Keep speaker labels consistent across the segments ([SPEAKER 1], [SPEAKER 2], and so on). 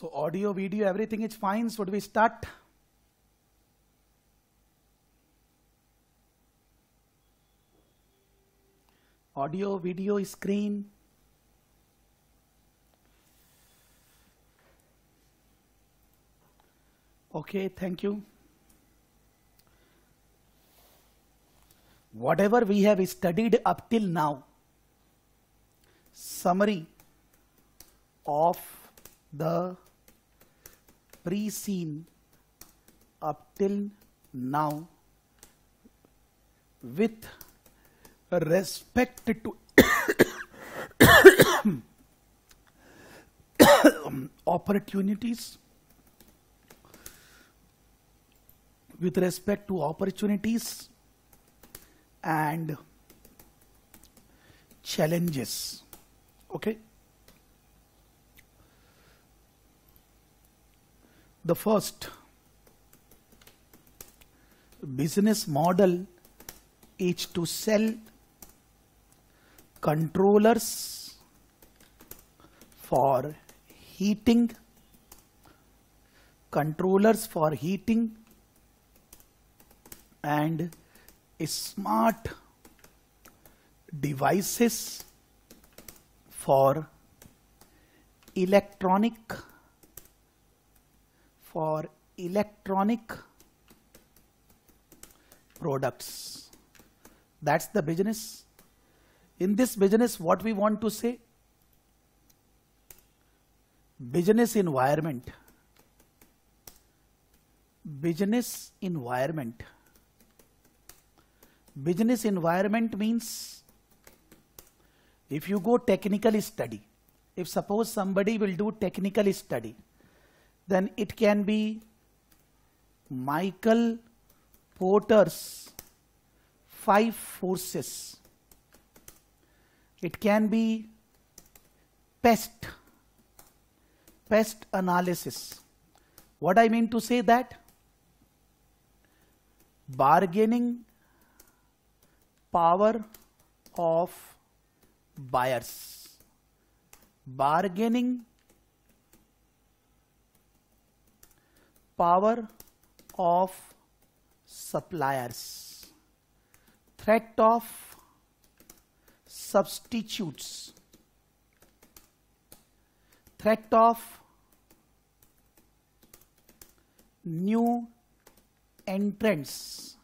[SPEAKER 1] So audio, video, everything is fine. Should we start? Audio, video, screen. Okay, thank you. Whatever we have studied up till now, summary of the pre-seen up till now with respect to opportunities with respect to opportunities and challenges okay the first business model is to sell controllers for heating controllers for heating and smart devices for electronic for electronic products. That's the business. In this business, what we want to say? Business environment. Business environment. Business environment means if you go technical study, if suppose somebody will do technical study, then it can be Michael Porter's five forces. It can be pest, pest analysis. What I mean to say that bargaining power of buyers, bargaining power of suppliers, threat of substitutes, threat of new entrants,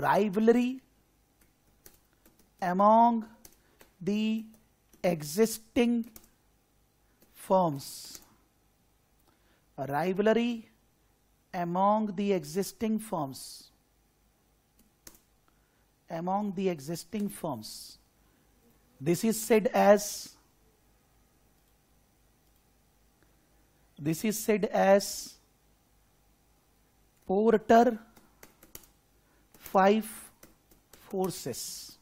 [SPEAKER 1] rivalry among the existing firms rivalry among the existing firms among the existing firms this is said as this is said as Porter five forces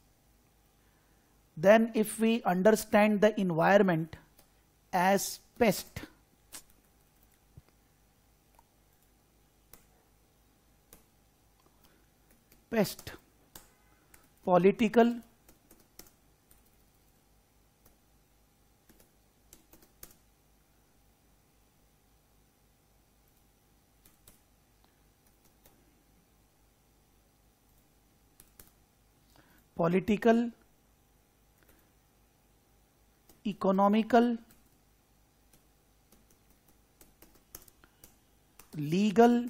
[SPEAKER 1] then if we understand the environment as pest pest political political economical legal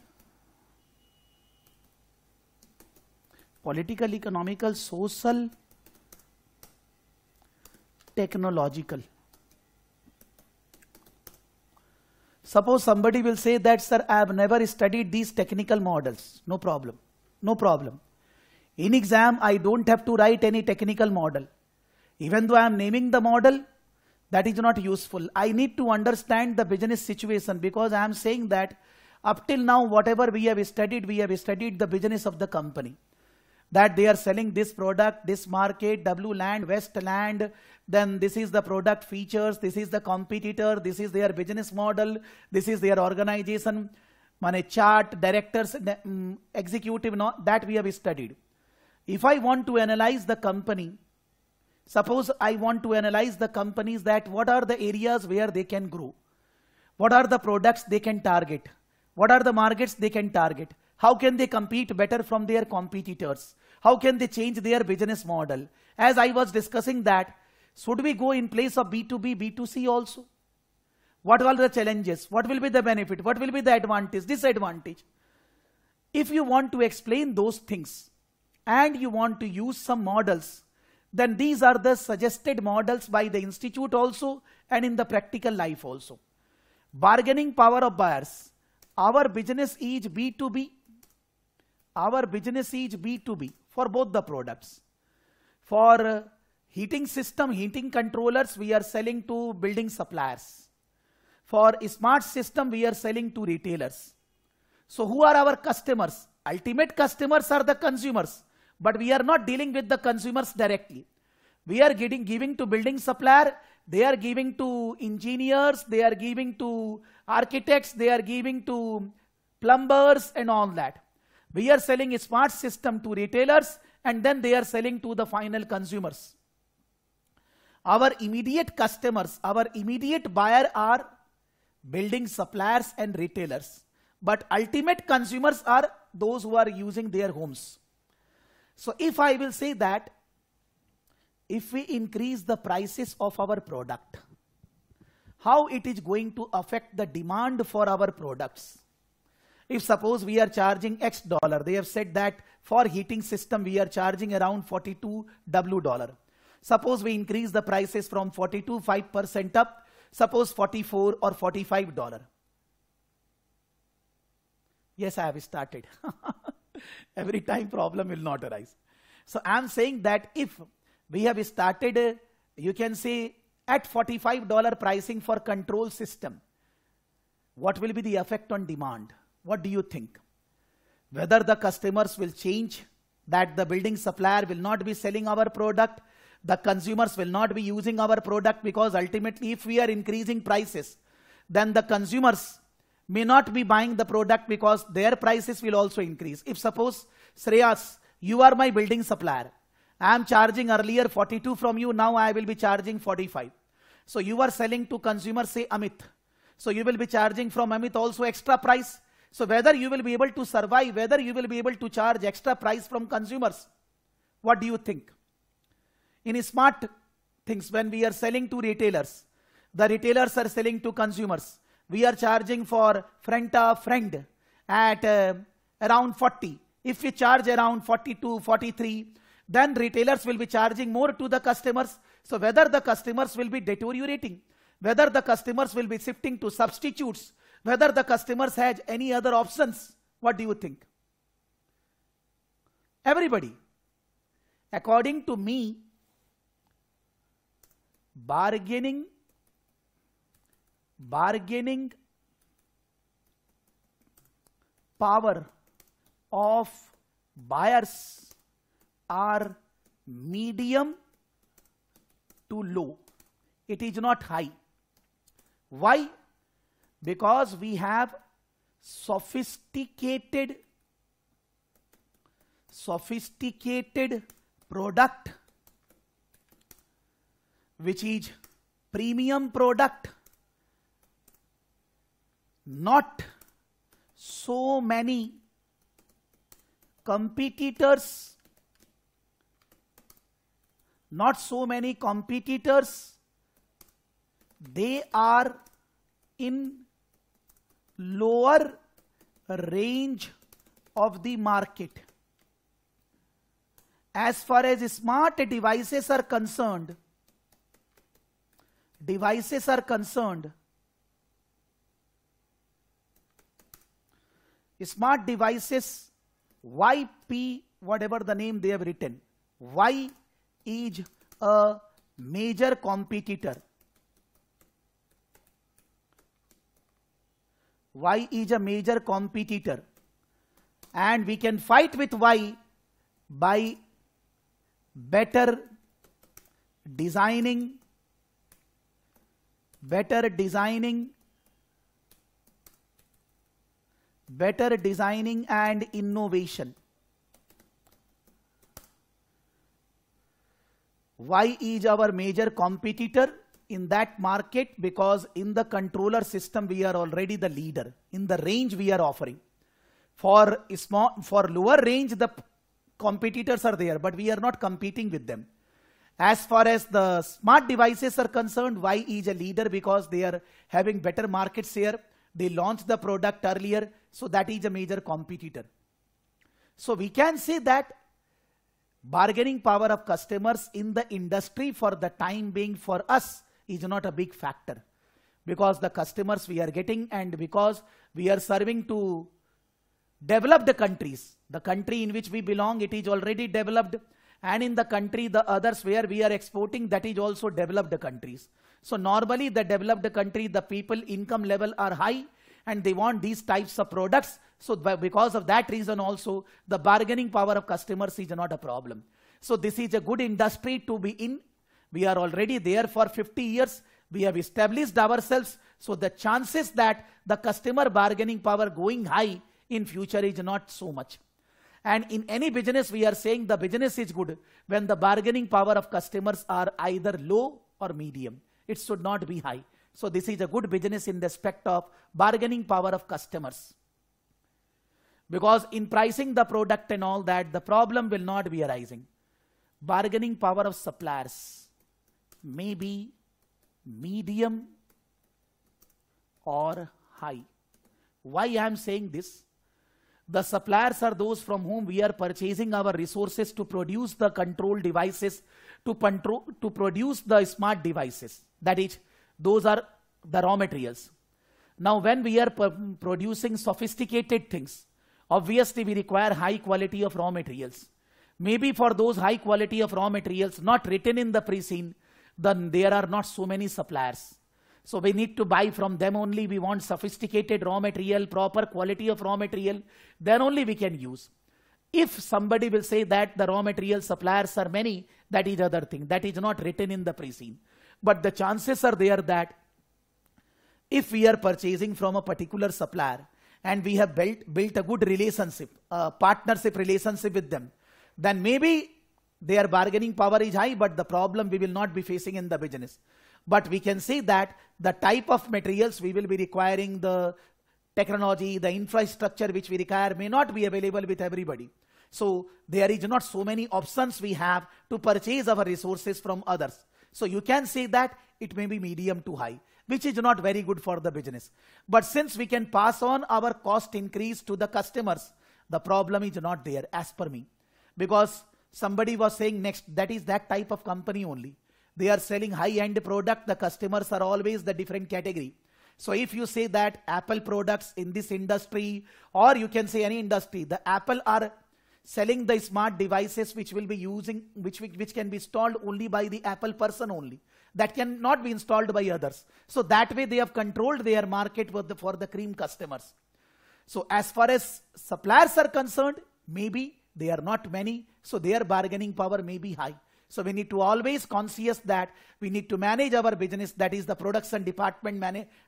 [SPEAKER 1] political, economical, social, technological. Suppose somebody will say that, sir, I have never studied these technical models. No problem. No problem. In exam, I don't have to write any technical model. Even though I am naming the model, that is not useful. I need to understand the business situation because I am saying that up till now, whatever we have studied, we have studied the business of the company that they are selling this product, this market, W land, West land, then this is the product features, this is the competitor, this is their business model, this is their organization, money chart, directors, mm, executive, that we have studied. If I want to analyze the company, suppose I want to analyze the companies that what are the areas where they can grow, what are the products they can target, what are the markets they can target. How can they compete better from their competitors? How can they change their business model? As I was discussing that, should we go in place of B2B, B2C also? What are the challenges? What will be the benefit? What will be the advantage, disadvantage? If you want to explain those things and you want to use some models, then these are the suggested models by the institute also and in the practical life also. Bargaining power of buyers. Our business is B2B our business is B2B for both the products. For heating system, heating controllers, we are selling to building suppliers. For smart system, we are selling to retailers. So who are our customers? Ultimate customers are the consumers, but we are not dealing with the consumers directly. We are getting, giving to building supplier, they are giving to engineers, they are giving to architects, they are giving to plumbers and all that. We are selling a smart system to retailers and then they are selling to the final consumers. Our immediate customers, our immediate buyer are building suppliers and retailers. But ultimate consumers are those who are using their homes. So if I will say that, if we increase the prices of our product, how it is going to affect the demand for our products? If suppose we are charging X dollar, they have said that for heating system, we are charging around 42 W dollar. Suppose we increase the prices from 42, 5% up, suppose 44 or 45 dollar. Yes, I have started. Every time problem will not arise. So I'm saying that if we have started, you can say at $45 pricing for control system, what will be the effect on demand? What do you think? Whether the customers will change, that the building supplier will not be selling our product, the consumers will not be using our product because ultimately if we are increasing prices, then the consumers may not be buying the product because their prices will also increase. If suppose Sreyas, you are my building supplier. I am charging earlier 42 from you. Now I will be charging 45. So you are selling to consumers, say Amit. So you will be charging from Amit also extra price. So whether you will be able to survive, whether you will be able to charge extra price from consumers, what do you think? In smart things, when we are selling to retailers, the retailers are selling to consumers. We are charging for friend a friend at uh, around 40. If we charge around 42, 43, then retailers will be charging more to the customers. So whether the customers will be deteriorating, whether the customers will be shifting to substitutes, whether the customers has any other options. What do you think? Everybody, according to me, bargaining, bargaining power of buyers are medium to low. It is not high. Why? because we have sophisticated sophisticated product which is premium product not so many competitors not so many competitors they are in lower range of the market. As far as smart devices are concerned, devices are concerned, smart devices YP, whatever the name they have written, Y is a major competitor. Y is a major competitor. And we can fight with Y by better designing, better designing, better designing and innovation. Y is our major competitor in that market because in the controller system we are already the leader in the range we are offering for small for lower range the competitors are there but we are not competing with them as far as the smart devices are concerned why is a leader because they are having better market share they launched the product earlier so that is a major competitor so we can say that bargaining power of customers in the industry for the time being for us is not a big factor because the customers we are getting and because we are serving to developed countries. The country in which we belong, it is already developed and in the country, the others where we are exporting, that is also developed countries. So normally the developed country, the people income level are high and they want these types of products. So because of that reason also, the bargaining power of customers is not a problem. So this is a good industry to be in we are already there for 50 years. We have established ourselves. So the chances that the customer bargaining power going high in future is not so much. And in any business, we are saying the business is good when the bargaining power of customers are either low or medium. It should not be high. So this is a good business in respect of bargaining power of customers. Because in pricing the product and all that, the problem will not be arising. Bargaining power of suppliers may be medium or high. Why I am saying this? The suppliers are those from whom we are purchasing our resources to produce the control devices, to, control, to produce the smart devices. That is, those are the raw materials. Now, when we are producing sophisticated things, obviously we require high quality of raw materials. Maybe for those high quality of raw materials, not written in the pre-scene, then there are not so many suppliers. So we need to buy from them only. We want sophisticated raw material, proper quality of raw material. Then only we can use. If somebody will say that the raw material suppliers are many, that is other thing. That is not written in the pre-scene. But the chances are there that if we are purchasing from a particular supplier and we have built, built a good relationship, a partnership relationship with them, then maybe their bargaining power is high, but the problem we will not be facing in the business. But we can say that the type of materials we will be requiring, the technology, the infrastructure which we require may not be available with everybody. So there is not so many options we have to purchase our resources from others. So you can say that it may be medium to high, which is not very good for the business. But since we can pass on our cost increase to the customers, the problem is not there as per me. Because Somebody was saying next, that is that type of company only. They are selling high-end product. The customers are always the different category. So if you say that Apple products in this industry, or you can say any industry, the Apple are selling the smart devices which will be using, which, which can be installed only by the Apple person only. That cannot be installed by others. So that way they have controlled their market for the, for the cream customers. So as far as suppliers are concerned, maybe they are not many, so their bargaining power may be high. So we need to always conscious that we need to manage our business. That is the production department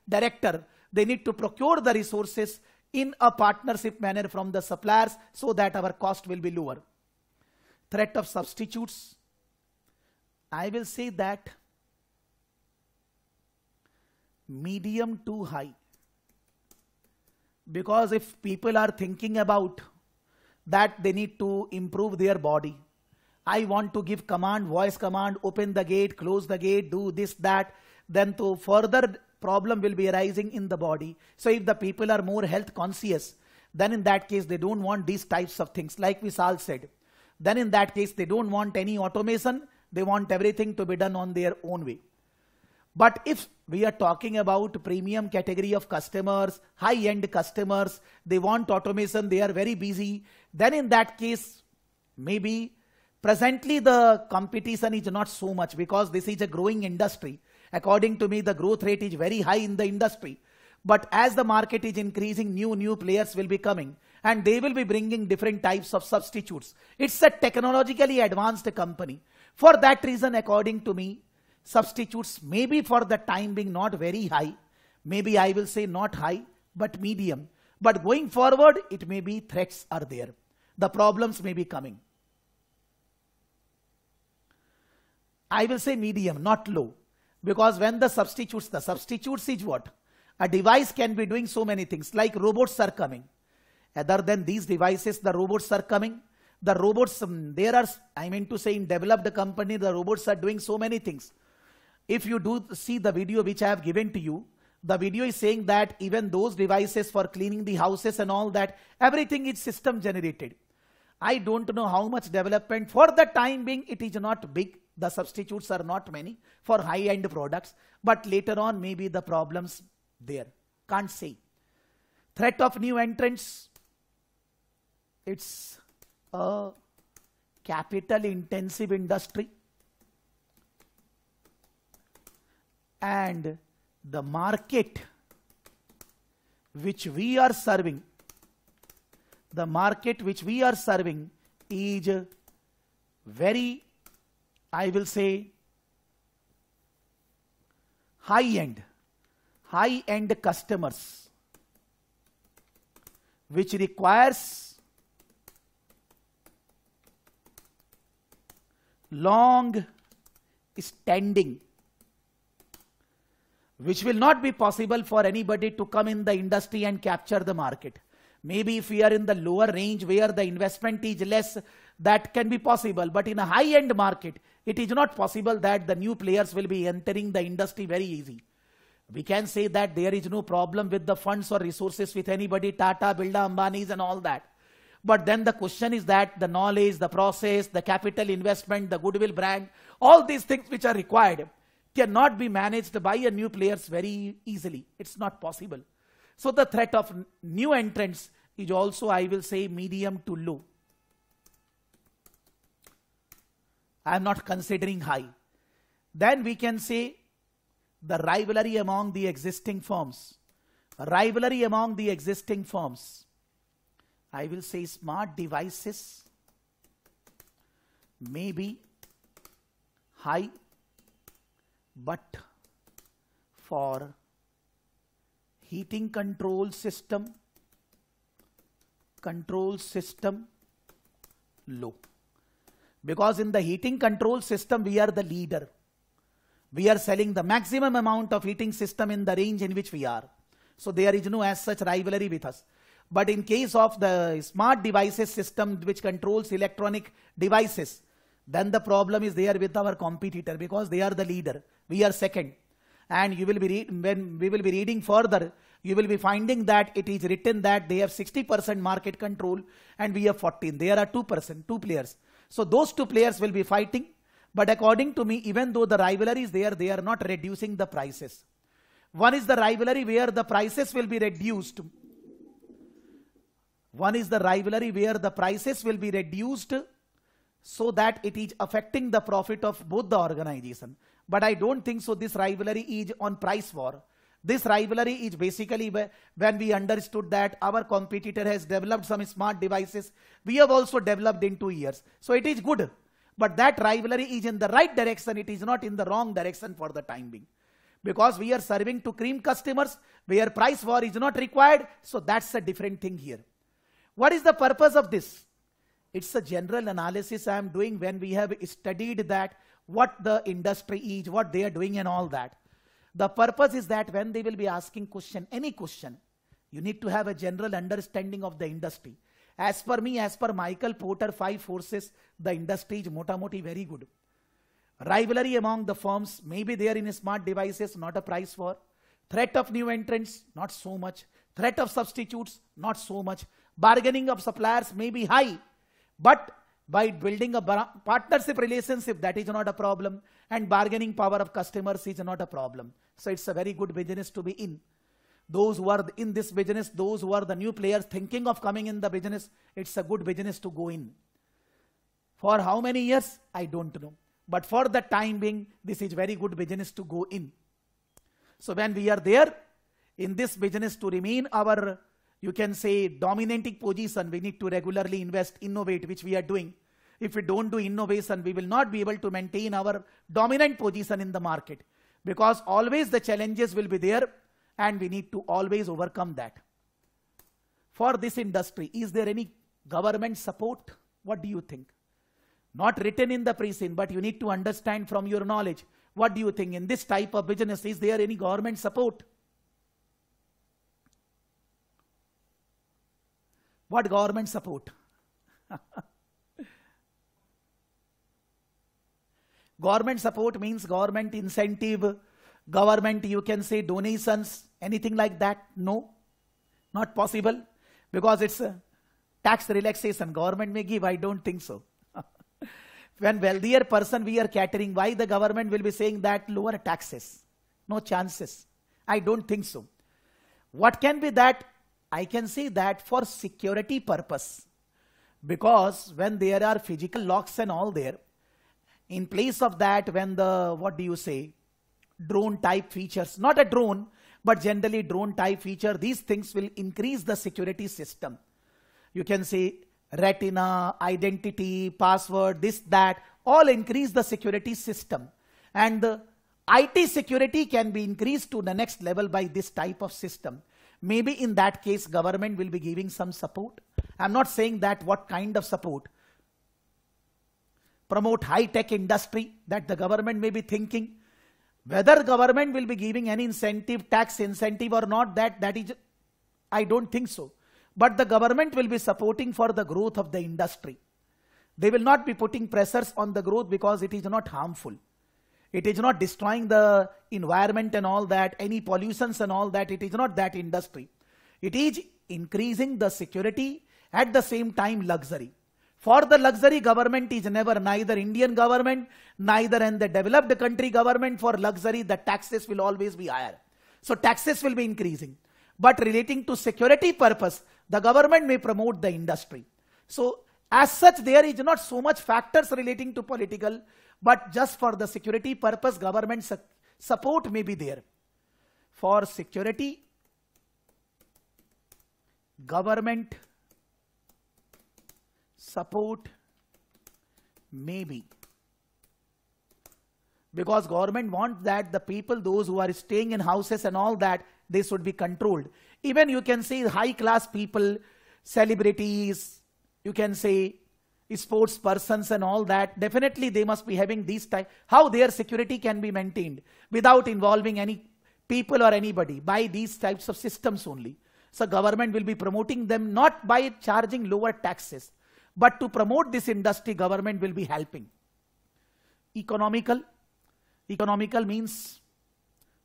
[SPEAKER 1] director. They need to procure the resources in a partnership manner from the suppliers so that our cost will be lower. Threat of substitutes. I will say that medium to high. Because if people are thinking about that they need to improve their body. I want to give command, voice command, open the gate, close the gate, do this, that, then to further problem will be arising in the body. So if the people are more health conscious, then in that case, they don't want these types of things like Vishal said. Then in that case, they don't want any automation. They want everything to be done on their own way. But if we are talking about premium category of customers, high-end customers, they want automation, they are very busy, then in that case, maybe presently the competition is not so much because this is a growing industry. According to me, the growth rate is very high in the industry. But as the market is increasing, new, new players will be coming and they will be bringing different types of substitutes. It's a technologically advanced company. For that reason, according to me, substitutes maybe for the time being not very high. Maybe I will say not high, but medium. But going forward, it may be threats are there. The problems may be coming. I will say medium, not low. Because when the substitutes, the substitutes is what? A device can be doing so many things, like robots are coming. Other than these devices, the robots are coming. The robots, um, there are, I mean to say, in developed company, the robots are doing so many things. If you do see the video which I have given to you, the video is saying that even those devices for cleaning the houses and all that, everything is system generated. I don't know how much development for the time being, it is not big. The substitutes are not many for high end products, but later on, maybe the problems there. Can't say. Threat of new entrants, it's a capital intensive industry and the market which we are serving, the market which we are serving is very, I will say, high end, high end customers, which requires long standing which will not be possible for anybody to come in the industry and capture the market. Maybe if we are in the lower range where the investment is less, that can be possible. But in a high-end market, it is not possible that the new players will be entering the industry very easy. We can say that there is no problem with the funds or resources with anybody, Tata, Builda, Ambanis and all that. But then the question is that the knowledge, the process, the capital investment, the goodwill brand, all these things which are required cannot be managed by a new players very easily. It's not possible. So the threat of new entrants is also, I will say, medium to low. I am not considering high. Then we can say the rivalry among the existing firms. Rivalry among the existing firms. I will say smart devices may be high but for heating control system control system low because in the heating control system we are the leader we are selling the maximum amount of heating system in the range in which we are so there is no as such rivalry with us but in case of the smart devices system which controls electronic devices then the problem is there with our competitor because they are the leader. We are second. And you will be when we will be reading further, you will be finding that it is written that they have 60% market control and we have 14. There are 2%, two players. So those two players will be fighting. But according to me, even though the rivalry is there, they are not reducing the prices. One is the rivalry where the prices will be reduced. One is the rivalry where the prices will be reduced so that it is affecting the profit of both the organization. But I don't think so this rivalry is on price war. This rivalry is basically when we understood that our competitor has developed some smart devices. We have also developed in two years. So it is good. But that rivalry is in the right direction. It is not in the wrong direction for the time being. Because we are serving to cream customers where price war is not required. So that's a different thing here. What is the purpose of this? It's a general analysis I'm doing when we have studied that, what the industry is, what they are doing and all that. The purpose is that when they will be asking question, any question, you need to have a general understanding of the industry. As per me, as per Michael Porter, five forces, the industry is motamoti very good. Rivalry among the firms, maybe they are in smart devices, not a price war. Threat of new entrants, not so much. Threat of substitutes, not so much. Bargaining of suppliers may be high, but by building a partnership relationship, that is not a problem. And bargaining power of customers is not a problem. So it's a very good business to be in. Those who are in this business, those who are the new players thinking of coming in the business, it's a good business to go in. For how many years? I don't know. But for the time being, this is very good business to go in. So when we are there, in this business to remain our you can say dominating position, we need to regularly invest, innovate, which we are doing. If we don't do innovation, we will not be able to maintain our dominant position in the market because always the challenges will be there and we need to always overcome that. For this industry, is there any government support? What do you think? Not written in the precinct, but you need to understand from your knowledge. What do you think in this type of business? Is there any government support? What government support? government support means government incentive, government, you can say donations, anything like that. No, not possible because it's a uh, tax relaxation. Government may give, I don't think so. when wealthier person we are catering, why the government will be saying that lower taxes? No chances. I don't think so. What can be that I can say that for security purpose because when there are physical locks and all there, in place of that when the, what do you say, drone type features, not a drone, but generally drone type feature, these things will increase the security system. You can say retina, identity, password, this, that, all increase the security system. And the IT security can be increased to the next level by this type of system. Maybe in that case, government will be giving some support. I'm not saying that what kind of support. Promote high-tech industry that the government may be thinking. Whether government will be giving any incentive, tax incentive or not, that, that is, I don't think so. But the government will be supporting for the growth of the industry. They will not be putting pressures on the growth because it is not harmful. It is not destroying the environment and all that, any pollutions and all that. It is not that industry. It is increasing the security at the same time luxury. For the luxury government is never neither Indian government, neither in the developed country government for luxury, the taxes will always be higher. So taxes will be increasing. But relating to security purpose, the government may promote the industry. So as such, there is not so much factors relating to political but just for the security purpose, government su support may be there. For security, government support may be. Because government want that the people, those who are staying in houses and all that, they should be controlled. Even you can see high class people, celebrities, you can say sports persons and all that, definitely they must be having these type, how their security can be maintained without involving any people or anybody by these types of systems only. So government will be promoting them not by charging lower taxes, but to promote this industry, government will be helping. Economical, economical means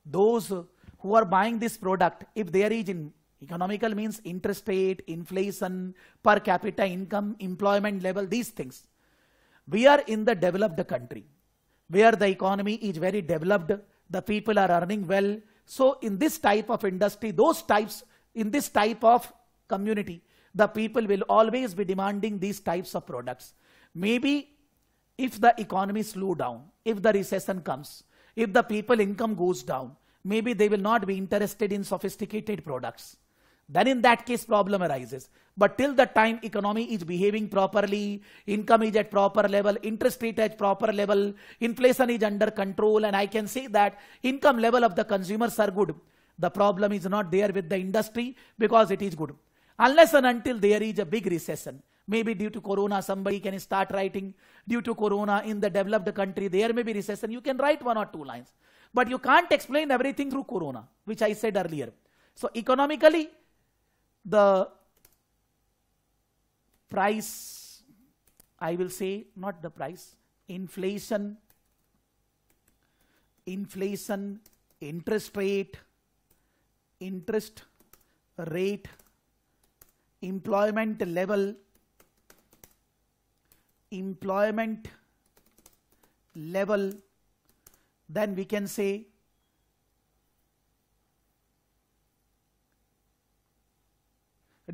[SPEAKER 1] those who are buying this product, if there is in Economical means interest rate, inflation, per capita income, employment level, these things. We are in the developed country where the economy is very developed, the people are earning well. So in this type of industry, those types, in this type of community, the people will always be demanding these types of products. Maybe if the economy slow down, if the recession comes, if the people income goes down, maybe they will not be interested in sophisticated products then in that case problem arises. But till the time economy is behaving properly, income is at proper level, interest rate at proper level, inflation is under control and I can say that income level of the consumers are good. The problem is not there with the industry because it is good. Unless and until there is a big recession maybe due to corona somebody can start writing due to corona in the developed country there may be recession you can write one or two lines but you can't explain everything through corona which i said earlier so economically the price, I will say not the price, inflation, inflation, interest rate, interest rate, employment level, employment level, then we can say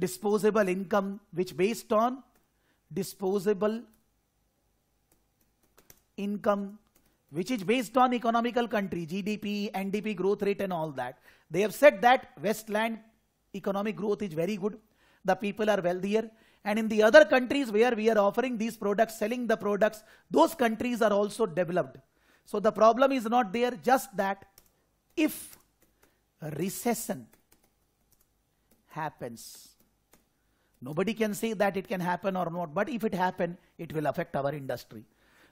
[SPEAKER 1] disposable income which based on disposable income which is based on economical country, GDP, NDP growth rate and all that. They have said that Westland economic growth is very good. The people are wealthier. And in the other countries where we are offering these products, selling the products, those countries are also developed. So the problem is not there, just that if recession happens, Nobody can say that it can happen or not, but if it happen, it will affect our industry.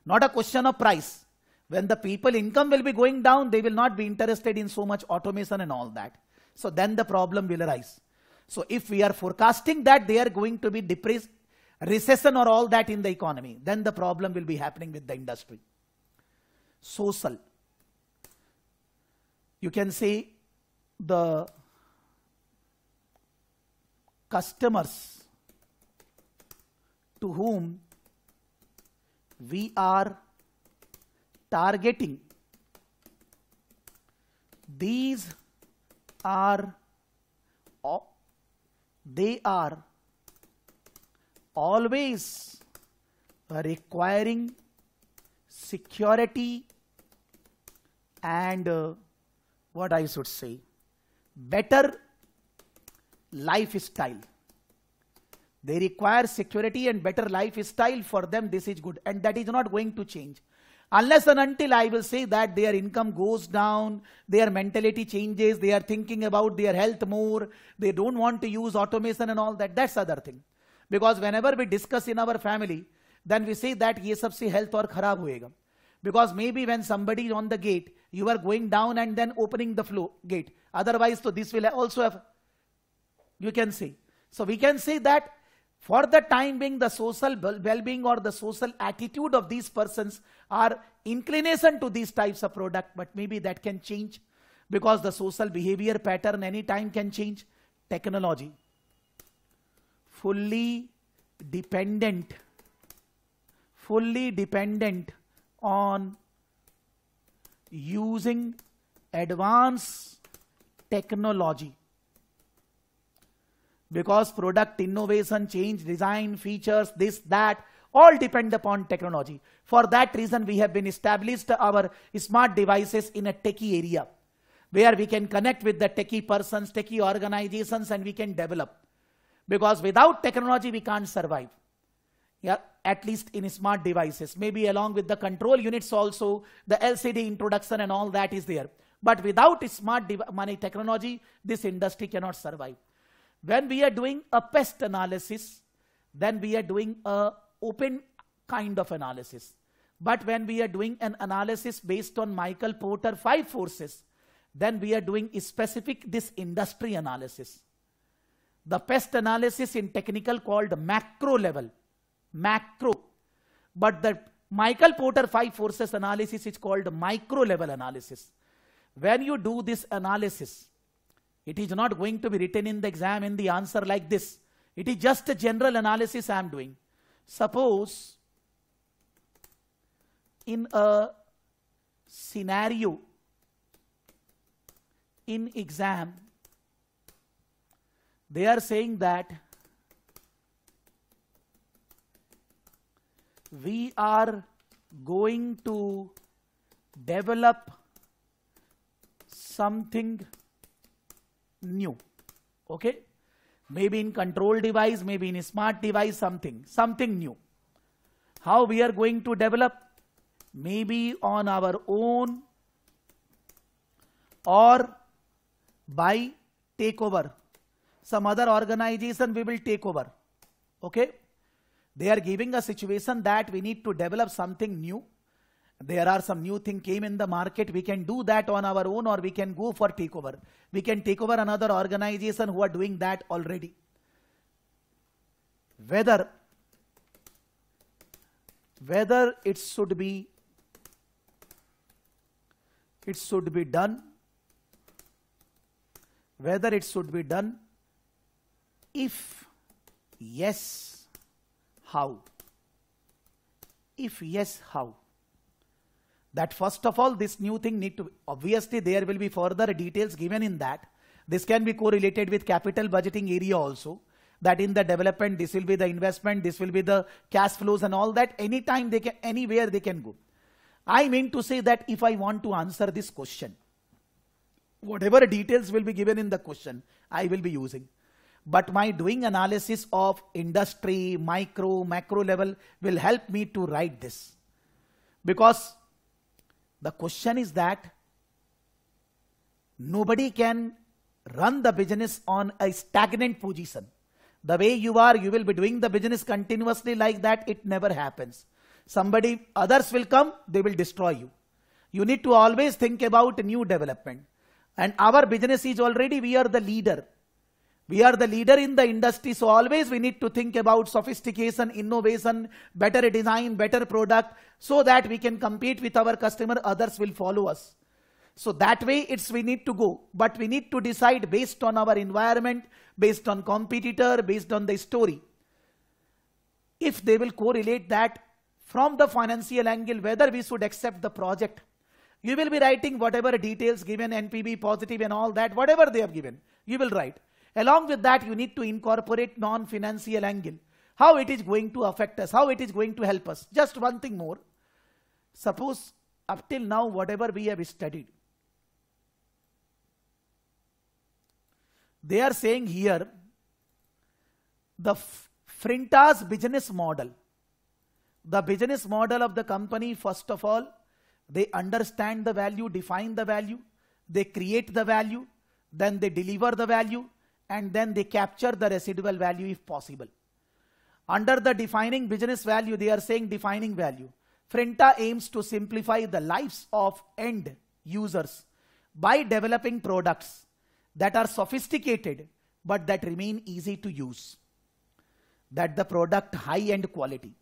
[SPEAKER 1] Not a question of price. When the people income will be going down, they will not be interested in so much automation and all that. So then the problem will arise. So if we are forecasting that they are going to be depressed, recession or all that in the economy, then the problem will be happening with the industry. Social. You can say the customers to whom we are targeting. These are, they are always requiring security and uh, what I should say, better lifestyle. They require security and better lifestyle for them. This is good. And that is not going to change. Unless and until I will say that their income goes down, their mentality changes, they are thinking about their health more, they don't want to use automation and all that. That's other thing. Because whenever we discuss in our family, then we say that ye of health aur kharab hoega. Because maybe when somebody is on the gate, you are going down and then opening the flow gate. Otherwise, so this will also have you can see. So we can see that for the time being the social well-being or the social attitude of these persons are inclination to these types of product but maybe that can change because the social behavior pattern any time can change technology fully dependent fully dependent on using advanced technology because product innovation, change, design, features, this, that, all depend upon technology. For that reason, we have been established our smart devices in a techie area where we can connect with the techie persons, techie organizations, and we can develop. Because without technology, we can't survive. Yeah, at least in smart devices. Maybe along with the control units also, the LCD introduction and all that is there. But without smart money technology, this industry cannot survive. When we are doing a pest analysis, then we are doing a open kind of analysis. But when we are doing an analysis based on Michael Porter five forces, then we are doing specific this industry analysis. The pest analysis in technical called macro level, macro. But the Michael Porter five forces analysis is called micro level analysis. When you do this analysis, it is not going to be written in the exam in the answer like this. It is just a general analysis I am doing. Suppose in a scenario in exam, they are saying that we are going to develop something new. Okay? Maybe in control device, maybe in smart device, something, something new. How we are going to develop? Maybe on our own or by takeover. Some other organization we will take over. Okay? They are giving a situation that we need to develop something new there are some new thing came in the market we can do that on our own or we can go for takeover we can take over another organization who are doing that already whether whether it should be it should be done whether it should be done if yes how if yes how that first of all, this new thing need to, obviously there will be further details given in that. This can be correlated with capital budgeting area also that in the development, this will be the investment, this will be the cash flows and all that. Anytime they can, anywhere they can go. I mean to say that if I want to answer this question, whatever details will be given in the question, I will be using. But my doing analysis of industry, micro, macro level will help me to write this. Because the question is that nobody can run the business on a stagnant position. The way you are, you will be doing the business continuously like that. It never happens. Somebody, others will come, they will destroy you. You need to always think about new development. And our business is already, we are the leader. We are the leader in the industry, so always we need to think about sophistication, innovation, better design, better product, so that we can compete with our customer, others will follow us. So that way it's we need to go, but we need to decide based on our environment, based on competitor, based on the story. If they will correlate that from the financial angle, whether we should accept the project, you will be writing whatever details given, NPV, positive and all that, whatever they have given, you will write Along with that, you need to incorporate non-financial angle. How it is going to affect us, how it is going to help us. Just one thing more. Suppose up till now, whatever we have studied, they are saying here, the Frinta's business model. The business model of the company, first of all, they understand the value, define the value, they create the value, then they deliver the value, and then they capture the residual value if possible. Under the defining business value, they are saying defining value. Frenta aims to simplify the lives of end users by developing products that are sophisticated but that remain easy to use. That the product high end quality,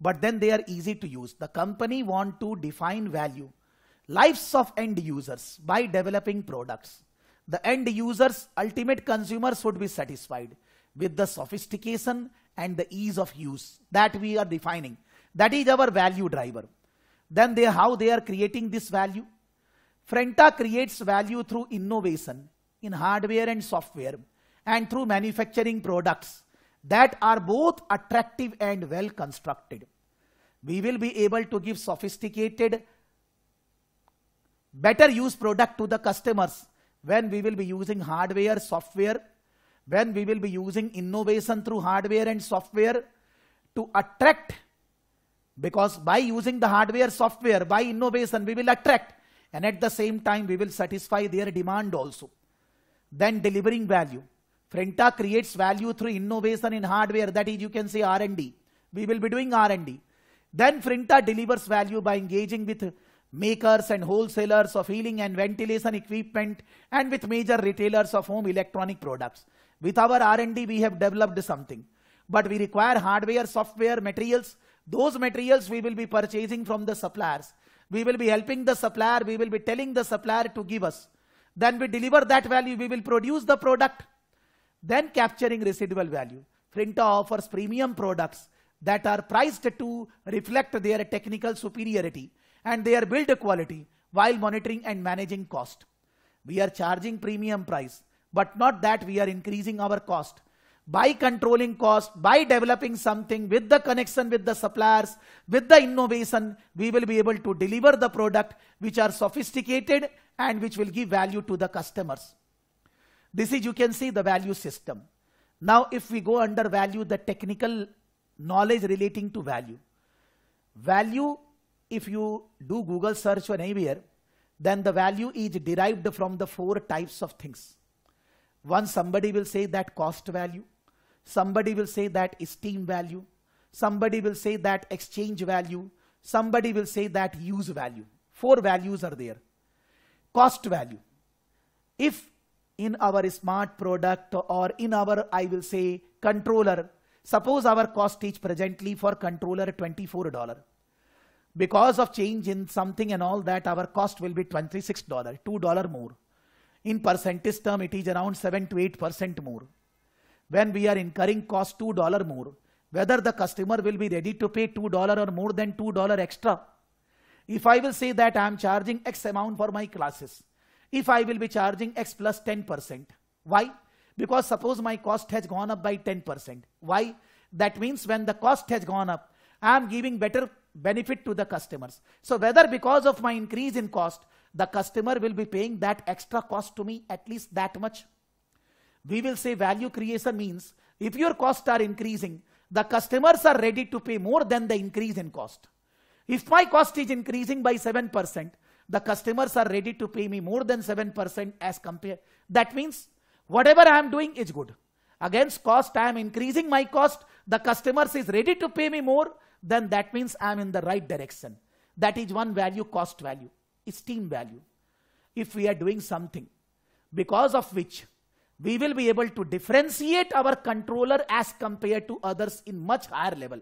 [SPEAKER 1] but then they are easy to use. The company want to define value, lives of end users by developing products the end users, ultimate consumers would be satisfied with the sophistication and the ease of use that we are defining. That is our value driver. Then they, how they are creating this value. Frenta creates value through innovation in hardware and software and through manufacturing products that are both attractive and well constructed. We will be able to give sophisticated, better use product to the customers when we will be using hardware, software, when we will be using innovation through hardware and software to attract. Because by using the hardware, software, by innovation, we will attract. And at the same time, we will satisfy their demand also. Then delivering value. Frenta creates value through innovation in hardware. That is, you can say R&D. We will be doing R&D. Then Frenta delivers value by engaging with makers and wholesalers of healing and ventilation equipment and with major retailers of home electronic products. With our R&D, we have developed something. But we require hardware, software, materials. Those materials we will be purchasing from the suppliers. We will be helping the supplier. We will be telling the supplier to give us. Then we deliver that value. We will produce the product. Then capturing residual value. Printa offers premium products that are priced to reflect their technical superiority and they are built quality while monitoring and managing cost. We are charging premium price, but not that we are increasing our cost. By controlling cost, by developing something with the connection with the suppliers, with the innovation, we will be able to deliver the product which are sophisticated and which will give value to the customers. This is, you can see, the value system. Now, if we go under value, the technical knowledge relating to value. Value if you do Google search or anywhere, then the value is derived from the four types of things. One, somebody will say that cost value. Somebody will say that esteem value. Somebody will say that exchange value. Somebody will say that use value. Four values are there. Cost value. If in our smart product or in our, I will say, controller, suppose our cost is presently for controller $24 because of change in something and all that, our cost will be $26, $2 more. In percentage term, it is around 7 to 8% more. When we are incurring cost $2 more, whether the customer will be ready to pay $2 or more than $2 extra. If I will say that I am charging X amount for my classes, if I will be charging X 10%, why? Because suppose my cost has gone up by 10%. Why? That means when the cost has gone up, I am giving better benefit to the customers. So whether because of my increase in cost, the customer will be paying that extra cost to me at least that much. We will say value creation means if your costs are increasing, the customers are ready to pay more than the increase in cost. If my cost is increasing by 7%, the customers are ready to pay me more than 7% as compared. That means whatever I am doing is good. Against cost, I am increasing my cost. The customers is ready to pay me more then that means I'm in the right direction. That is one value, cost value, esteem value. If we are doing something because of which we will be able to differentiate our controller as compared to others in much higher level.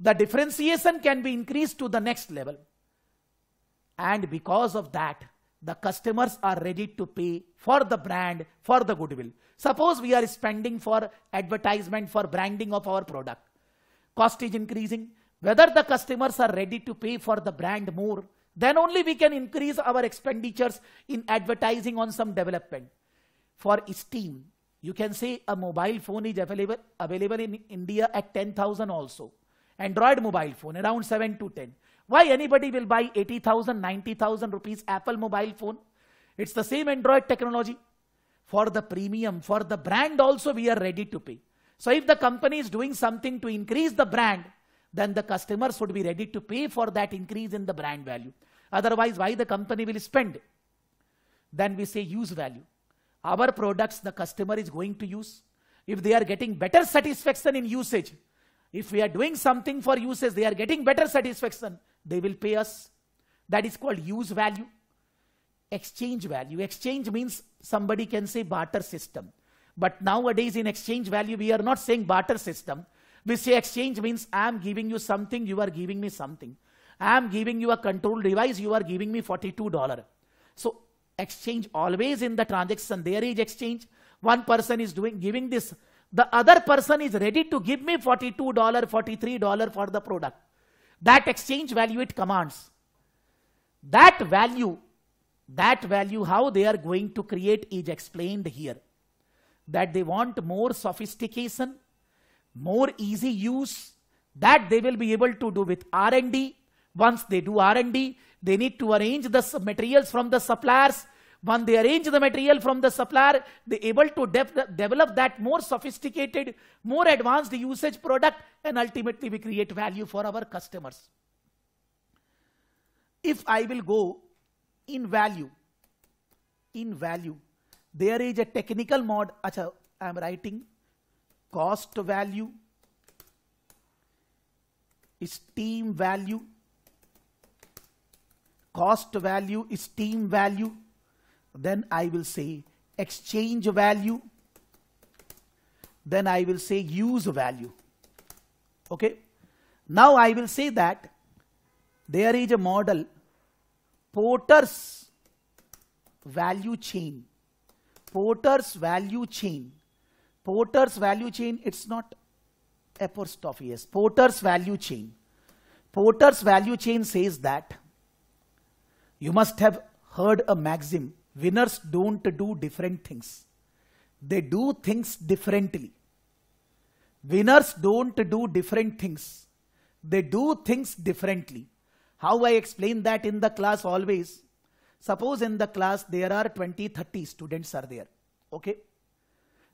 [SPEAKER 1] The differentiation can be increased to the next level. And because of that, the customers are ready to pay for the brand, for the goodwill. Suppose we are spending for advertisement, for branding of our product cost is increasing, whether the customers are ready to pay for the brand more, then only we can increase our expenditures in advertising on some development. For Steam, you can say a mobile phone is available, available in India at 10,000 also. Android mobile phone around 7 to 10. Why anybody will buy 80,000, 90,000 rupees Apple mobile phone? It's the same Android technology. For the premium, for the brand also we are ready to pay. So if the company is doing something to increase the brand, then the customers would be ready to pay for that increase in the brand value. Otherwise, why the company will spend? Then we say use value. Our products the customer is going to use. If they are getting better satisfaction in usage, if we are doing something for usage, they are getting better satisfaction, they will pay us. That is called use value. Exchange value. Exchange means somebody can say barter system. But nowadays in exchange value, we are not saying barter system. We say exchange means I am giving you something, you are giving me something. I am giving you a control device, you are giving me $42. So exchange always in the transaction, there is exchange. One person is doing giving this. The other person is ready to give me $42, $43 for the product. That exchange value it commands. That value, that value how they are going to create is explained here that they want more sophistication, more easy use, that they will be able to do with R&D. Once they do R&D, they need to arrange the materials from the suppliers. When they arrange the material from the supplier, they able to de develop that more sophisticated, more advanced usage product and ultimately we create value for our customers. If I will go in value, in value, there is a technical mod acha i am writing cost value steam value cost value steam value then i will say exchange value then i will say use value okay now i will say that there is a model porter's value chain Porter's value chain. Porter's value chain, it's not yes. Porter's value chain. Porter's value chain says that you must have heard a maxim, winners don't do different things. They do things differently. Winners don't do different things. They do things differently. How I explain that in the class always, Suppose in the class there are 20, 30 students are there. Okay.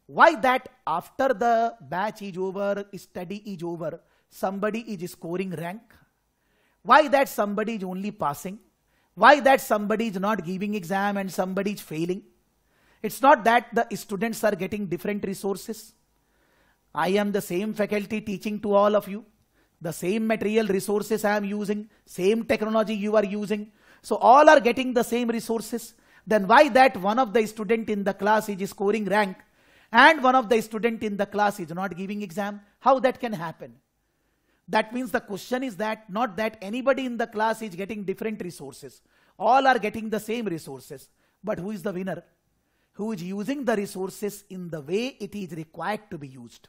[SPEAKER 1] Why that after the batch is over, study is over, somebody is scoring rank? Why that somebody is only passing? Why that somebody is not giving exam and somebody is failing? It's not that the students are getting different resources. I am the same faculty teaching to all of you. The same material resources I am using, same technology you are using, so all are getting the same resources. Then why that one of the student in the class is scoring rank and one of the student in the class is not giving exam? How that can happen? That means the question is that not that anybody in the class is getting different resources. All are getting the same resources. But who is the winner? Who is using the resources in the way it is required to be used?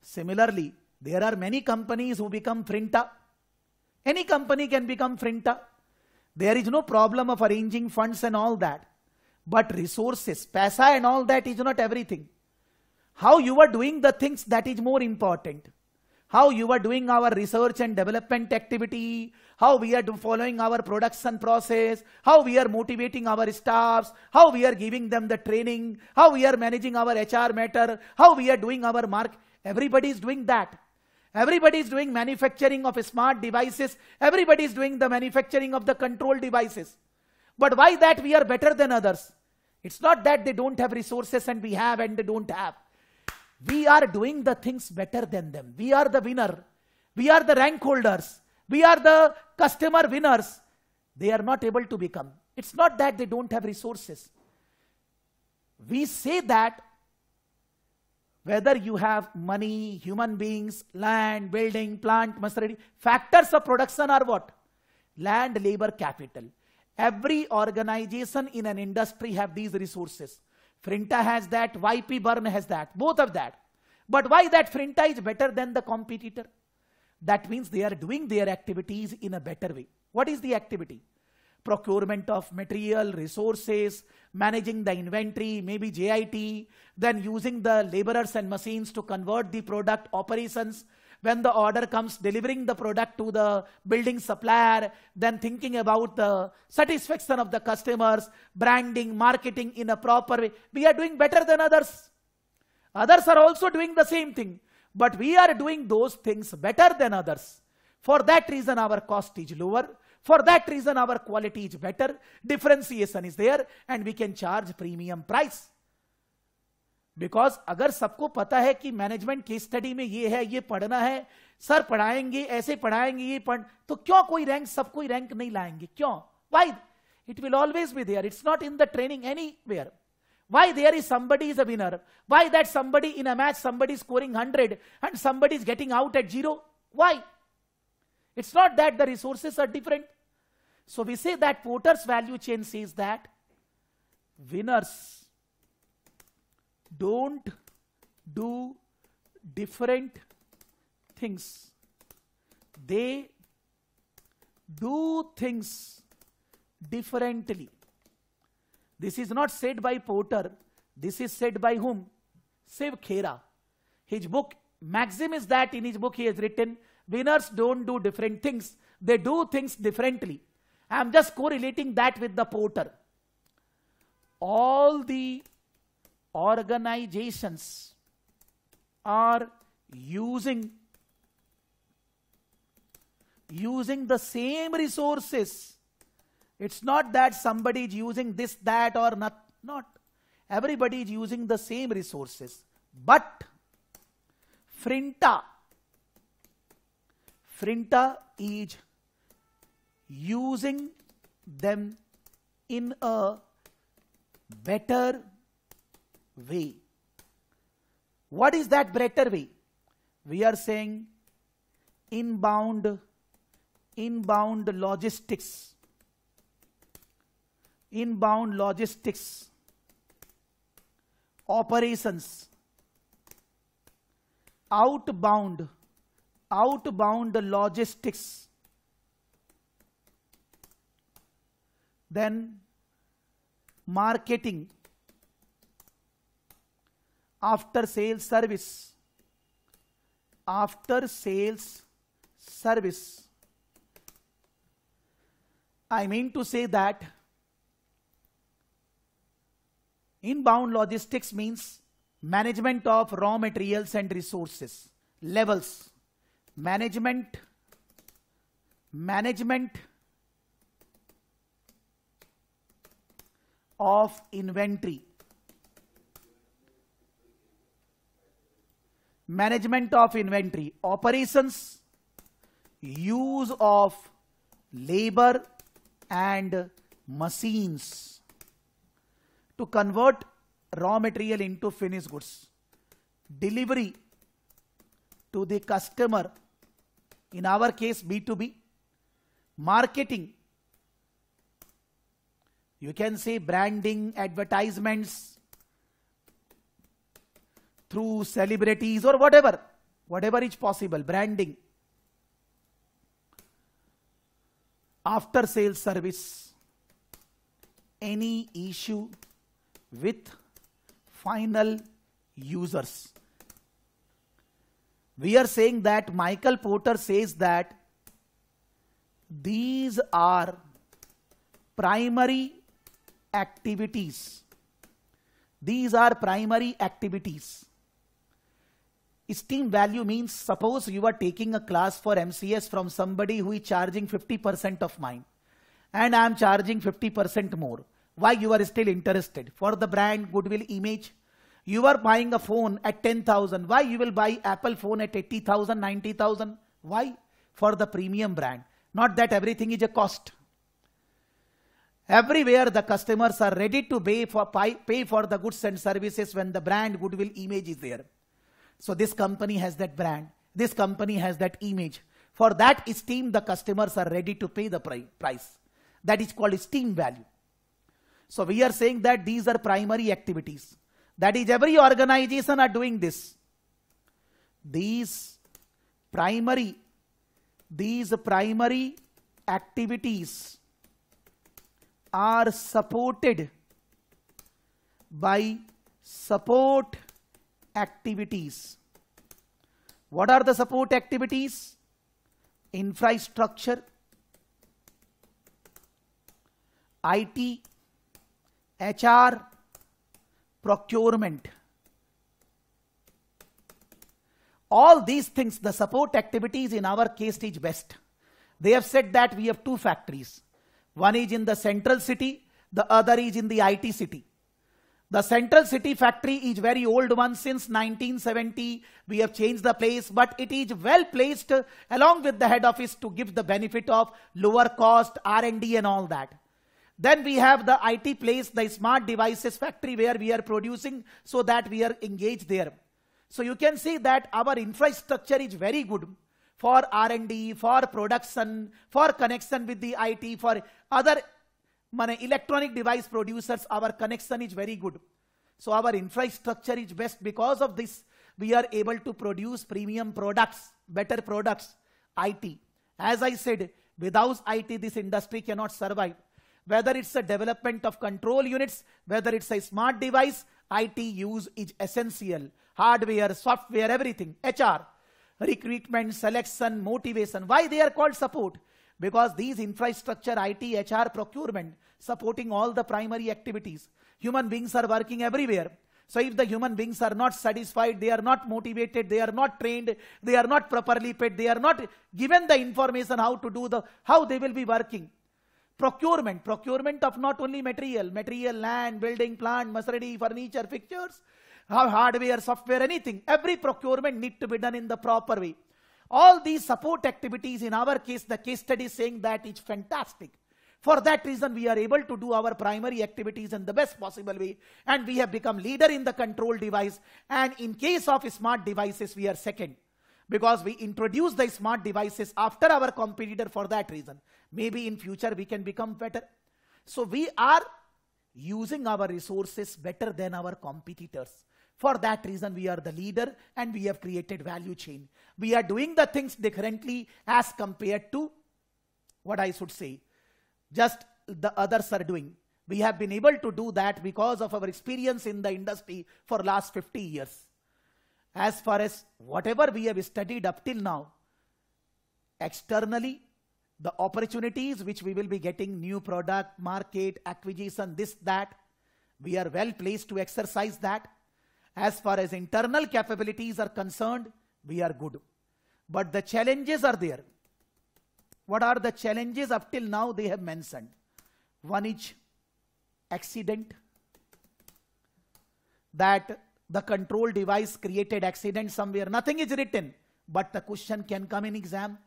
[SPEAKER 1] Similarly, there are many companies who become printer. Any company can become Frinta. There is no problem of arranging funds and all that. But resources, paisa and all that is not everything. How you are doing the things that is more important. How you are doing our research and development activity, how we are following our production process, how we are motivating our staffs, how we are giving them the training, how we are managing our HR matter, how we are doing our mark. Everybody is doing that. Everybody is doing manufacturing of smart devices. Everybody is doing the manufacturing of the control devices. But why that we are better than others? It's not that they don't have resources and we have and they don't have. We are doing the things better than them. We are the winner. We are the rank holders. We are the customer winners. They are not able to become. It's not that they don't have resources. We say that whether you have money, human beings, land, building, plant, machinery, factors of production are what? Land, labor, capital. Every organization in an industry have these resources. Frinta has that, YP Burn has that, both of that. But why that Frinta is better than the competitor? That means they are doing their activities in a better way. What is the activity? procurement of material, resources, managing the inventory, maybe JIT, then using the laborers and machines to convert the product operations. When the order comes, delivering the product to the building supplier, then thinking about the satisfaction of the customers, branding, marketing in a proper way. We are doing better than others. Others are also doing the same thing, but we are doing those things better than others. For that reason, our cost is lower for that reason our quality is better differentiation is there and we can charge premium price because अगर सबको पता है कि management की study में ये है ये पढ़ना है सर पढ़ाएंगे ऐसे पढ़ाएंगे ये पढ़ तो क्यों कोई रैंक सब कोई रैंक नहीं लाएंगे क्यों why it will always be there it's not in the training anywhere why there is somebody is honour why that somebody in a match somebody scoring hundred and somebody is getting out at zero why It's not that the resources are different. So we say that Porter's value chain says that winners don't do different things. They do things differently. This is not said by Porter. This is said by whom? Save Khera. His book, maxim is that in his book he has written Winners don't do different things. They do things differently. I'm just correlating that with the porter. All the organizations are using using the same resources. It's not that somebody is using this, that or not. Not. Everybody is using the same resources. But Frinta Frinta is using them in a better way. What is that better way? We are saying inbound, inbound logistics, inbound logistics, operations, outbound outbound logistics, then marketing, after sales service, after sales service. I mean to say that inbound logistics means management of raw materials and resources, levels, management management of inventory management of inventory operations use of labor and machines to convert raw material into finished goods delivery to the customer in our case B2B, marketing, you can say branding, advertisements, through celebrities or whatever, whatever is possible, branding, after sales service, any issue with final users. We are saying that Michael Porter says that these are primary activities. These are primary activities. Esteem value means suppose you are taking a class for MCS from somebody who is charging 50% of mine and I am charging 50% more. Why you are still interested? For the brand, goodwill, image, you are buying a phone at 10,000. Why you will buy Apple phone at 80,000, 90,000? Why? For the premium brand. Not that everything is a cost. Everywhere the customers are ready to pay for, pay for the goods and services when the brand goodwill image is there. So this company has that brand. This company has that image. For that esteem, the customers are ready to pay the price. That is called esteem value. So we are saying that these are primary activities. That is, every organization are doing this. These primary, these primary activities are supported by support activities. What are the support activities? Infrastructure, IT, HR, procurement. All these things, the support activities in our case is best. They have said that we have two factories. One is in the central city, the other is in the IT city. The central city factory is very old one since 1970. We have changed the place, but it is well placed uh, along with the head office to give the benefit of lower cost, R&D and all that. Then we have the IT place, the smart devices factory where we are producing so that we are engaged there. So you can see that our infrastructure is very good for R&D, for production, for connection with the IT, for other electronic device producers, our connection is very good. So our infrastructure is best because of this. We are able to produce premium products, better products, IT. As I said, without IT, this industry cannot survive whether it's the development of control units, whether it's a smart device, IT use is essential. Hardware, software, everything, HR, recruitment, selection, motivation. Why they are called support? Because these infrastructure, IT, HR, procurement, supporting all the primary activities. Human beings are working everywhere. So if the human beings are not satisfied, they are not motivated, they are not trained, they are not properly paid, they are not given the information how to do the, how they will be working. Procurement, procurement of not only material, material, land, building, plant, machinery, furniture, fixtures, hardware, software, anything. Every procurement need to be done in the proper way. All these support activities, in our case, the case study saying that is fantastic. For that reason, we are able to do our primary activities in the best possible way. And we have become leader in the control device. And in case of smart devices, we are second. Because we introduced the smart devices after our competitor for that reason. Maybe in future we can become better. So we are using our resources better than our competitors. For that reason, we are the leader and we have created value chain. We are doing the things differently as compared to what I should say, just the others are doing. We have been able to do that because of our experience in the industry for last 50 years. As far as whatever we have studied up till now, externally the opportunities which we will be getting new product, market, acquisition, this, that. We are well placed to exercise that. As far as internal capabilities are concerned, we are good. But the challenges are there. What are the challenges up till now they have mentioned? One is accident. That the control device created accident somewhere. Nothing is written, but the question can come in exam.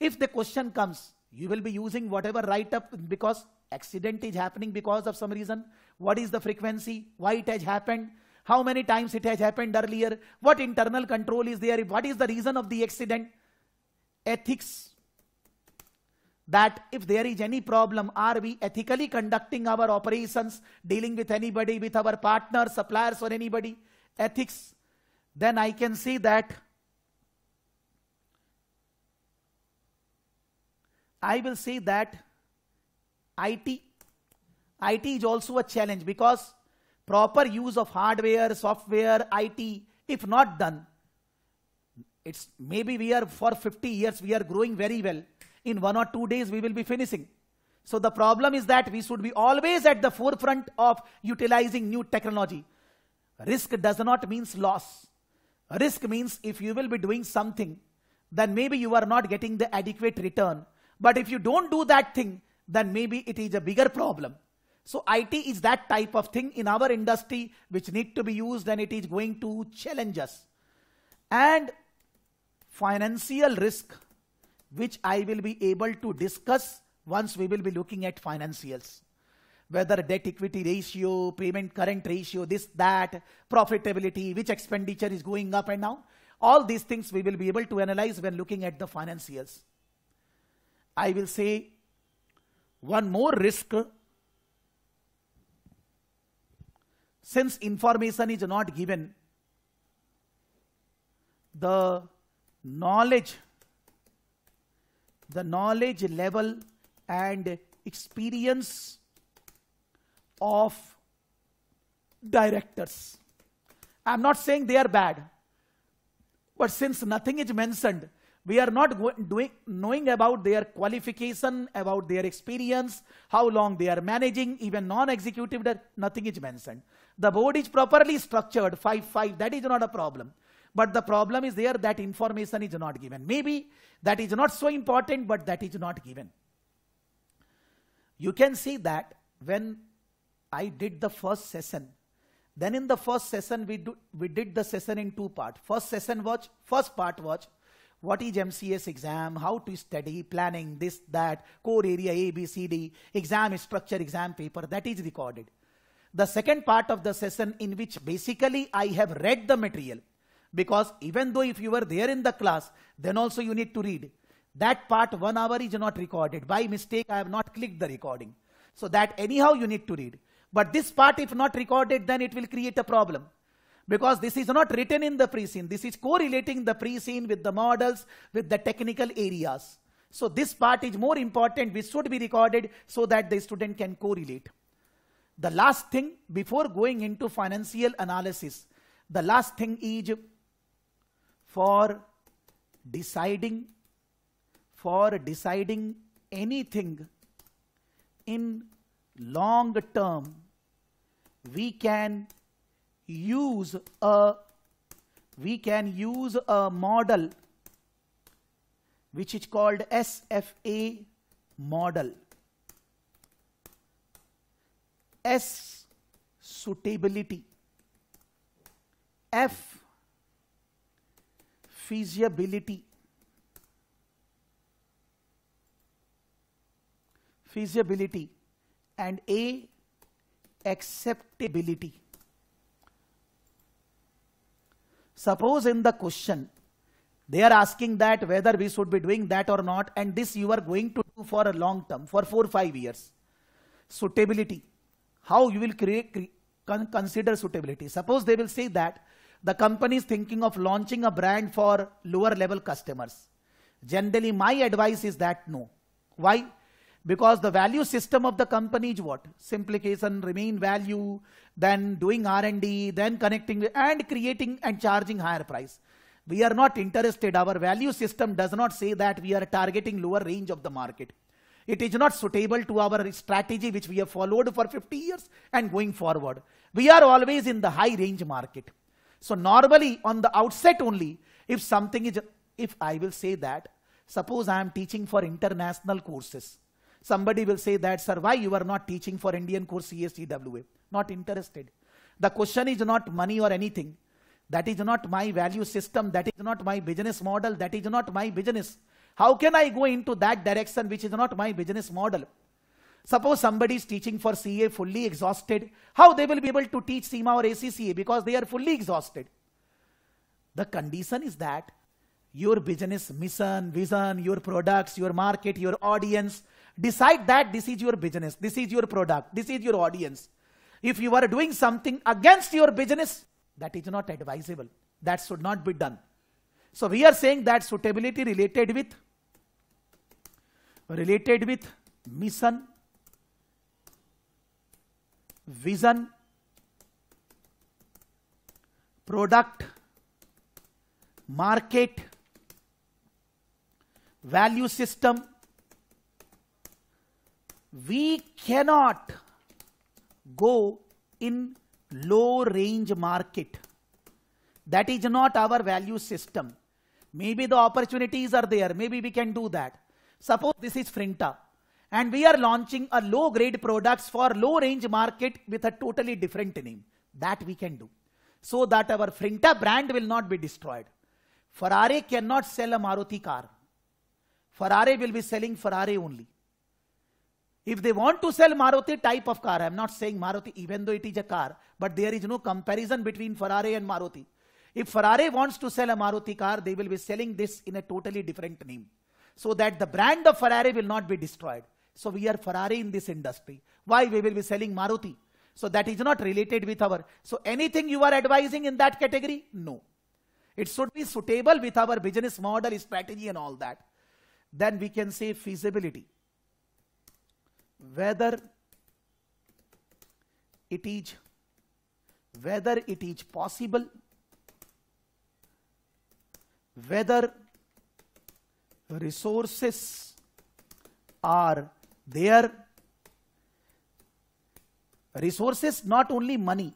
[SPEAKER 1] If the question comes, you will be using whatever write-up because accident is happening because of some reason. What is the frequency? Why it has happened? How many times it has happened earlier? What internal control is there? What is the reason of the accident? Ethics. That if there is any problem, are we ethically conducting our operations, dealing with anybody, with our partner, suppliers or anybody? Ethics. Then I can see that I will say that IT, IT is also a challenge because proper use of hardware, software, IT, if not done, it's maybe we are for 50 years, we are growing very well. In one or two days, we will be finishing. So the problem is that we should be always at the forefront of utilizing new technology. Risk does not means loss. Risk means if you will be doing something, then maybe you are not getting the adequate return. But if you don't do that thing, then maybe it is a bigger problem. So IT is that type of thing in our industry which need to be used and it is going to challenge us. And financial risk, which I will be able to discuss once we will be looking at financials. Whether debt equity ratio, payment current ratio, this, that, profitability, which expenditure is going up and down. All these things we will be able to analyze when looking at the financials. I will say one more risk. Since information is not given, the knowledge, the knowledge level and experience of directors. I'm not saying they are bad, but since nothing is mentioned, we are not doing, knowing about their qualification, about their experience, how long they are managing, even non-executive, nothing is mentioned. The board is properly structured, 5-5, that is not a problem. But the problem is there that information is not given. Maybe that is not so important, but that is not given. You can see that when I did the first session, then in the first session, we, do, we did the session in two parts. First session watch, first part was what is MCS exam, how to study, planning, this, that, core area A, B, C, D, exam structure, exam paper, that is recorded. The second part of the session in which basically I have read the material because even though if you were there in the class, then also you need to read. That part one hour is not recorded. By mistake, I have not clicked the recording. So that anyhow you need to read. But this part if not recorded, then it will create a problem because this is not written in the pre-scene. This is correlating the pre-scene with the models, with the technical areas. So this part is more important, which should be recorded so that the student can correlate. The last thing before going into financial analysis, the last thing is for deciding, for deciding anything in long term, we can use a we can use a model which is called SFA model. S suitability, F feasibility, feasibility and A acceptability. Suppose in the question, they are asking that whether we should be doing that or not, and this you are going to do for a long term, for four, five years. Suitability. How you will create, consider suitability. Suppose they will say that the company is thinking of launching a brand for lower level customers. Generally, my advice is that no. Why? because the value system of the company is what? Simplification, remain value, then doing R&D, then connecting and creating and charging higher price. We are not interested. Our value system does not say that we are targeting lower range of the market. It is not suitable to our strategy which we have followed for 50 years and going forward. We are always in the high range market. So normally on the outset only, if something is, if I will say that, suppose I am teaching for international courses Somebody will say that, sir, why you are not teaching for Indian course CSTWA? Not interested. The question is not money or anything. That is not my value system. That is not my business model. That is not my business. How can I go into that direction which is not my business model? Suppose somebody is teaching for CA fully exhausted, how they will be able to teach CMA or ACCA because they are fully exhausted. The condition is that your business mission, vision, your products, your market, your audience, Decide that this is your business, this is your product, this is your audience. If you are doing something against your business, that is not advisable. That should not be done. So we are saying that suitability related with related with mission, vision, product, market, value system, we cannot go in low range market. That is not our value system. Maybe the opportunities are there. Maybe we can do that. Suppose this is Frinta and we are launching a low grade products for low range market with a totally different name. That we can do. So that our Frinta brand will not be destroyed. Ferrari cannot sell a Maruti car. Ferrari will be selling Ferrari only. If they want to sell Maruti type of car, I'm not saying Maruti, even though it is a car, but there is no comparison between Ferrari and Maruti. If Ferrari wants to sell a Maruti car, they will be selling this in a totally different name so that the brand of Ferrari will not be destroyed. So we are Ferrari in this industry. Why we will be selling Maruti? So that is not related with our. So anything you are advising in that category? No. It should be suitable with our business model, strategy and all that. Then we can say feasibility whether it is whether it is possible whether resources are there resources not only money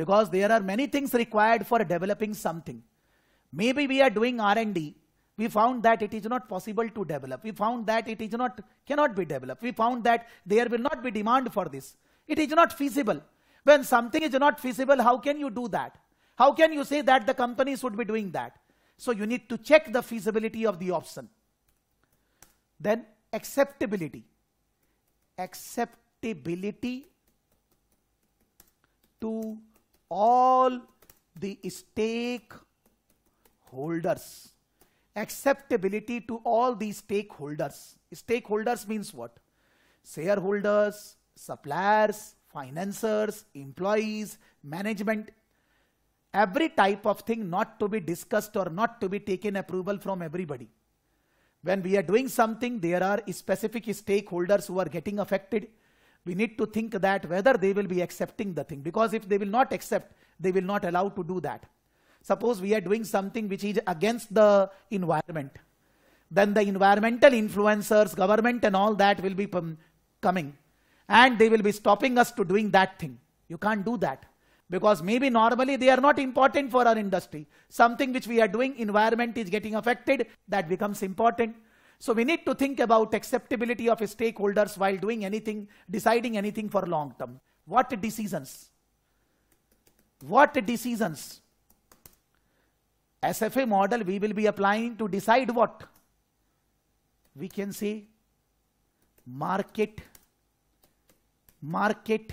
[SPEAKER 1] because there are many things required for developing something maybe we are doing r&d we found that it is not possible to develop. We found that it is not, cannot be developed. We found that there will not be demand for this. It is not feasible. When something is not feasible, how can you do that? How can you say that the company should be doing that? So you need to check the feasibility of the option. Then acceptability. Acceptability to all the stakeholders acceptability to all these stakeholders. Stakeholders means what? Shareholders, suppliers, financiers, employees, management, every type of thing not to be discussed or not to be taken approval from everybody. When we are doing something, there are specific stakeholders who are getting affected. We need to think that whether they will be accepting the thing because if they will not accept, they will not allow to do that. Suppose we are doing something which is against the environment. Then the environmental influencers, government and all that will be coming. And they will be stopping us to doing that thing. You can't do that. Because maybe normally they are not important for our industry. Something which we are doing, environment is getting affected, that becomes important. So we need to think about acceptability of stakeholders while doing anything, deciding anything for long term. What decisions? What decisions? SFA model we will be applying to decide what? We can say market, market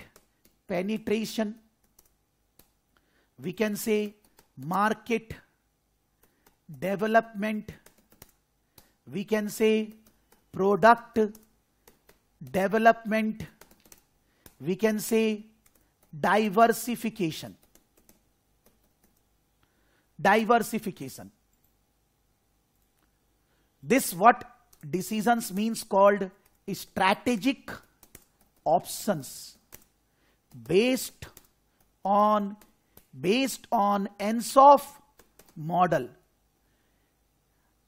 [SPEAKER 1] penetration. We can say market development. We can say product development. We can say diversification diversification. This what decisions means called strategic options based on based on NSOF model.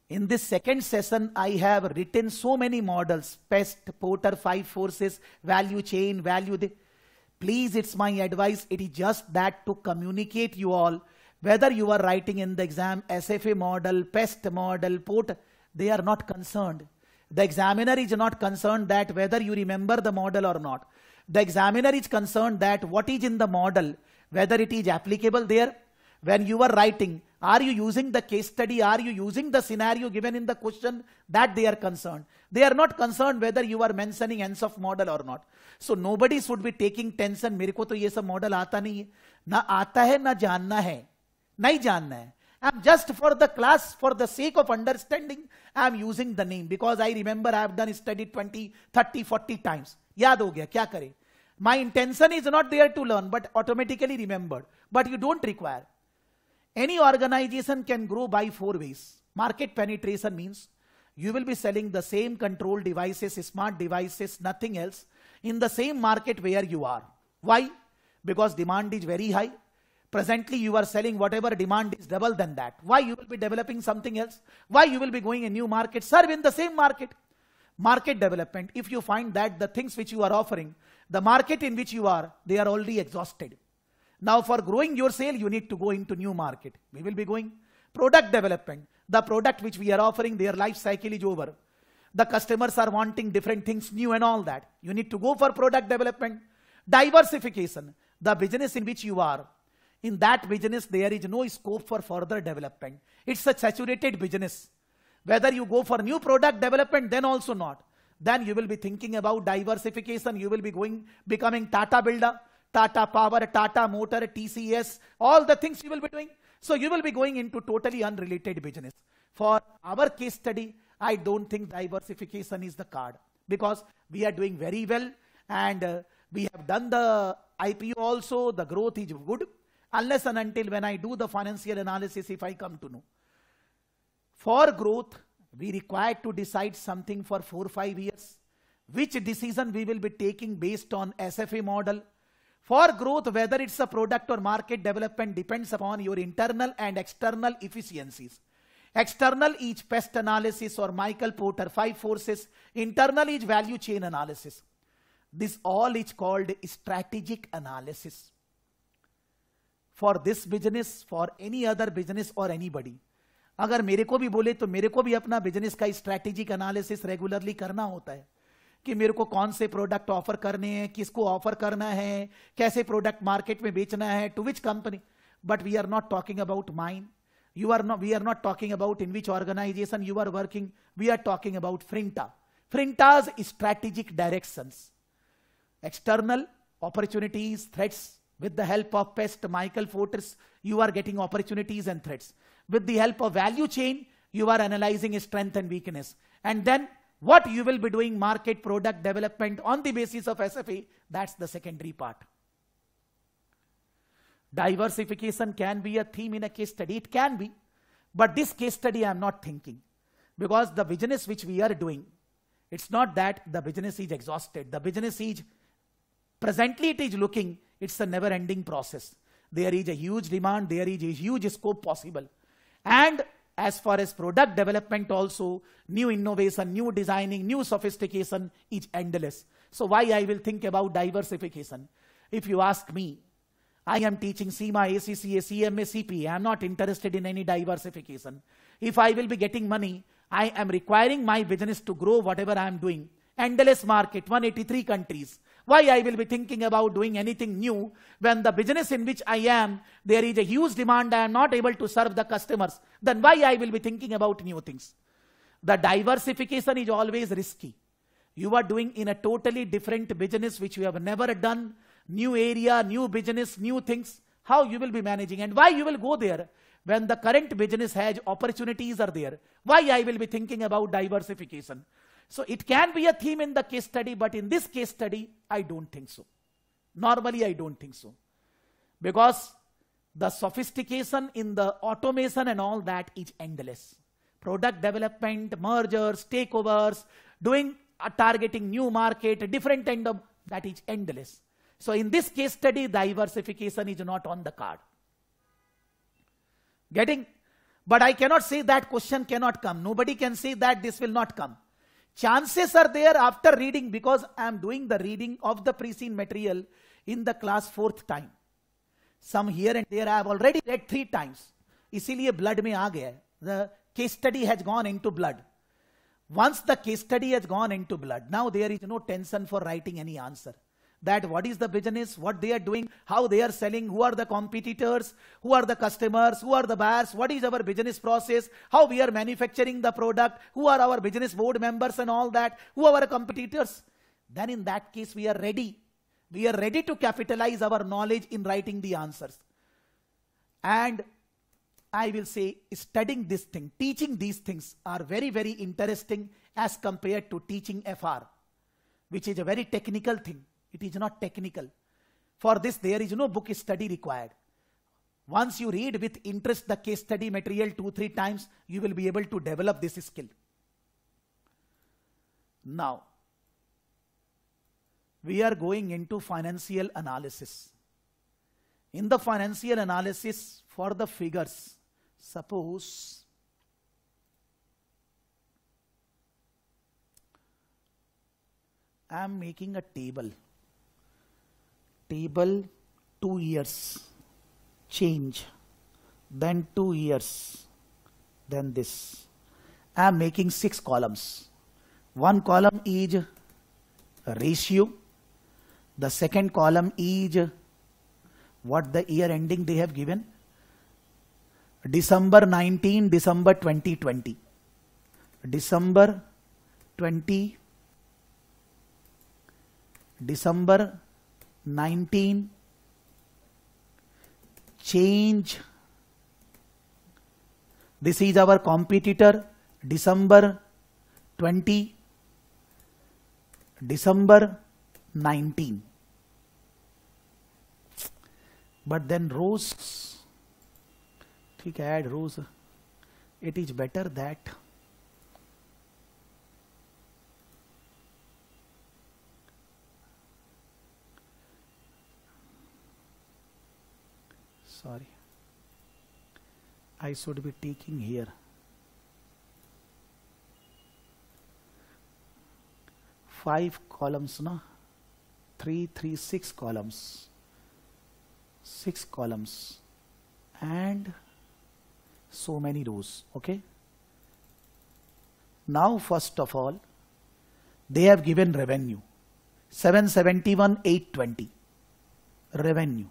[SPEAKER 1] In this second session, I have written so many models, pest, porter, five forces, value chain, value. Please, it's my advice. It is just that to communicate you all whether you are writing in the exam SFA model, PEST model, put they are not concerned. The examiner is not concerned that whether you remember the model or not. The examiner is concerned that what is in the model, whether it is applicable there. When you are writing, are you using the case study? Are you using the scenario given in the question? That they are concerned. They are not concerned whether you are mentioning ends of model or not. So nobody should be taking tension. मेरे को तो ये सब model आता नहीं है ना आता है ना जानना है नहीं जानना है I am just for the class for the sake of understanding I am using the name because I remember I done study twenty thirty forty times याद हो गया क्या करे my intention is not there to learn but automatically remembered but you don't require any organisation can grow by four ways market penetration means you will be selling the same control devices smart devices nothing else in the same market where you are why because demand is very high Presently, you are selling whatever demand is double than that. Why you will be developing something else? Why you will be going a new market? Serve in the same market. Market development, if you find that the things which you are offering, the market in which you are, they are already exhausted. Now for growing your sale, you need to go into new market. We will be going. Product development, the product which we are offering, their life cycle is over. The customers are wanting different things, new and all that. You need to go for product development. Diversification, the business in which you are, in that business there is no scope for further development. It's a saturated business. Whether you go for new product development, then also not. Then you will be thinking about diversification. You will be going, becoming Tata Builder, Tata Power, Tata Motor, TCS, all the things you will be doing. So you will be going into totally unrelated business. For our case study, I don't think diversification is the card because we are doing very well and uh, we have done the IPO also, the growth is good unless and until when I do the financial analysis, if I come to know. For growth, we require to decide something for four, or five years, which decision we will be taking based on SFA model. For growth, whether it's a product or market development depends upon your internal and external efficiencies. External is pest analysis or Michael Porter five forces. Internal is value chain analysis. This all is called strategic analysis. For this business for any other business और anybody अगर मेरे को भी बोले तो मेरे को भी अपना बिजनेस का स्ट्रेटेजिक एनालिसिस रेगुलरली करना होता है कि मेरे को कौन से प्रोडक्ट ऑफर करने हैं किसको ऑफर करना है कैसे प्रोडक्ट मार्केट में बेचना है to which company but we are not talking about mine you are not we are not talking about in which organisation you are working we are talking about Frinta Frinta's strategic direction external opportunities threats With the help of Pest, Michael Fortis, you are getting opportunities and threats. With the help of value chain, you are analyzing strength and weakness. And then what you will be doing market product development on the basis of SFA, that's the secondary part. Diversification can be a theme in a case study. It can be. But this case study I'm not thinking. Because the business which we are doing, it's not that the business is exhausted. The business is, presently it is looking it's a never ending process. There is a huge demand, there is a huge scope possible. And as far as product development also, new innovation, new designing, new sophistication is endless. So why I will think about diversification? If you ask me, I am teaching CMA, ACCA, CMA, CPA. I am not interested in any diversification. If I will be getting money, I am requiring my business to grow whatever I am doing. Endless market, 183 countries. Why I will be thinking about doing anything new when the business in which I am, there is a huge demand, I am not able to serve the customers. Then why I will be thinking about new things? The diversification is always risky. You are doing in a totally different business which you have never done, new area, new business, new things. How you will be managing and why you will go there when the current business has opportunities are there. Why I will be thinking about diversification? So it can be a theme in the case study, but in this case study, I don't think so. Normally, I don't think so. Because the sophistication in the automation and all that is endless. Product development, mergers, takeovers, doing a uh, targeting new market, different kind of, that is endless. So in this case study, diversification is not on the card. Getting? But I cannot say that question cannot come. Nobody can say that this will not come. Chances are there after reading because I am doing the reading of the pre-seen material in the class fourth time. Some here and there I have already read three times. इसीलिए blood में आ गया The case study has gone into blood. Once the case study has gone into blood, now there is no tension for writing any answer that what is the business, what they are doing, how they are selling, who are the competitors, who are the customers, who are the buyers, what is our business process, how we are manufacturing the product, who are our business board members and all that, who are our competitors. Then in that case, we are ready. We are ready to capitalize our knowledge in writing the answers. And I will say studying this thing, teaching these things are very, very interesting as compared to teaching FR, which is a very technical thing. It is not technical. For this, there is no book study required. Once you read with interest the case study material two, three times, you will be able to develop this skill. Now, we are going into financial analysis. In the financial analysis for the figures, suppose I am making a table table 2 years change then 2 years then this I am making 6 columns one column is ratio the second column is what the year ending they have given December 19 December 2020 December 20 December 19 change this is our competitor december 20 december 19 but then rows ठीक है add rows it is better that I should be taking here five columns no, three three six columns six columns and so many rows okay now first of all they have given revenue 771 820 revenue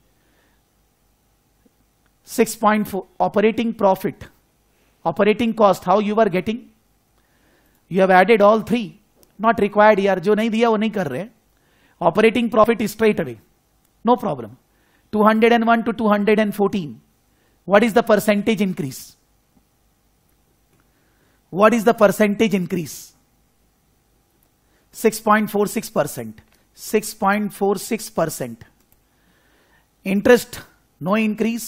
[SPEAKER 1] 6.4 operating profit operating cost how you are getting you have added all three not required here जो नहीं दिया वो नहीं कर रहे operating profit is straight away no problem 201 to 214 what is the percentage increase what is the percentage increase 6.46 percent 6.46 percent interest no increase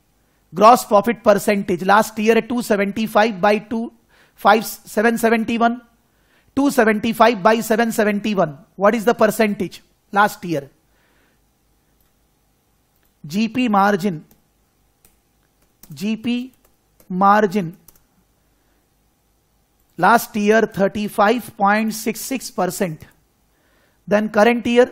[SPEAKER 1] Gross profit percentage last year 275 by 2, 5, 771. 275 by 771. What is the percentage last year? GP margin. GP margin last year 35.66%. Then current year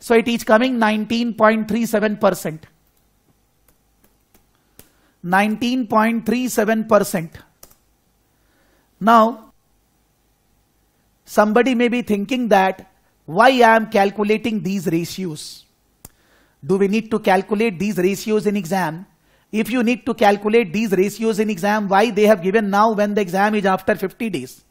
[SPEAKER 1] So it is coming 19.37%. 19.37%. Now, somebody may be thinking that why I am calculating these ratios? Do we need to calculate these ratios in exam? If you need to calculate these ratios in exam, why they have given now when the exam is after 50 days?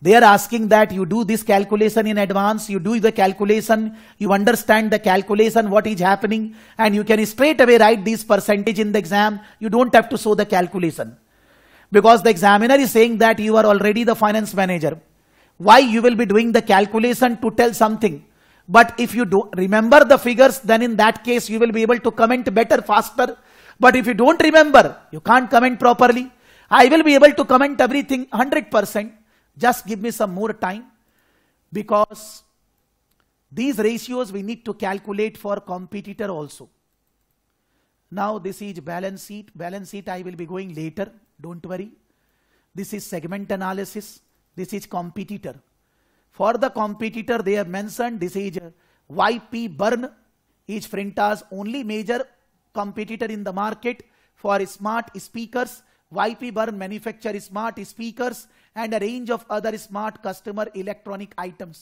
[SPEAKER 1] They are asking that you do this calculation in advance, you do the calculation, you understand the calculation, what is happening, and you can straight away write this percentage in the exam. You don't have to show the calculation. Because the examiner is saying that you are already the finance manager. Why you will be doing the calculation to tell something? But if you do remember the figures, then in that case you will be able to comment better, faster. But if you don't remember, you can't comment properly. I will be able to comment everything 100%. Just give me some more time because these ratios we need to calculate for competitor also. Now this is balance sheet. Balance sheet I will be going later. Don't worry. This is segment analysis. This is competitor. For the competitor they have mentioned this is YP Burn is Frinta's only major competitor in the market for smart speakers. YP Burn manufacture smart speakers and a range of other smart customer electronic items.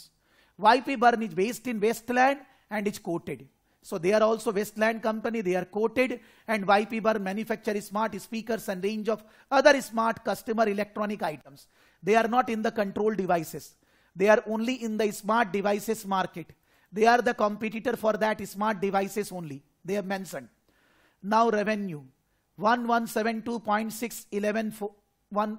[SPEAKER 1] YP Burn is based in Westland and is quoted. So they are also Westland company, they are quoted and YP Burn manufacture smart speakers and range of other smart customer electronic items. They are not in the control devices. They are only in the smart devices market. They are the competitor for that smart devices only. They have mentioned. Now revenue. 1172.611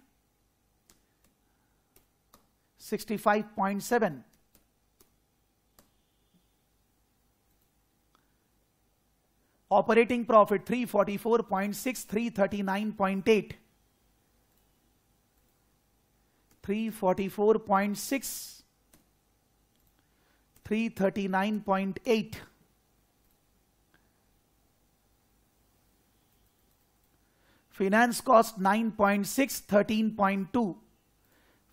[SPEAKER 1] 65.7. Operating profit 344.6, 339.8. 344.6, 339.8. Finance cost 9.6, 13.2.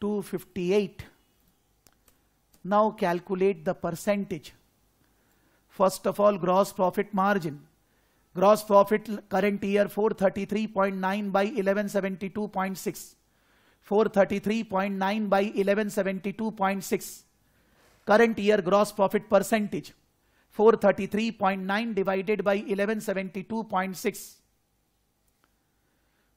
[SPEAKER 1] 258. Now calculate the percentage. First of all, gross profit margin. Gross profit current year 433.9 by 1172.6. 433.9 by 1172.6. Current year gross profit percentage 433.9 divided by 1172.6.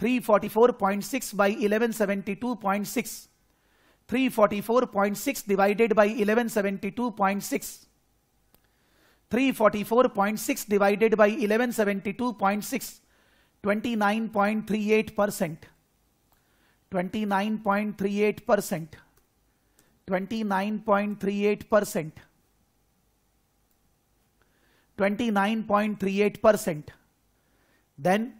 [SPEAKER 1] 344.6 by 1172.6. 344.6 divided by 1172.6. 344.6 divided by 1172.6. 29.38%. 29.38%. 29.38%. 29.38%. Then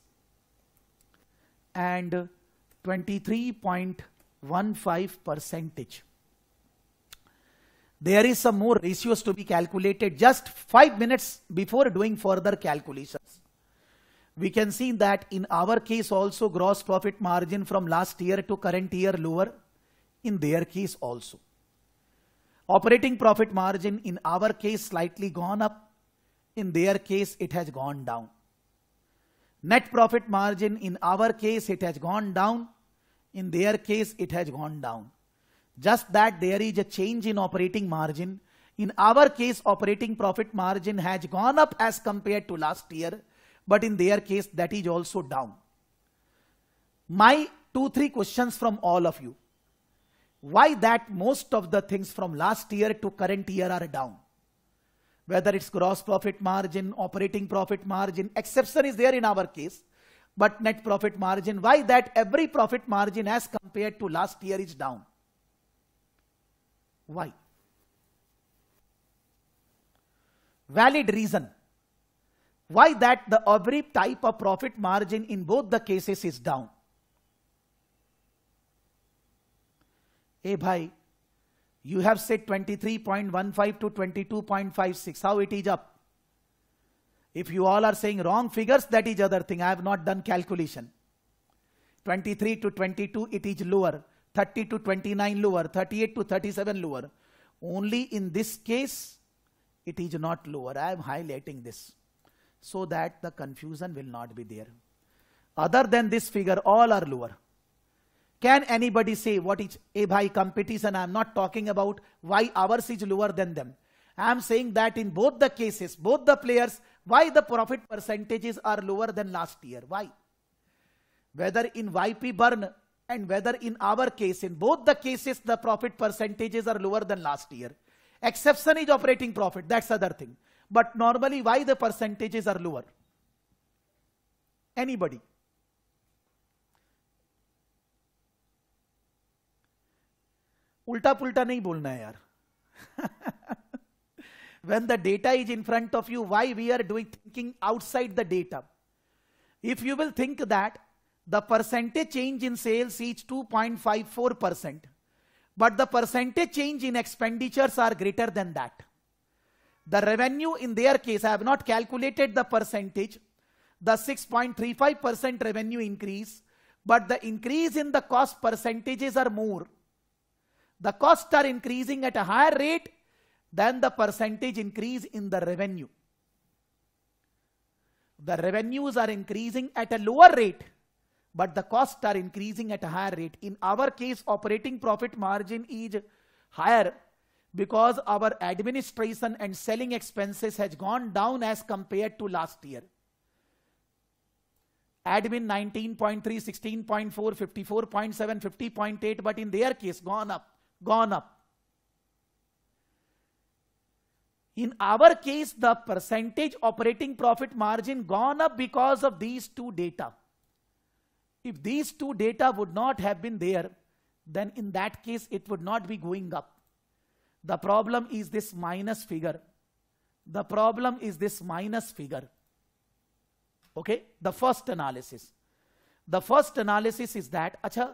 [SPEAKER 1] and 23.15 percentage. There is some more ratios to be calculated just 5 minutes before doing further calculations. We can see that in our case also gross profit margin from last year to current year lower, in their case also. Operating profit margin in our case slightly gone up, in their case it has gone down. Net profit margin in our case it has gone down, in their case it has gone down. Just that there is a change in operating margin. In our case operating profit margin has gone up as compared to last year, but in their case that is also down. My two, three questions from all of you. Why that most of the things from last year to current year are down? whether it's gross profit margin, operating profit margin, exception is there in our case, but net profit margin, why that every profit margin as compared to last year is down? Why? Valid reason. Why that the every type of profit margin in both the cases is down? Hey, bhai, you have said 23.15 to 22.56. How it is up? If you all are saying wrong figures, that is other thing. I have not done calculation. 23 to 22, it is lower. 30 to 29 lower. 38 to 37 lower. Only in this case, it is not lower. I am highlighting this so that the confusion will not be there. Other than this figure, all are lower. Can anybody say what is a by competition? I am not talking about why ours is lower than them. I am saying that in both the cases, both the players, why the profit percentages are lower than last year? Why? Whether in YP burn and whether in our case, in both the cases, the profit percentages are lower than last year. Exception is operating profit. That's other thing. But normally, why the percentages are lower? Anybody? उल्टा पुल्टा नहीं बोलना है when the data is in front of you why we are doing thinking outside the data if you will think that the percentage change in sales is 2.54% but the percentage change in expenditures are greater than that the revenue in their case i have not calculated the percentage the 6.35% revenue increase but the increase in the cost percentages are more the costs are increasing at a higher rate than the percentage increase in the revenue. The revenues are increasing at a lower rate, but the costs are increasing at a higher rate. In our case, operating profit margin is higher because our administration and selling expenses has gone down as compared to last year. Admin 19.3, 16.4, 54.7, 50.8, but in their case gone up gone up. In our case, the percentage operating profit margin gone up because of these two data. If these two data would not have been there, then in that case, it would not be going up. The problem is this minus figure. The problem is this minus figure. Okay, the first analysis. The first analysis is that, acha,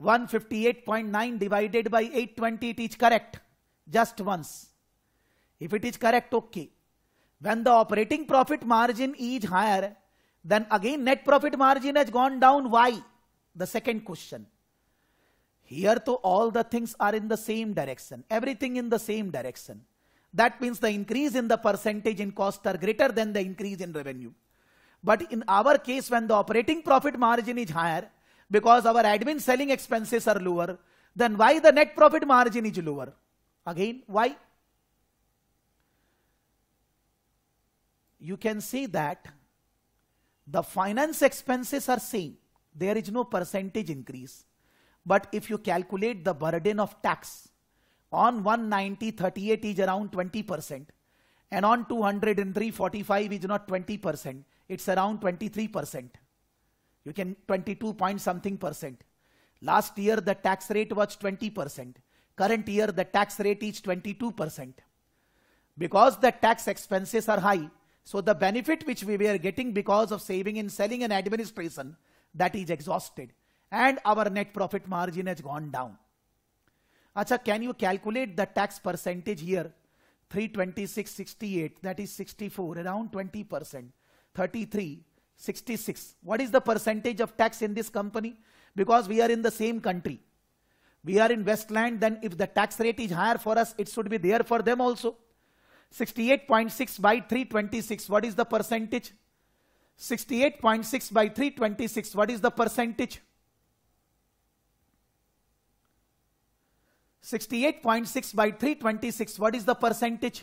[SPEAKER 1] 158.9 divided by 820, it is correct just once. If it is correct, okay. When the operating profit margin is higher, then again net profit margin has gone down. Why? The second question. Here too all the things are in the same direction. Everything in the same direction. That means the increase in the percentage in cost are greater than the increase in revenue. But in our case, when the operating profit margin is higher, because our admin selling expenses are lower, then why the net profit margin is lower? Again, why? You can see that the finance expenses are same. There is no percentage increase. But if you calculate the burden of tax on 190, 38 is around 20% and on 203, 45 is not 20%. It's around 23%. You can 22 point something percent. Last year the tax rate was 20 percent. Current year the tax rate is 22 percent. Because the tax expenses are high, so the benefit which we were getting because of saving in selling and administration, that is exhausted. And our net profit margin has gone down. Acha, can you calculate the tax percentage here? 326.68, that is 64, around 20%. 33, 66. What is the percentage of tax in this company? Because we are in the same country. We are in Westland, then if the tax rate is higher for us, it should be there for them also. 68.6 by 326. What is the percentage? 68.6 by 326. What is the percentage? 68.6 by 326. What is the percentage?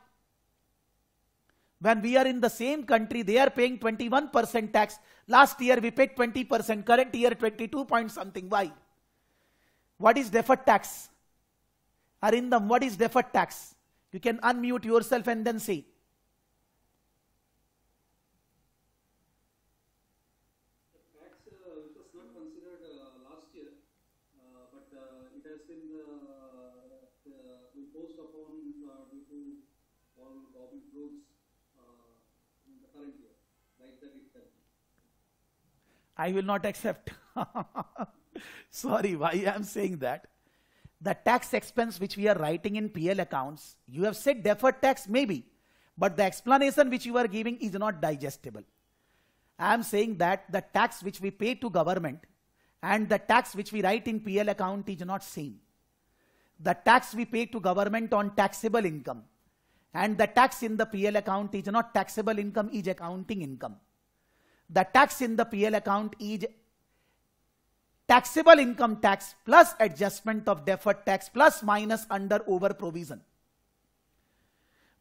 [SPEAKER 1] when we are in the same country, they are paying 21% tax. Last year we paid 20%, current year 22 point something. Why? What is deferred tax? Arindam, what is deferred tax? You can unmute yourself and then say. I will not accept. Sorry, why I am saying that. The tax expense which we are writing in PL accounts, you have said deferred tax maybe, but the explanation which you are giving is not digestible. I am saying that the tax which we pay to government and the tax which we write in PL account is not same. The tax we pay to government on taxable income and the tax in the PL account is not taxable income, is accounting income the tax in the PL account is taxable income tax plus adjustment of deferred tax plus minus under over provision.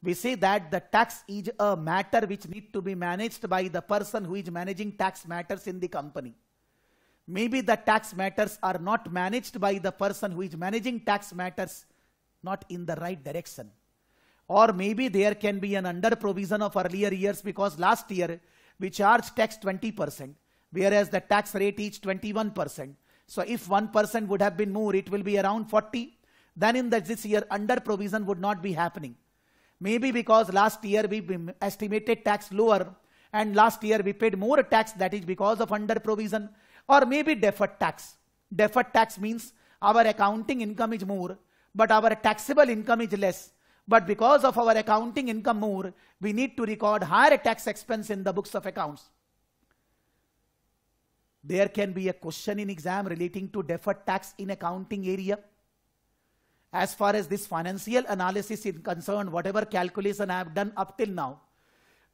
[SPEAKER 1] We say that the tax is a matter which need to be managed by the person who is managing tax matters in the company. Maybe the tax matters are not managed by the person who is managing tax matters not in the right direction. Or maybe there can be an under provision of earlier years because last year we charge tax 20%, whereas the tax rate is 21%. So if 1% would have been more, it will be around 40. Then in that this year, under provision would not be happening. Maybe because last year we estimated tax lower and last year we paid more tax, that is because of under provision or maybe deferred tax. Deferred tax means our accounting income is more, but our taxable income is less. But because of our accounting income more, we need to record higher tax expense in the books of accounts. There can be a question in exam relating to deferred tax in accounting area. As far as this financial analysis is concerned, whatever calculation I have done up till now,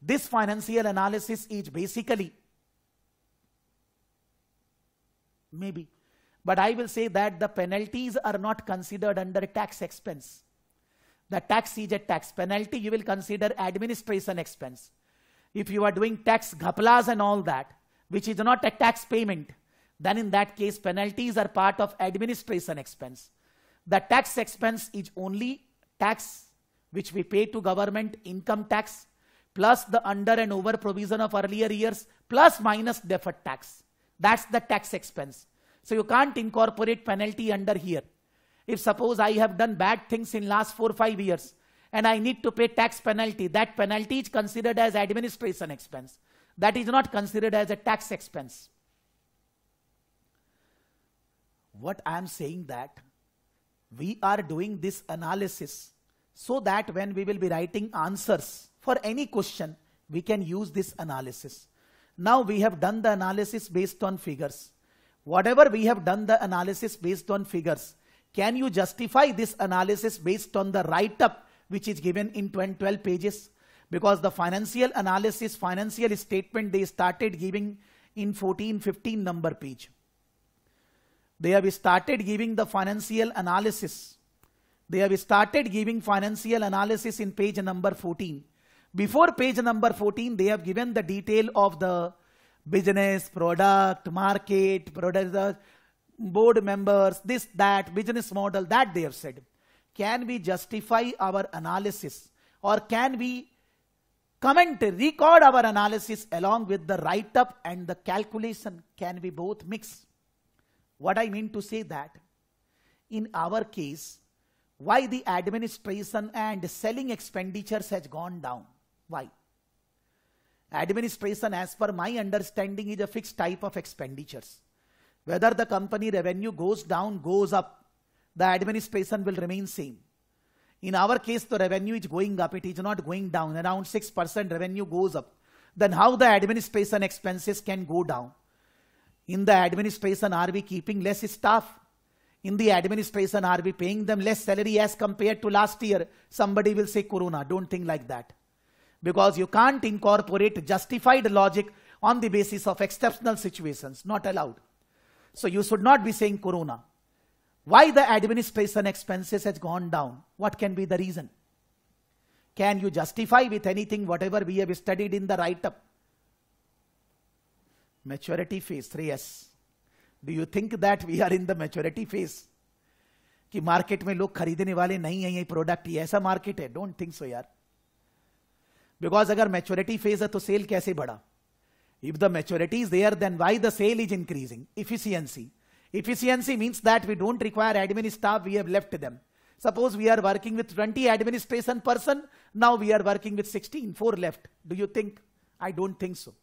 [SPEAKER 1] this financial analysis is basically maybe but i will say that the penalties are not considered under tax expense the tax is a tax penalty. You will consider administration expense. If you are doing tax ghaplas and all that, which is not a tax payment, then in that case, penalties are part of administration expense. The tax expense is only tax which we pay to government income tax plus the under and over provision of earlier years plus minus deferred tax. That's the tax expense. So you can't incorporate penalty under here. If suppose I have done bad things in last four, or five years and I need to pay tax penalty, that penalty is considered as administration expense. That is not considered as a tax expense. What I am saying that we are doing this analysis so that when we will be writing answers for any question, we can use this analysis. Now we have done the analysis based on figures. Whatever we have done the analysis based on figures, can you justify this analysis based on the write-up which is given in 12 pages? Because the financial analysis, financial statement they started giving in 14, 15 number page. They have started giving the financial analysis. They have started giving financial analysis in page number 14. Before page number 14, they have given the detail of the business, product, market, product, board members, this, that, business model, that they have said. Can we justify our analysis or can we comment, record our analysis along with the write-up and the calculation? Can we both mix? What I mean to say that in our case, why the administration and selling expenditures has gone down? Why? Administration as per my understanding is a fixed type of expenditures whether the company revenue goes down, goes up, the administration will remain same. In our case, the revenue is going up. It is not going down. Around 6% revenue goes up. Then how the administration expenses can go down? In the administration, are we keeping less staff? In the administration, are we paying them less salary as compared to last year? Somebody will say Corona. Don't think like that. Because you can't incorporate justified logic on the basis of exceptional situations. Not allowed. So you should not be saying corona. Why the administration expenses has gone down? What can be the reason? Can you justify with anything whatever we have studied in the write-up? Maturity phase, 3S. Do you think that we are in the maturity phase? कि market में लोग खरीदने वाले नहीं product, ये product ये market hai. Don't think so, यार Because agar maturity phase hai, to sale kaise bada? If the maturity is there, then why the sale is increasing? Efficiency. Efficiency means that we don't require admin staff, we have left them. Suppose we are working with 20 administration person, now we are working with 16, 4 left. Do you think? I don't think so.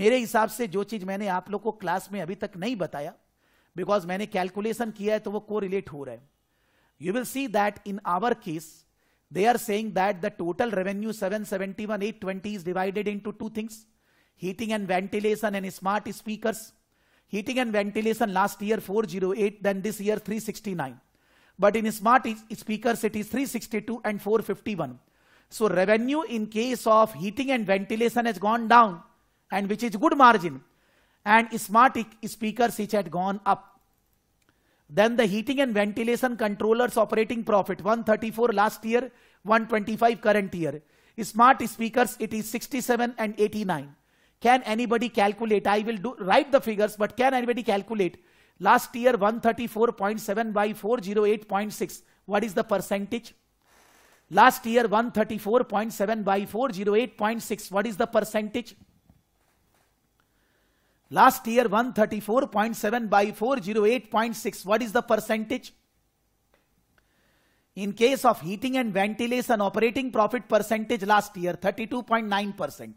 [SPEAKER 1] मेरे हिसाब से जो चीज मैंने आप लोग को class में अभी तक नहीं बताया बिकॉज मैंने कैलकुलेशन किया है तो वो को रिलेट हो रहा है you will see that in our case they are saying that the total revenue 771820 is divided into two things heating and ventilation and smart speakers. Heating and ventilation last year 408, then this year 369. But in smart speakers, it is 362 and 451. So revenue in case of heating and ventilation has gone down and which is good margin and smart speakers which had gone up. Then the heating and ventilation controllers operating profit 134 last year, 125 current year. Smart speakers it is 67 and 89. Can anybody calculate? I will do, write the figures, but can anybody calculate? Last year 134.7 by 408.6. What is the percentage? Last year 134.7 by 408.6. What is the percentage? Last year 134.7 by 408.6. What is the percentage? In case of heating and ventilation, operating profit percentage last year 32.9 percent.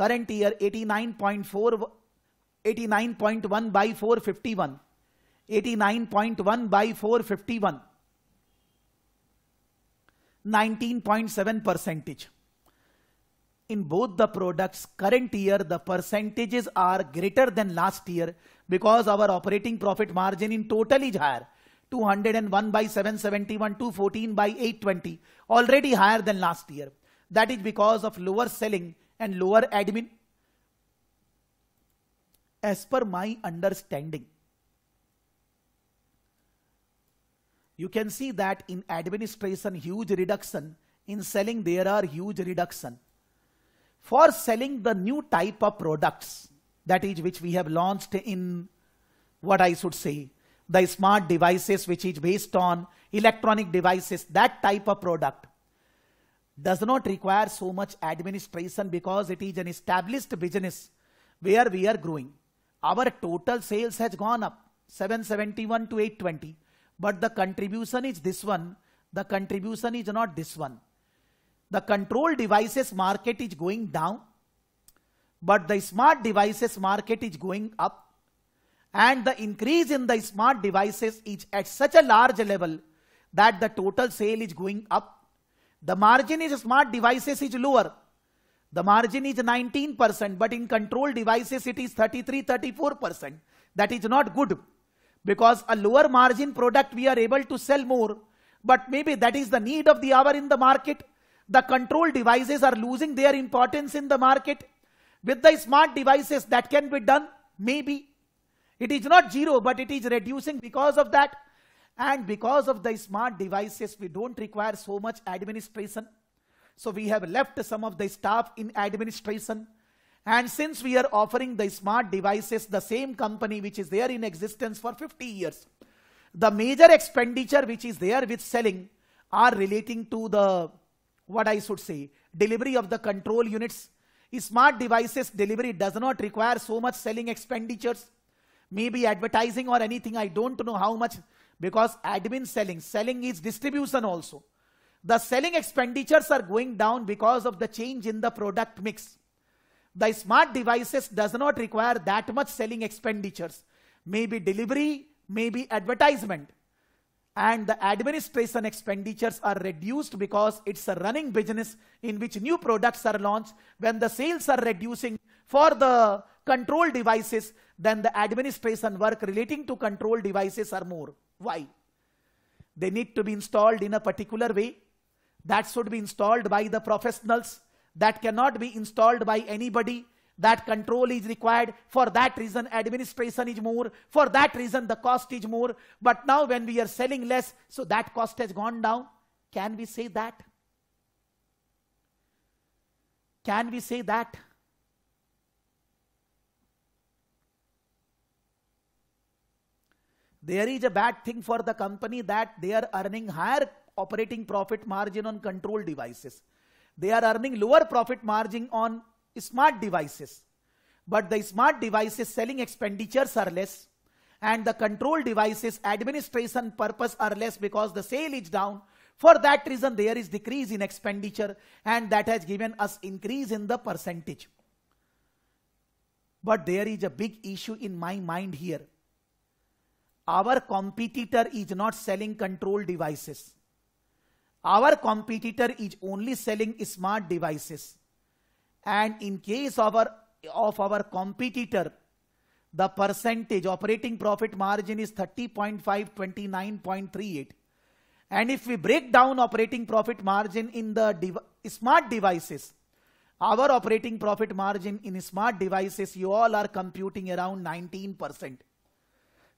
[SPEAKER 1] current year 89.4 89.1 by 451 89.1 by 451 19.7 percentage in both the products current year the percentages are greater than last year because our operating profit margin in total is higher 201 by 771 214 by 820 already higher than last year that is because of lower selling and lower admin? As per my understanding, you can see that in administration huge reduction, in selling there are huge reduction. For selling the new type of products, that is which we have launched in what I should say, the smart devices which is based on electronic devices, that type of product does not require so much administration because it is an established business where we are growing. Our total sales has gone up 771 to 820, but the contribution is this one. The contribution is not this one. The control devices market is going down, but the smart devices market is going up. And the increase in the smart devices is at such a large level that the total sale is going up the margin is smart devices is lower. The margin is 19%, but in control devices it is 33, 34%. That is not good because a lower margin product we are able to sell more, but maybe that is the need of the hour in the market. The control devices are losing their importance in the market. With the smart devices that can be done, maybe. It is not zero, but it is reducing because of that. And because of the smart devices, we don't require so much administration. So we have left some of the staff in administration. And since we are offering the smart devices, the same company which is there in existence for 50 years, the major expenditure which is there with selling are relating to the, what I should say, delivery of the control units. Smart devices delivery does not require so much selling expenditures, maybe advertising or anything. I don't know how much because admin selling, selling is distribution also. The selling expenditures are going down because of the change in the product mix. The smart devices does not require that much selling expenditures. Maybe delivery, maybe advertisement. And the administration expenditures are reduced because it's a running business in which new products are launched. When the sales are reducing for the control devices, then the administration work relating to control devices are more. Why? They need to be installed in a particular way. That should be installed by the professionals. That cannot be installed by anybody. That control is required. For that reason, administration is more. For that reason, the cost is more. But now when we are selling less, so that cost has gone down. Can we say that? Can we say that? There is a bad thing for the company that they are earning higher operating profit margin on control devices. They are earning lower profit margin on smart devices. But the smart devices selling expenditures are less and the control devices administration purpose are less because the sale is down. For that reason, there is decrease in expenditure and that has given us increase in the percentage. But there is a big issue in my mind here our competitor is not selling control devices. Our competitor is only selling smart devices. And in case of our, of our competitor, the percentage operating profit margin is 30.5, 29.38. And if we break down operating profit margin in the smart devices, our operating profit margin in smart devices, you all are computing around 19%.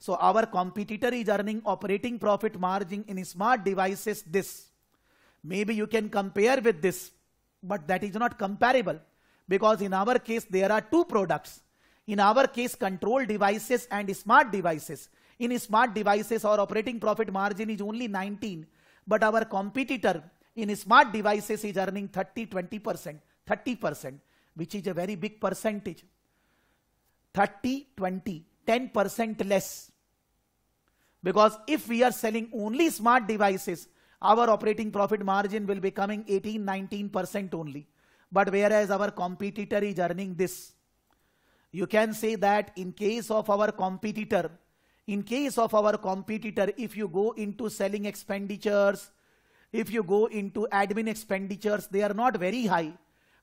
[SPEAKER 1] So our competitor is earning operating profit margin in smart devices this. Maybe you can compare with this, but that is not comparable because in our case there are two products. In our case control devices and smart devices. In smart devices our operating profit margin is only 19 but our competitor in smart devices is earning 30, 20%, 30% which is a very big percentage. 30, 20, 10% less. Because if we are selling only smart devices, our operating profit margin will be coming 18, 19% only. But whereas our competitor is earning this, you can say that in case of our competitor, in case of our competitor, if you go into selling expenditures, if you go into admin expenditures, they are not very high,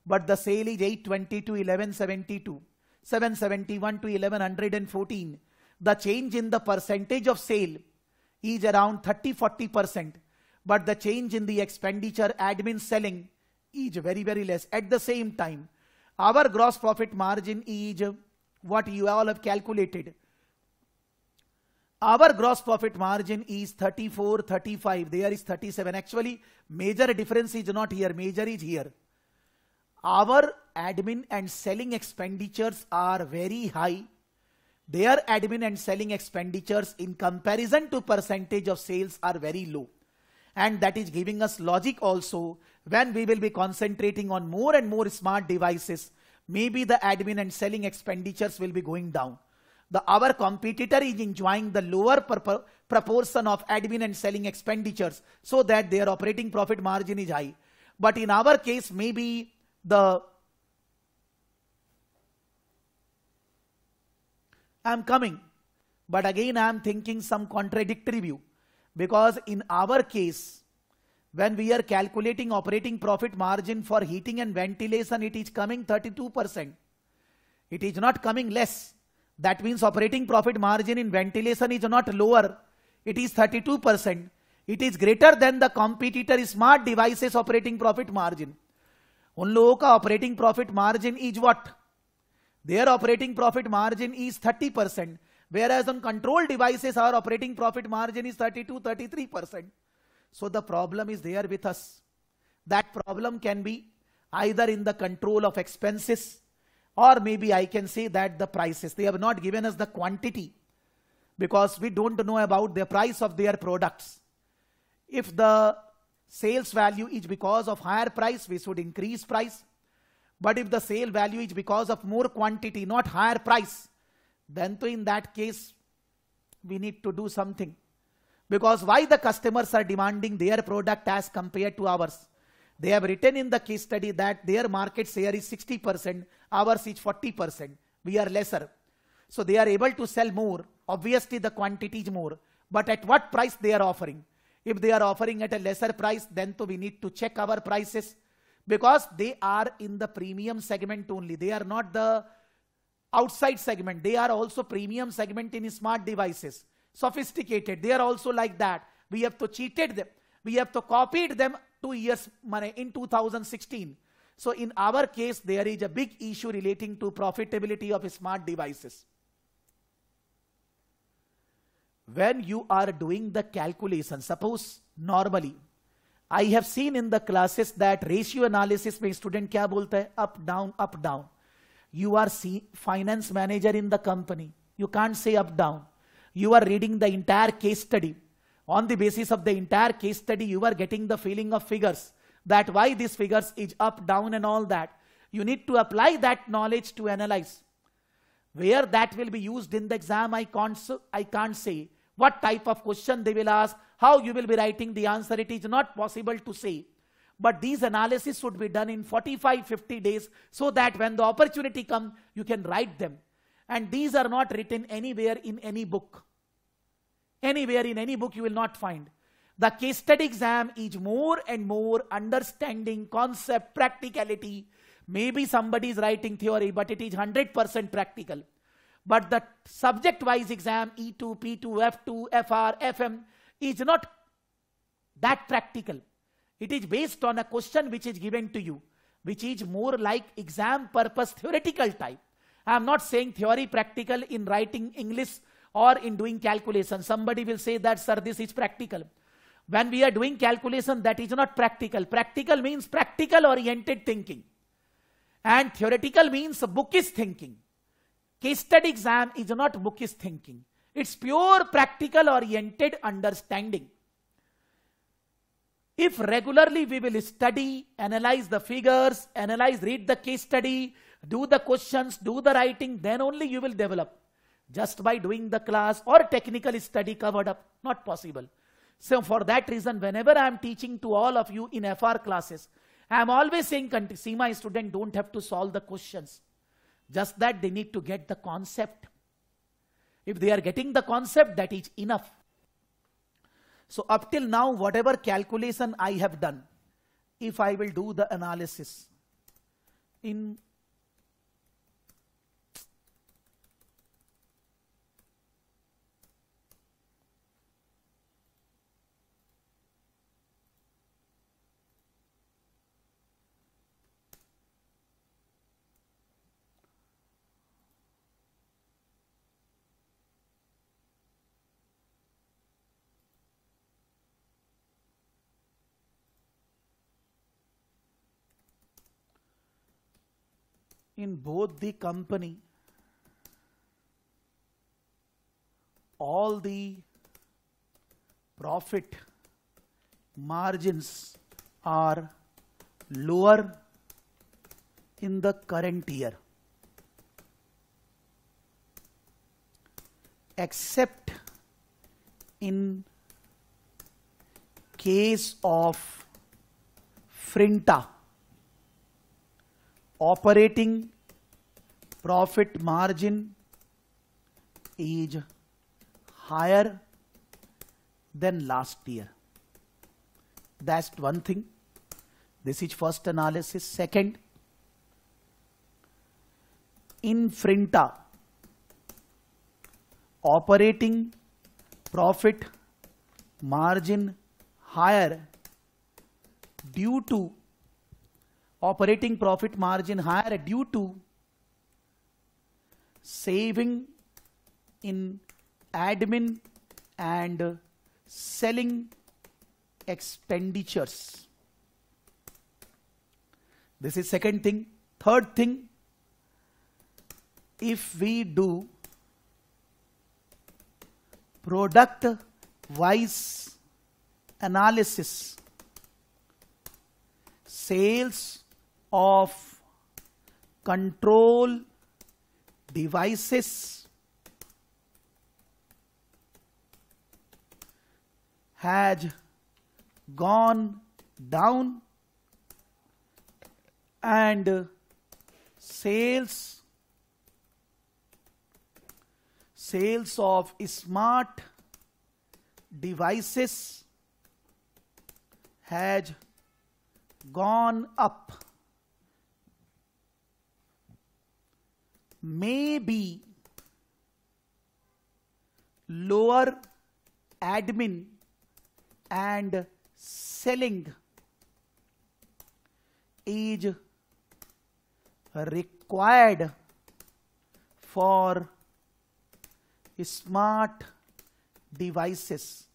[SPEAKER 1] but the sale is 820 to 1172, 771 to 1114, the change in the percentage of sale is around 30-40%, but the change in the expenditure admin selling is very, very less. At the same time, our gross profit margin is what you all have calculated. Our gross profit margin is 34, 35. There is 37. Actually, major difference is not here. Major is here. Our admin and selling expenditures are very high their admin and selling expenditures in comparison to percentage of sales are very low. And that is giving us logic also when we will be concentrating on more and more smart devices, maybe the admin and selling expenditures will be going down. The, our competitor is enjoying the lower proportion of admin and selling expenditures so that their operating profit margin is high. But in our case, maybe the I'm coming. But again, I'm thinking some contradictory view because in our case, when we are calculating operating profit margin for heating and ventilation, it is coming 32%. It is not coming less. That means operating profit margin in ventilation is not lower. It is 32%. It is greater than the competitor smart devices operating profit margin. उन operating profit margin is what? Is their operating profit margin is 30%, whereas on control devices, our operating profit margin is 32, 33%. So the problem is there with us. That problem can be either in the control of expenses or maybe I can say that the prices. They have not given us the quantity because we don't know about the price of their products. If the sales value is because of higher price, we should increase price. But if the sale value is because of more quantity, not higher price, then to in that case, we need to do something. Because why the customers are demanding their product as compared to ours? They have written in the case study that their market share is 60%, ours is 40%. We are lesser. So they are able to sell more. Obviously the quantity is more. But at what price they are offering? If they are offering at a lesser price, then to we need to check our prices because they are in the premium segment only. They are not the outside segment. They are also premium segment in smart devices. Sophisticated. They are also like that. We have to cheated them. We have to copied them two years in 2016. So in our case, there is a big issue relating to profitability of smart devices. When you are doing the calculation, suppose normally I have seen in the classes that ratio analysis में student क्या बोलता है up down up down you are see finance manager in the company you not say up down you are reading the entire case study on the basis of the entire case study you are getting the feeling of figures that why these figures is up down and all that you need to apply that knowledge to analyze where that will be used in the exam i can't say what type of question they will ask, how you will be writing the answer, it is not possible to say. But these analysis should be done in 45, 50 days so that when the opportunity comes, you can write them. And these are not written anywhere in any book. Anywhere in any book you will not find. The case study exam is more and more understanding, concept, practicality. Maybe somebody is writing theory, but it is 100% practical. But the subject wise exam, E2, P2, F2, FR, FM, is not that practical. It is based on a question which is given to you, which is more like exam purpose theoretical type. I am not saying theory practical in writing English or in doing calculation. Somebody will say that, sir, this is practical. When we are doing calculation, that is not practical. Practical means practical oriented thinking. And theoretical means bookish thinking. Case study exam is not bookish thinking. It's pure practical oriented understanding. If regularly we will study, analyze the figures, analyze, read the case study, do the questions, do the writing, then only you will develop. Just by doing the class or technical study covered up, not possible. So for that reason, whenever I am teaching to all of you in FR classes, I am always saying, see my student, don't have to solve the questions. Just that they need to get the concept. If they are getting the concept, that is enough. So up till now, whatever calculation I have done, if I will do the analysis in in both the company all the profit margins are lower in the current year except in case of Frinta operating profit margin is higher than last year. That's one thing. This is first analysis. Second, in Frinta, operating profit margin higher due to operating profit margin higher due to saving in admin and selling expenditures. This is second thing. Third thing, if we do product wise analysis, sales of control devices has gone down and sales sales of smart devices has gone up may be lower admin and selling is required for smart devices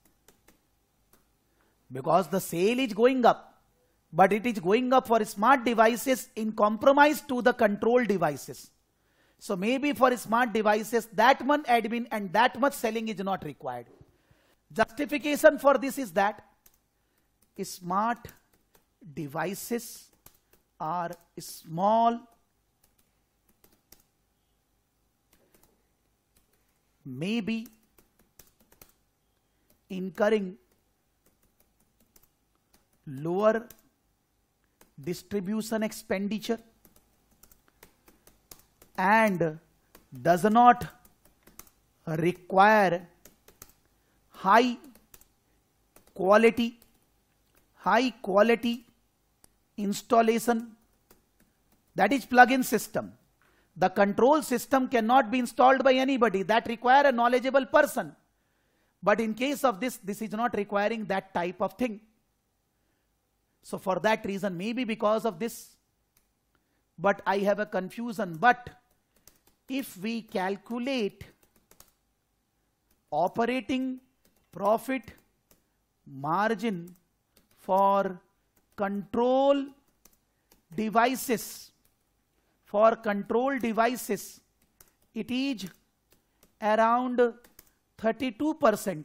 [SPEAKER 1] because the sale is going up but it is going up for smart devices in compromise to the control devices so maybe for smart devices, that much admin and that much selling is not required. Justification for this is that smart devices are small maybe incurring lower distribution expenditure and does not require high quality high quality installation that is is plug-in system the control system cannot be installed by anybody that require a knowledgeable person but in case of this this is not requiring that type of thing so for that reason maybe because of this but i have a confusion but if we calculate operating profit margin for control devices for control devices it is around 32%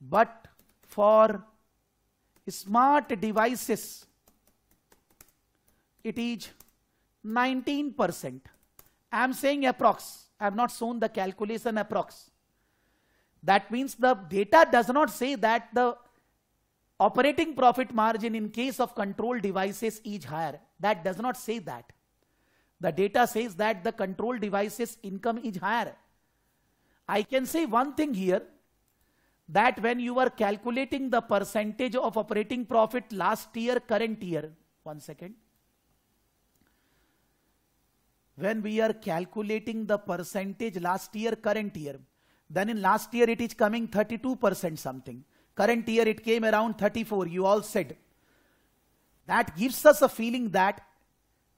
[SPEAKER 1] but for smart devices it is 19% I am saying approx. I have not shown the calculation approx. That means the data does not say that the operating profit margin in case of control devices is higher. That does not say that. The data says that the control devices income is higher. I can say one thing here that when you are calculating the percentage of operating profit last year, current year, one second when we are calculating the percentage last year, current year, then in last year it is coming 32% something. Current year it came around 34, you all said. That gives us a feeling that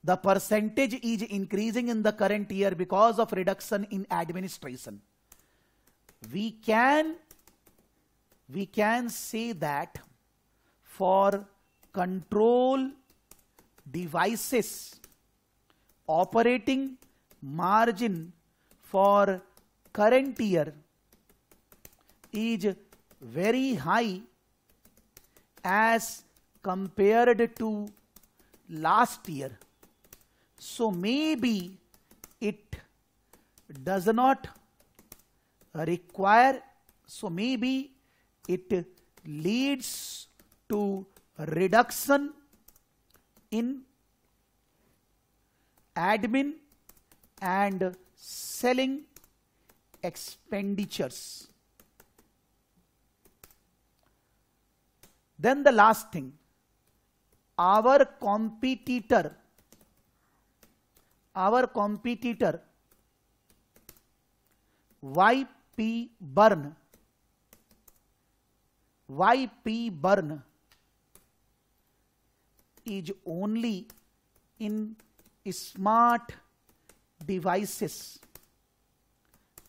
[SPEAKER 1] the percentage is increasing in the current year because of reduction in administration. We can, we can say that for control devices, operating margin for current year is very high as compared to last year. So maybe it does not require, so maybe it leads to reduction in admin and selling expenditures. Then the last thing, our competitor, our competitor YP Burn, YP Burn is only in smart devices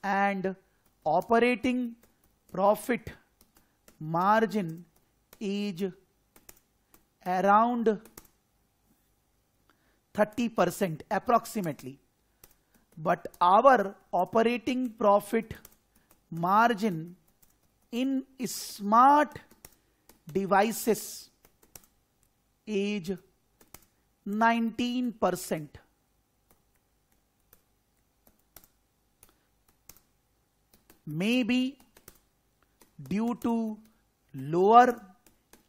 [SPEAKER 1] and operating profit margin is around 30% approximately but our operating profit margin in smart devices is 19%. Maybe due to lower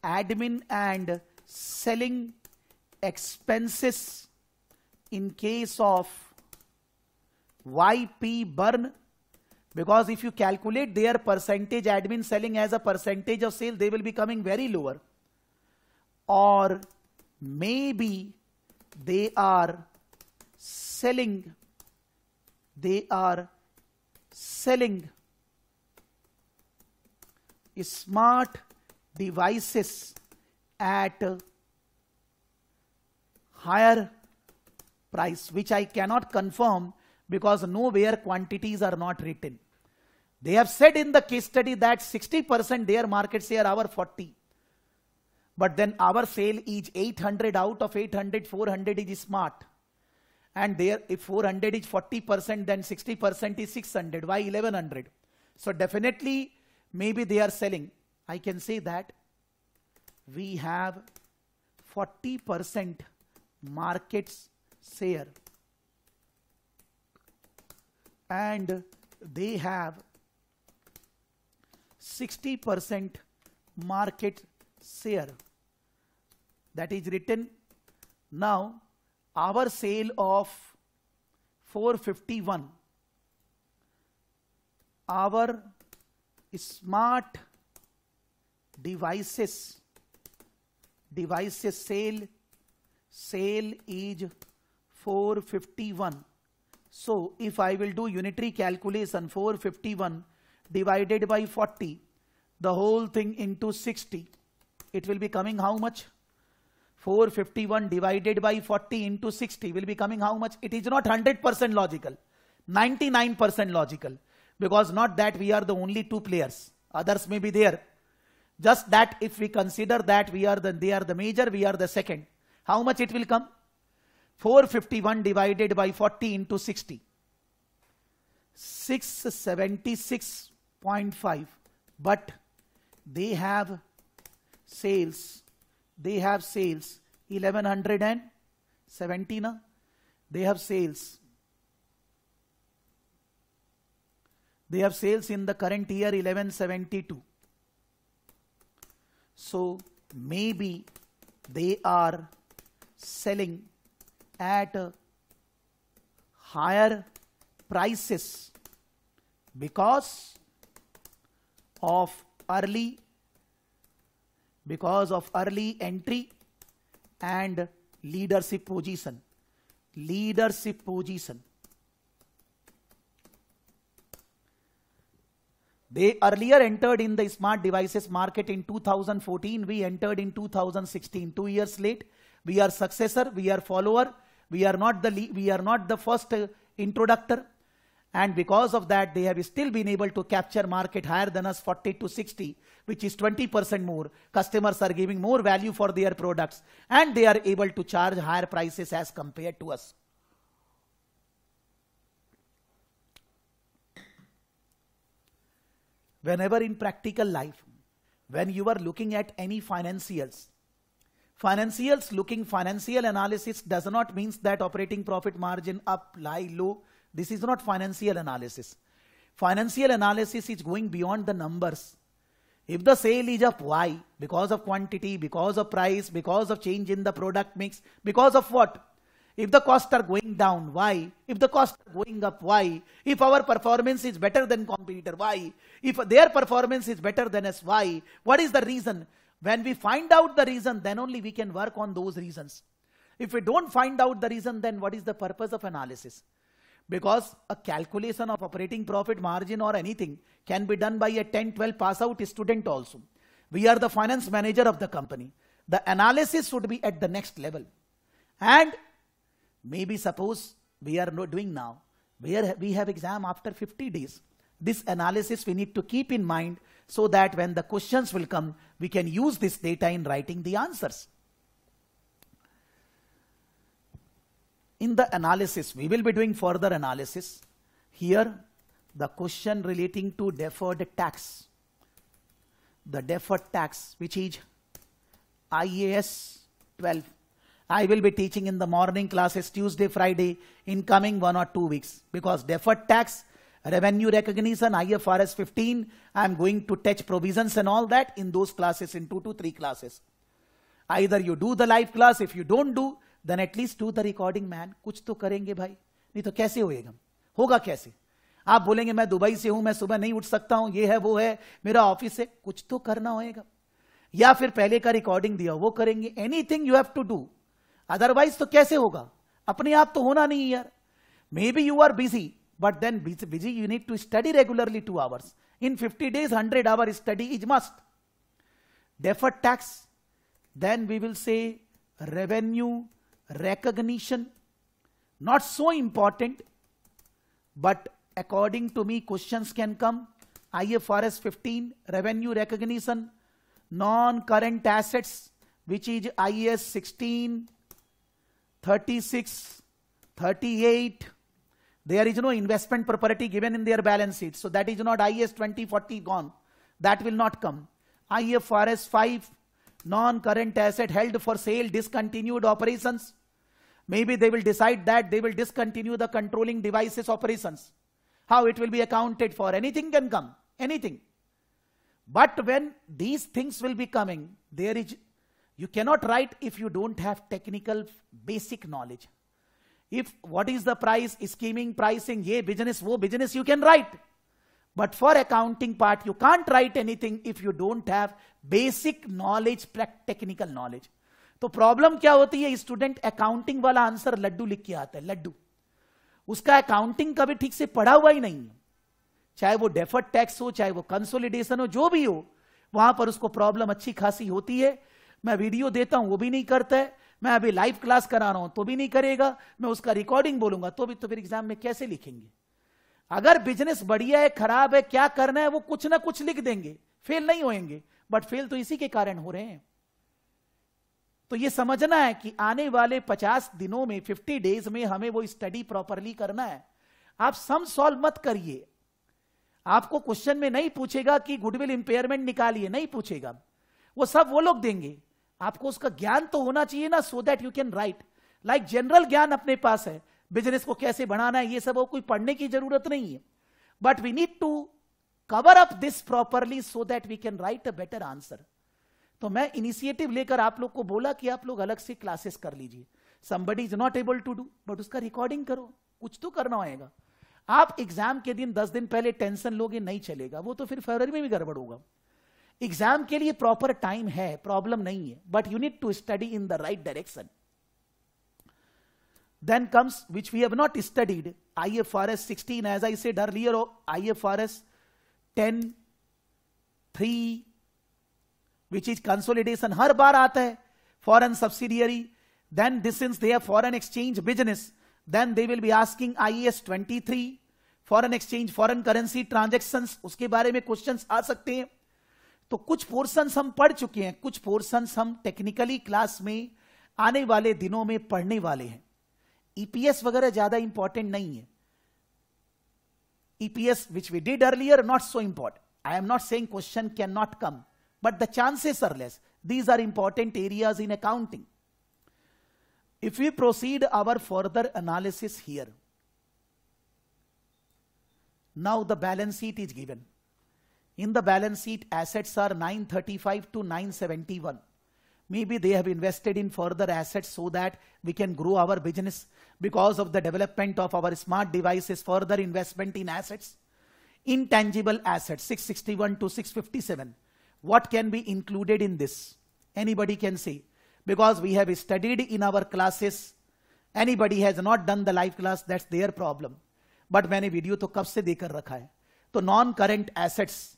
[SPEAKER 1] admin and selling expenses in case of YP burn because if you calculate their percentage admin selling as a percentage of sale they will be coming very lower or maybe they are selling, they are selling smart devices at higher price, which I cannot confirm because nowhere quantities are not written. They have said in the case study that 60% their market share, our 40. But then our sale is 800 out of 800, 400 is smart. And there, if 400 is 40%, then 60% is 600. Why 1100? So definitely, maybe they are selling. I can say that we have 40% markets share. And they have 60% market share that is written. Now, our sale of 451, our smart devices, devices sale, sale is 451. So, if I will do unitary calculation 451 divided by 40, the whole thing into 60, it will be coming how much? 451 divided by 40 into 60 will be coming how much? It is not 100% logical, 99% logical because not that we are the only two players. Others may be there. Just that if we consider that we are the, they are the major, we are the second. How much it will come? 451 divided by 40 into 60. 676.5. But they have sales they have sales 1170 na they have sales they have sales in the current year 1172 so maybe they are selling at higher prices because of early because of early entry and leadership position. Leadership position. They earlier entered in the smart devices market in 2014. We entered in 2016. Two years late. We are successor. We are follower. We are not the we are not the first uh, introductor. And because of that, they have still been able to capture market higher than us 40 to 60, which is 20% more. Customers are giving more value for their products and they are able to charge higher prices as compared to us. Whenever in practical life, when you are looking at any financials, financials looking financial analysis does not means that operating profit margin up, lie low, this is not financial analysis. Financial analysis is going beyond the numbers. If the sale is of why? because of quantity, because of price, because of change in the product mix, because of what? If the costs are going down, why? If the costs are going up, why? If our performance is better than competitor, why? If their performance is better than us, why? What is the reason? When we find out the reason, then only we can work on those reasons. If we don't find out the reason, then what is the purpose of analysis? because a calculation of operating profit margin or anything can be done by a 10, 12 pass out student also. We are the finance manager of the company. The analysis should be at the next level. And maybe suppose we are not doing now, we, are, we have exam after 50 days. This analysis we need to keep in mind so that when the questions will come, we can use this data in writing the answers. in the analysis, we will be doing further analysis. Here, the question relating to deferred tax, the deferred tax, which is IAS 12. I will be teaching in the morning classes Tuesday, Friday in coming one or two weeks because deferred tax, revenue recognition, IFRS 15, I am going to touch provisions and all that in those classes in two to three classes. Either you do the live class, if you don't do, then at least to the recording man कुछ तो करेंगे भाई नहीं तो कैसे होएगा होगा कैसे आप बोलेंगे मैं दुबई से हूं मैं सुबह नहीं उठ सकता हूं ये है वो है मेरा ऑफिस है कुछ तो करना होएगा या फिर पहले का रिकॉर्डिंग दिया वो करेंगे anything you have to do otherwise तो कैसे होगा अपने आप तो होना नहीं यार maybe you are busy but then busy you need to study regularly two hours in 50 days 100 hour study is must defer tax then we will say revenue recognition not so important but according to me questions can come ifrs 15 revenue recognition non current assets which is is 16 36 38 there is no investment property given in their balance sheet so that is not is 2040 gone that will not come ifrs 5 non-current asset held for sale, discontinued operations. Maybe they will decide that they will discontinue the controlling devices operations. How it will be accounted for. Anything can come. Anything. But when these things will be coming, there is, you cannot write if you don't have technical basic knowledge. If what is the price, scheming, pricing, yeah, business, wo business, you can write. But for accounting part, you can't write anything if you don't have basic knowledge, technical knowledge. तो problem क्या होती है student accounting वाला answer लड्डू लिख के आता है लड्डू उसका अकाउंटिंग कभी ठीक से पढ़ा हुआ ही नहीं है चाहे वो डेफर्ड टैक्स हो चाहे वो कंसोलिडेशन हो जो भी हो वहां पर उसको प्रॉब्लम अच्छी खासी होती है मैं वीडियो देता हूं वो भी नहीं करता है मैं अभी लाइव क्लास करा रहा हूं तो भी नहीं करेगा मैं उसका रिकॉर्डिंग बोलूंगा तो भी तो फिर एग्जाम में कैसे लिखेंगे अगर बिजनेस बढ़िया है खराब है क्या करना है वो कुछ ना कुछ लिख देंगे फेल नहीं होएंगे बट फेल तो इसी के कारण हो रहे हैं तो ये समझना है कि आने वाले 50 दिनों में 50 डेज में हमें वो स्टडी प्रॉपरली करना है आप सम सॉल्व मत करिए आपको क्वेश्चन में नहीं पूछेगा कि गुडविल इंपेयरमेंट निकालिए नहीं पूछेगा वो सब वो लोग देंगे आपको उसका ज्ञान तो होना चाहिए ना so that you can write like general ज्ञान अपने पास है बिजनेस को कैसे बढ़ाना है ये सब वो कोई पढ़ने की जरूरत नहीं है but we need to cover up this properly so that we can write a better answer तो मैं इनिशिएटिव लेकर आप लोग को बोला कि आप लोग अलग से क्लासेस कर लीजिए somebody is not able to do but उसका रिकॉर्डिंग करो कुछ तो करना होगा आप एग्जाम के दिन दस दिन पहले टेंशन लोगे नहीं चलेगा वो तो फिर फरवरी में भी गड़बड़ होगा एग्जाम के लिए प्रॉपर टाइम है प्रॉब्लम नहीं है but you need to study in the right direction Then comes, which we have not studied, IFRS 16, as I said earlier, IFRS 10, 3, which is consolidation, har bar aata hai foreign subsidiary, then this since they have foreign exchange business, then they will be asking IAS 23, foreign exchange foreign currency transactions uske bare mein questions aa sakte hain to kuch portions hum pad chuke hain kuch portions hum technically class mein aane wale dino mein padhne wale hain EPS e वगैरह ज्यादा important नहीं है EPS which we did earlier not so important I am not saying question can not come but the chances are less these are important areas in accounting if you proceed our further analysis here now the balance sheet is given in the balance sheet assets are nine thirty five two nine seventy one Maybe they have invested in further assets so that we can grow our business because of the development of our smart devices, further investment in assets. Intangible assets, 661 to 657. What can be included in this? Anybody can say. Because we have studied in our classes. Anybody has not done the live class, that's their problem. but many video तो कब से देकर रखा है So non-current assets,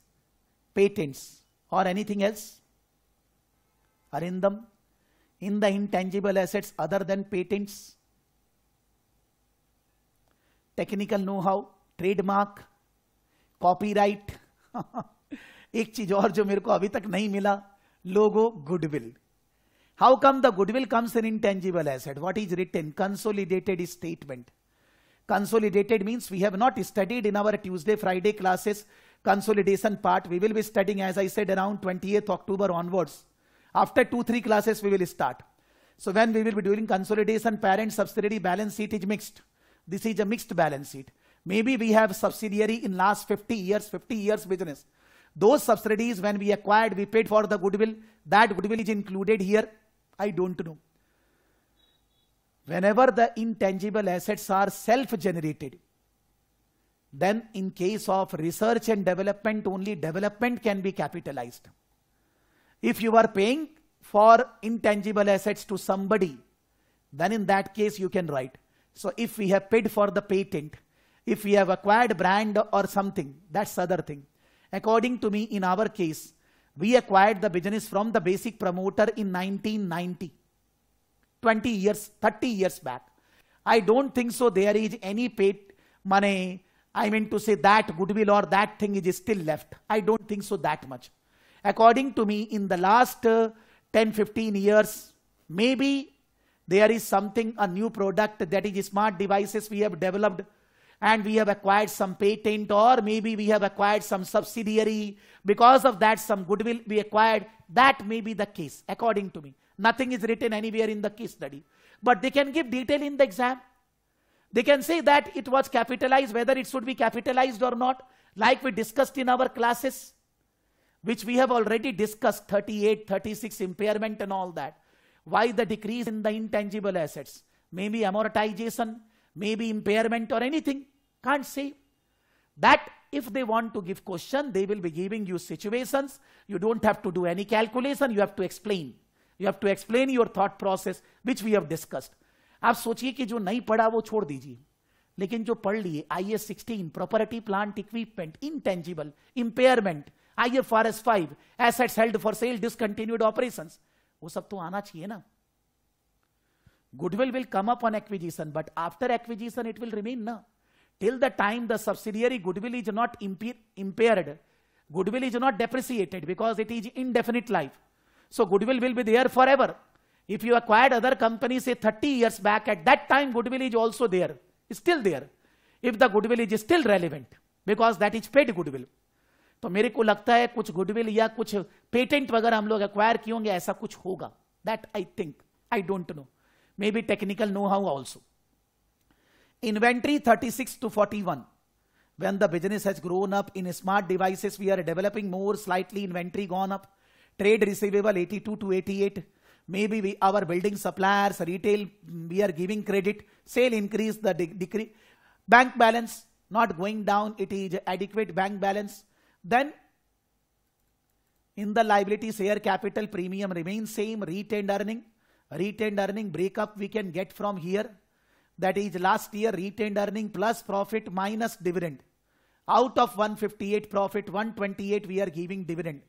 [SPEAKER 1] patents or anything else. Arindam, in the intangible assets other than patents, technical know-how, trademark copyright एक चीज और जो मेरे को अभी तक नहीं मिला logo goodwill how come the goodwill comes in intangible asset what is written consolidated statement consolidated means we have not studied in our Tuesday Friday classes consolidation part we will be studying as I said around twenty eighth October onwards After two, three classes, we will start. So when we will be doing consolidation, parent subsidiary balance sheet is mixed. This is a mixed balance sheet. Maybe we have subsidiary in last 50 years, 50 years business. Those subsidiaries when we acquired, we paid for the goodwill. That goodwill is included here. I don't know. Whenever the intangible assets are self-generated, then in case of research and development, only development can be capitalized. If you are paying for intangible assets to somebody, then in that case you can write. So if we have paid for the patent, if we have acquired brand or something, that's other thing. According to me, in our case, we acquired the business from the basic promoter in 1990, 20 years, 30 years back. I don't think so there is any paid money, I mean to say that goodwill or that thing is still left. I don't think so that much according to me, in the last uh, 10 15 years, maybe there is something, a new product that is smart devices we have developed and we have acquired some patent or maybe we have acquired some subsidiary. Because of that, some goodwill we acquired. That may be the case, according to me. Nothing is written anywhere in the case study. But they can give detail in the exam. They can say that it was capitalized, whether it should be capitalized or not, like we discussed in our classes which we have already discussed 38, 36 impairment and all that. Why the decrease in the intangible assets? Maybe amortization, maybe impairment or anything. Can't say. That if they want to give question, they will be giving you situations. You don't have to do any calculation. You have to explain. You have to explain your thought process, which we have discussed. आप सोचिए कि जो नहीं पढ़ा वो छोड़ दीजिए लेकिन जो पढ़ लिए I S property plant equipment intangible impairment I S five assets held for sale discontinued operation वो सब तो आना चाहिए ना goodwill will come up on acquisition but after acquisition it will remain ना till the time the subsidiary goodwill is not impaired goodwill is not depreciated because it is indefinite life so goodwill will be there forever if you acquired other company से thirty years back at that time goodwill is also there still there if the goodwill is still relevant because that is paid goodwill तो मेरे को लगता है कुछ goodwill या कुछ patent वगैरह हम लोग एक्वायर किए होंगे ऐसा कुछ होगा that I think I don't know maybe technical no how also inventory thirty six two forty one when the business has grown up in smart devices we are developing more slightly inventory gone up trade receivable eighty two two eighty eight maybe we our building suppliers retail we are giving credit sale increase the decree bank balance not going down it is adequate bank balance Then in the liabilities share capital premium remains same retained earning. Retained earning breakup we can get from here. That is last year retained earning plus profit minus dividend. Out of 158 profit 128 we are giving dividend.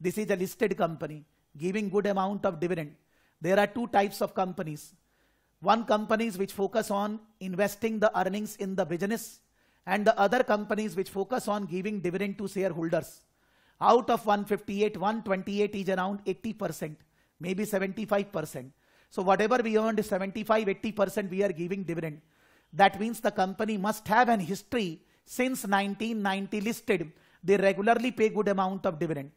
[SPEAKER 1] This is a listed company giving good amount of dividend. There are two types of companies. One companies which focus on investing the earnings in the business and the other companies which focus on giving dividend to shareholders. Out of 158, 128 is around 80%, maybe 75%. So whatever we earned 75, 80% we are giving dividend. That means the company must have an history since 1990 listed. They regularly pay good amount of dividend.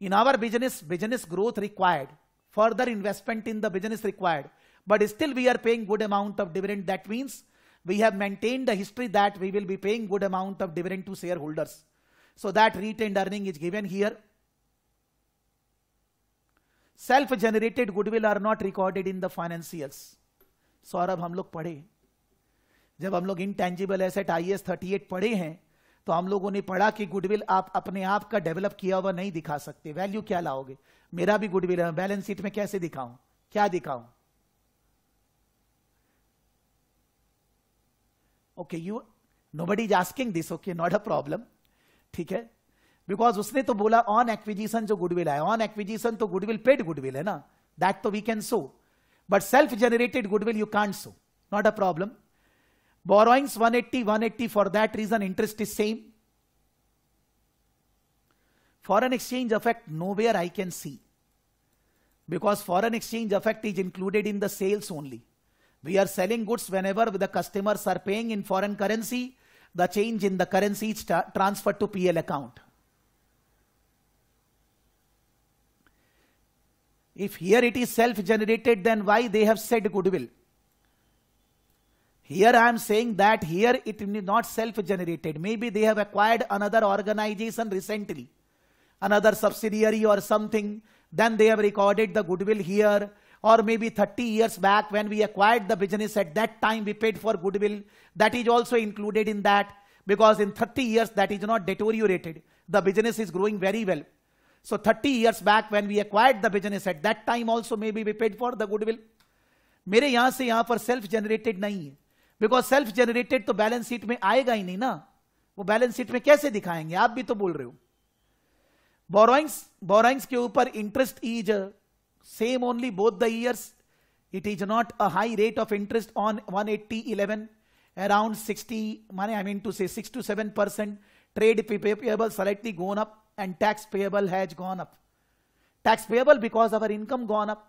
[SPEAKER 1] In our business, business growth required, further investment in the business required, but still we are paying good amount of dividend. That means we have maintained the history that we will be paying good amount of dividend to shareholders. So that retained earning is given here. Self-generated goodwill are not recorded in the financials. Saurabh हम लोग पढ़े जब हम लोग intangible asset I S thirty eight पढ़े हैं तो हम लोगों ने पढ़ा कि गुडविल आप अपने आप का डेवलप किया हुआ नहीं दिखा सकते वैल्यू क्या लाओगे मेरा भी गुडविल है बैलेंस शीट में कैसे दिखाऊं क्या दिखाऊं okay you nobody is asking this okay not a problem ठीक है बिकॉज उसने तो बोला ऑन एक्विजीशन जो गुडविल है ऑन एक्विजीशन तो गुडविल पेड गुडविल है ना दैट तो we can so but self generated goodwill you can't so not a problem borrowings one eighty for that reason interest is same foreign exchange affect nowhere I can see because foreign exchange affect is included in the sales only We are selling goods whenever the customers are paying in foreign currency, the change in the currency is tra transferred to PL account. If here it is self-generated, then why they have said goodwill? Here I am saying that here it is not self-generated. Maybe they have acquired another organization recently, another subsidiary or something. Then they have recorded the goodwill here. or maybe 30 years back when we acquired the business at that time we paid for goodwill that is also included in that because in 30 years that is not deteriorated the business is growing very well so 30 years back when we acquired the business at that time also maybe we paid for the goodwill मेरे यहां से यहां पर self generated नहीं है because self generated तो balance sheet में आएगा ही नहीं ना वो बैलेंस शीट में कैसे दिखाएंगे आप भी तो बोल रहे हो borrowings बोरोइंग्स के ऊपर interest is Same only both the years. It is not a high rate of interest on 180 11 around 60 money I mean to say 6 to 7 percent trade payable slightly gone up and tax payable has gone up. Tax payable because our income gone up.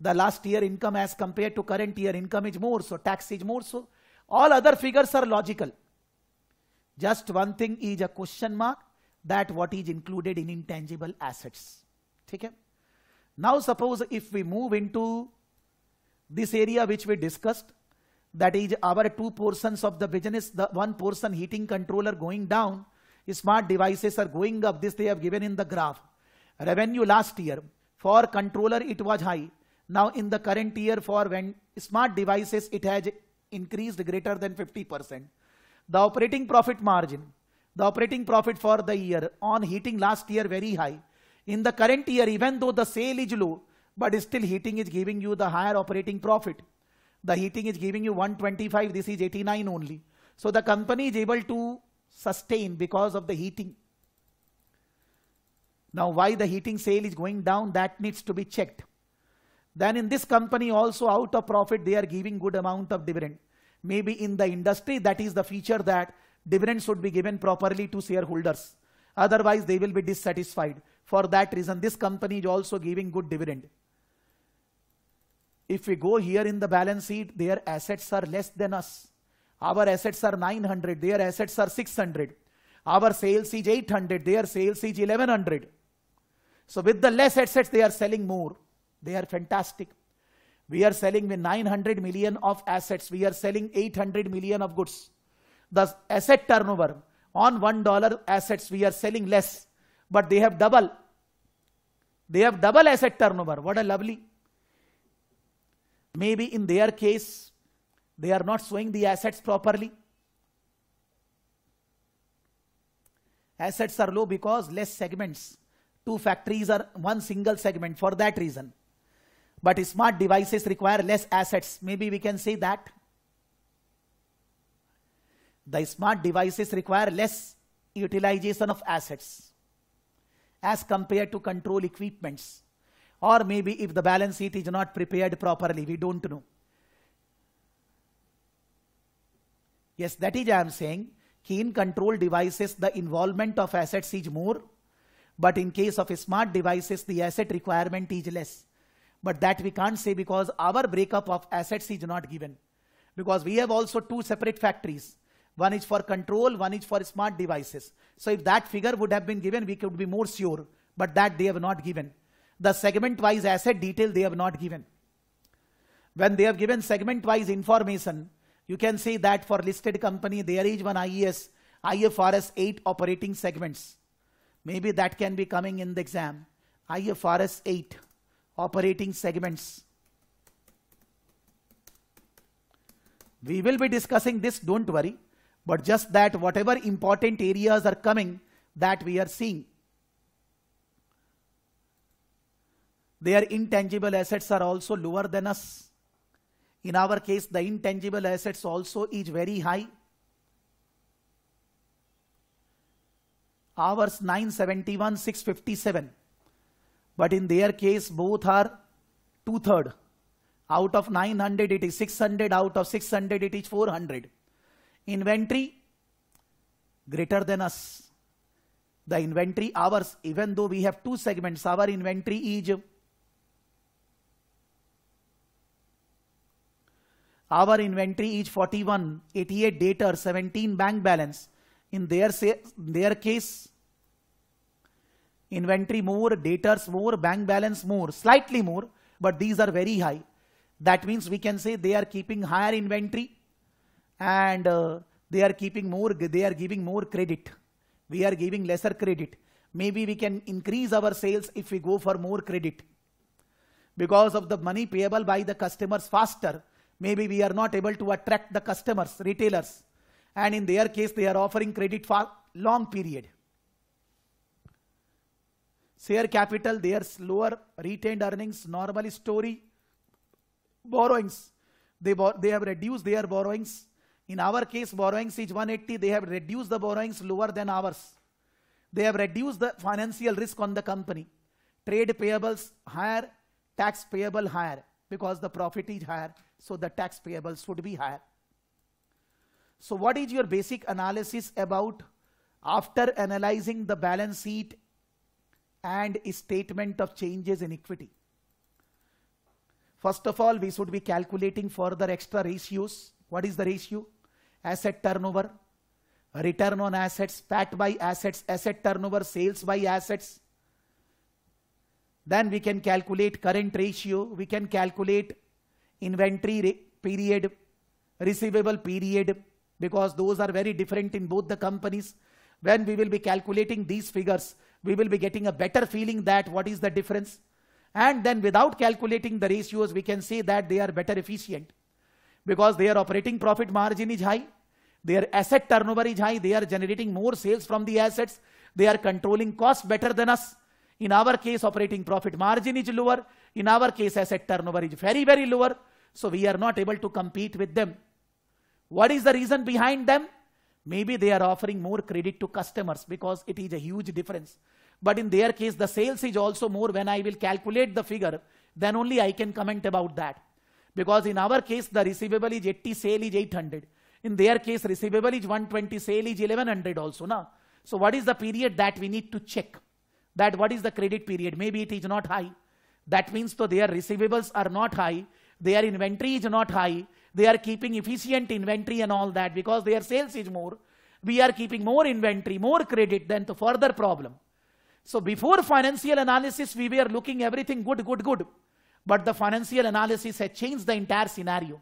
[SPEAKER 1] The last year income as compared to current year income is more so tax is more so. All other figures are logical. Just one thing is a question mark that what is included in intangible assets. take care now suppose if we move into this area which we discussed, that is our two portions of the business, the one portion heating controller going down, smart devices are going up, this they have given in the graph. Revenue last year, for controller it was high. Now in the current year for when smart devices it has increased greater than 50%. The operating profit margin, the operating profit for the year on heating last year very high. In the current year, even though the sale is low, but still heating is giving you the higher operating profit. The heating is giving you 125, this is 89 only. So the company is able to sustain because of the heating. Now why the heating sale is going down, that needs to be checked. Then in this company also out of profit, they are giving good amount of dividend. Maybe in the industry, that is the feature that dividend should be given properly to shareholders. Otherwise, they will be dissatisfied. For that reason, this company is also giving good dividend. If we go here in the balance sheet, their assets are less than us. Our assets are 900, their assets are 600. Our sales is 800, their sales is 1100. So with the less assets, they are selling more. They are fantastic. We are selling with 900 million of assets. We are selling 800 million of goods. The asset turnover on $1 assets, we are selling less but they have double. They have double asset turnover. What a lovely. Maybe in their case, they are not showing the assets properly. Assets are low because less segments. Two factories are one single segment for that reason. But smart devices require less assets. Maybe we can say that. The smart devices require less utilization of assets as compared to control equipments. Or maybe if the balance sheet is not prepared properly, we don't know. Yes, that is I am saying. Keen in control devices, the involvement of assets is more. But in case of smart devices, the asset requirement is less. But that we can't say because our breakup of assets is not given. Because we have also two separate factories one is for control, one is for smart devices. So if that figure would have been given, we could be more sure, but that they have not given. The segment wise asset detail they have not given. When they have given segment wise information, you can see that for listed company, there is one IES, IFRS 8 operating segments. Maybe that can be coming in the exam. IFRS 8 operating segments. We will be discussing this, don't worry but just that whatever important areas are coming that we are seeing. Their intangible assets are also lower than us. In our case, the intangible assets also is very high. Ours 971, 657. But in their case, both are two-third. Out of 900, it is 600. Out of 600, it is 400. Inventory greater than us. The inventory ours, even though we have two segments, our inventory is our inventory is 41, 88 debtor, 17 bank balance. In their, their case, inventory more, debtors more, bank balance more, slightly more, but these are very high. That means we can say they are keeping higher inventory and uh, they are keeping more they are giving more credit we are giving lesser credit maybe we can increase our sales if we go for more credit because of the money payable by the customers faster maybe we are not able to attract the customers retailers and in their case they are offering credit for long period share capital their slower retained earnings normally story borrowings they, bor they have reduced their borrowings in our case, borrowings is 180. They have reduced the borrowings lower than ours. They have reduced the financial risk on the company. Trade payables higher, tax payable higher because the profit is higher. So the tax payables should be higher. So what is your basic analysis about after analyzing the balance sheet and statement of changes in equity? First of all, we should be calculating further extra ratios what is the ratio? Asset turnover, return on assets, PAT by assets, asset turnover, sales by assets. Then we can calculate current ratio. We can calculate inventory period, receivable period, because those are very different in both the companies. When we will be calculating these figures, we will be getting a better feeling that what is the difference. And then without calculating the ratios, we can say that they are better efficient because their operating profit margin is high, their asset turnover is high, they are generating more sales from the assets, they are controlling costs better than us. In our case, operating profit margin is lower. In our case, asset turnover is very, very lower. So we are not able to compete with them. What is the reason behind them? Maybe they are offering more credit to customers because it is a huge difference. But in their case, the sales is also more when I will calculate the figure, then only I can comment about that. Because in our case, the receivable is 80, sale is 800. In their case, receivable is 120, sale is 1100 also. Na? So what is the period that we need to check? That what is the credit period? Maybe it is not high. That means to their receivables are not high. Their inventory is not high. They are keeping efficient inventory and all that because their sales is more. We are keeping more inventory, more credit than the further problem. So before financial analysis, we were looking everything good, good, good but the financial analysis has changed the entire scenario.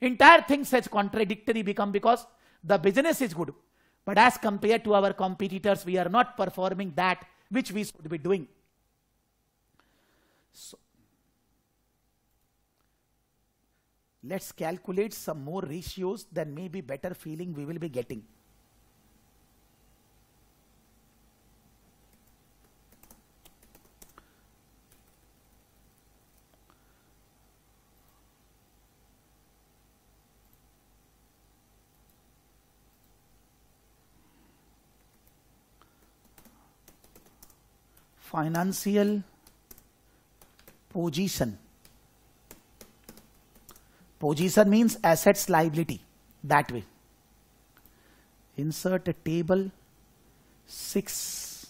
[SPEAKER 1] Entire things has contradictory become because the business is good. But as compared to our competitors, we are not performing that which we should be doing. So, let's calculate some more ratios then maybe better feeling we will be getting. financial position. Position means assets liability that way. Insert a table 6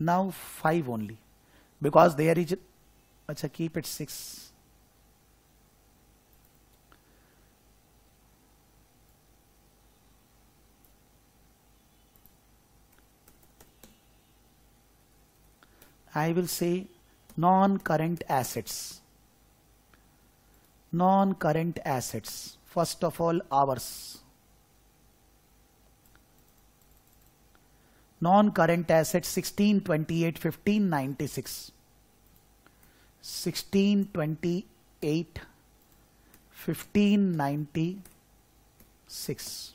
[SPEAKER 1] now 5 only because there is अच्छा keep it 6 I will say non-current assets. Non-current assets. First of all, ours. Non-current assets 16, 28, 15, 96. 16, 28, 15, 96.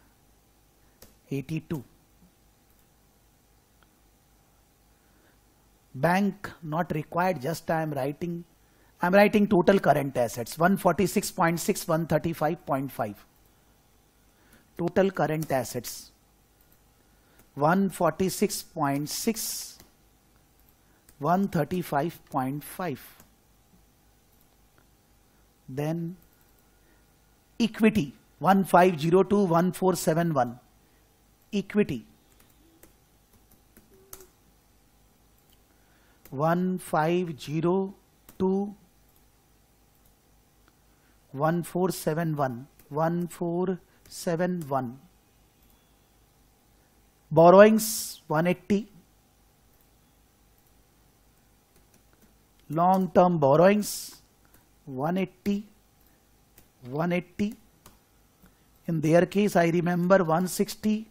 [SPEAKER 1] 82. Bank not required, just I am writing. I am writing total current assets 146.6, 135.5. Total current assets 146.6, 135.5. Then equity 15021471 equity. 1502 1471 1471 borrowings 180 long term borrowings 180 180 in their case i remember 160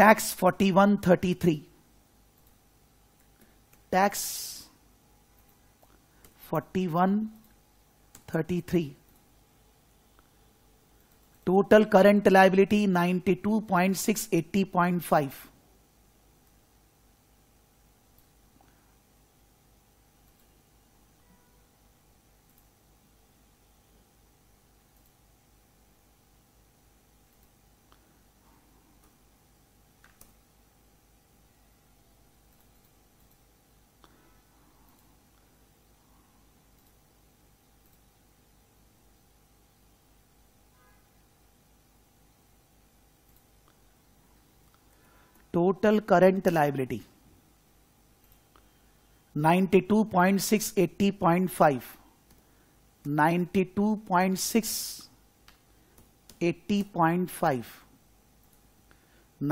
[SPEAKER 1] tax 4133 tax 4133 total current liability 92.680.5 total current liability 92.680.5 92.680.5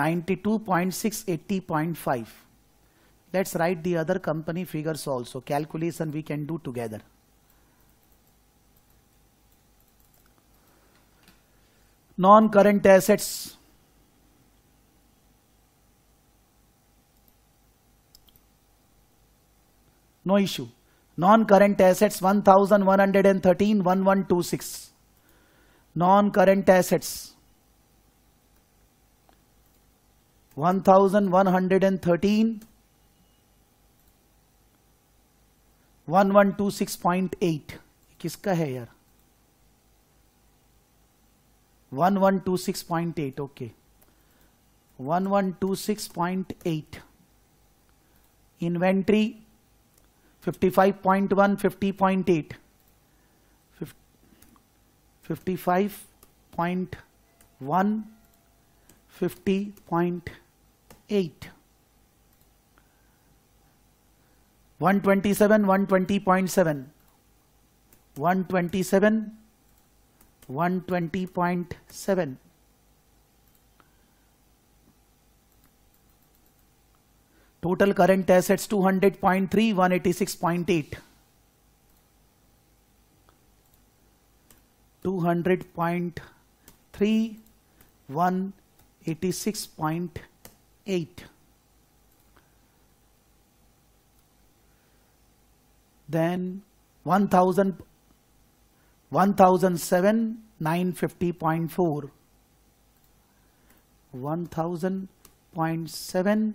[SPEAKER 1] 92.680.5 let's write the other company figures also calculation we can do together non current assets no issue. Non-current assets 1113 1126. Non-current assets 1113 1126.8 किसका है यार 1126.8 okay 1126.8 inventory 55.1, 50.8. 55.1, 50.8. 127, 120.7. 127, 120.7. Total current assets 200.3, 186.8. 186.8. Then 1000, 1007, 950.4. 1000.7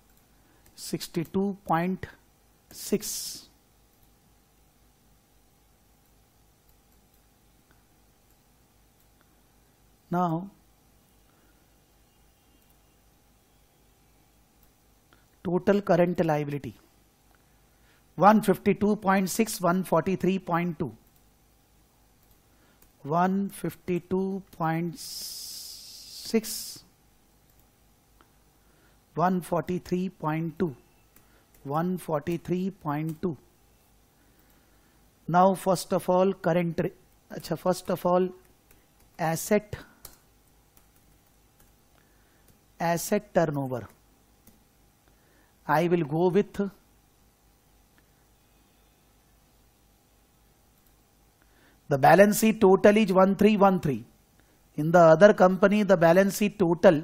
[SPEAKER 1] 62.6 now total current liability 152.6 143.2 152.6 143.2 143.2 now first of all current Acha, first of all asset asset turnover I will go with the balance sheet total is 1313 in the other company the balance sheet total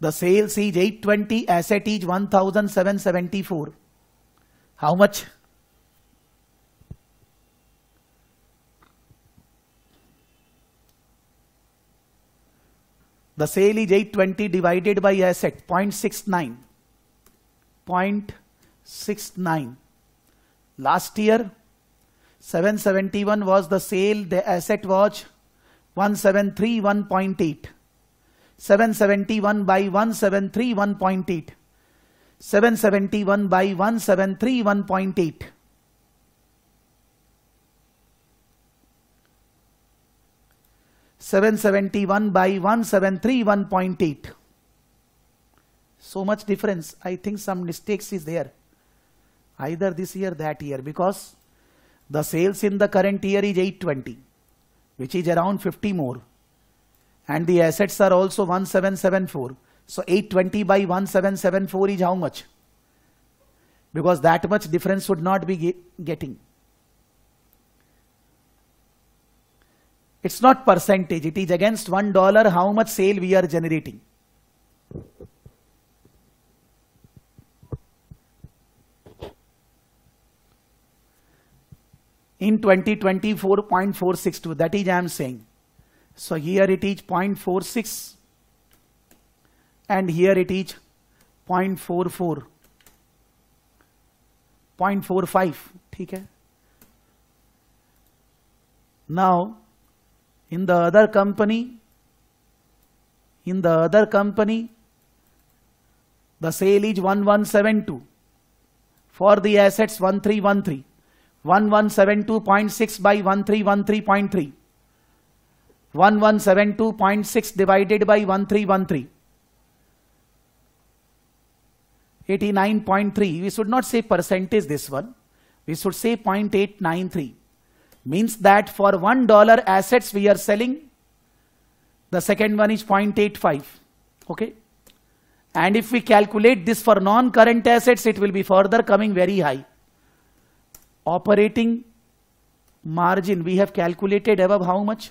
[SPEAKER 1] The sales is 820, asset is 1774. How much? The sale is 820 divided by asset 0.69. 0.69. Last year 771 was the sale, the asset was 1731.8. 771 by 1731.8. 771 by 1731.8. Seven seventy one by one seven three one point eight. So much difference. I think some mistakes is there. Either this year, that year, because the sales in the current year is 820, which is around 50 more and the assets are also 1774. So 820 by 1774 is how much? Because that much difference would not be get getting. It's not percentage. It is against one dollar how much sale we are generating. In 2024.462. that is I am saying. So here it is 0.46 and here it is 0.44, 0.45, Now, in the other company, in the other company, the sale is 1172 for the assets 1313, 1172.6 by 1313.3. 1172.6 divided by 1313. 89.3. We should not say percentage this one. We should say 0.893. Means that for $1 assets we are selling, the second one is 0.85. Okay. And if we calculate this for non-current assets, it will be further coming very high. Operating margin, we have calculated above how much?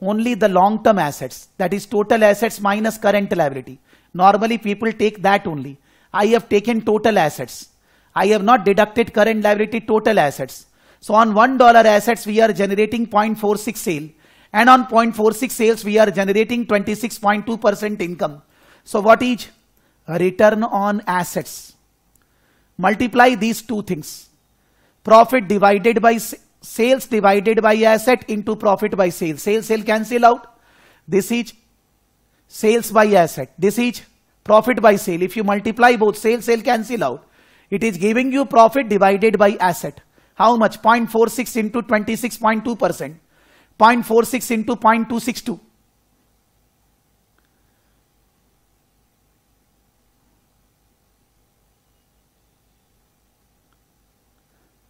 [SPEAKER 1] only the long term assets, that is total assets minus current liability. Normally people take that only. I have taken total assets. I have not deducted current liability total assets. So on $1 assets, we are generating 0.46 sale. And on 0.46 sales, we are generating 26.2% income. So what is return on assets? Multiply these two things. Profit divided by sales divided by asset into profit by sales. Sales, sale cancel out. This is sales by asset. This is profit by sale. If you multiply both sales, sale cancel out. It is giving you profit divided by asset. How much? 0.46 into 26.2%. 0.46 into 0.262.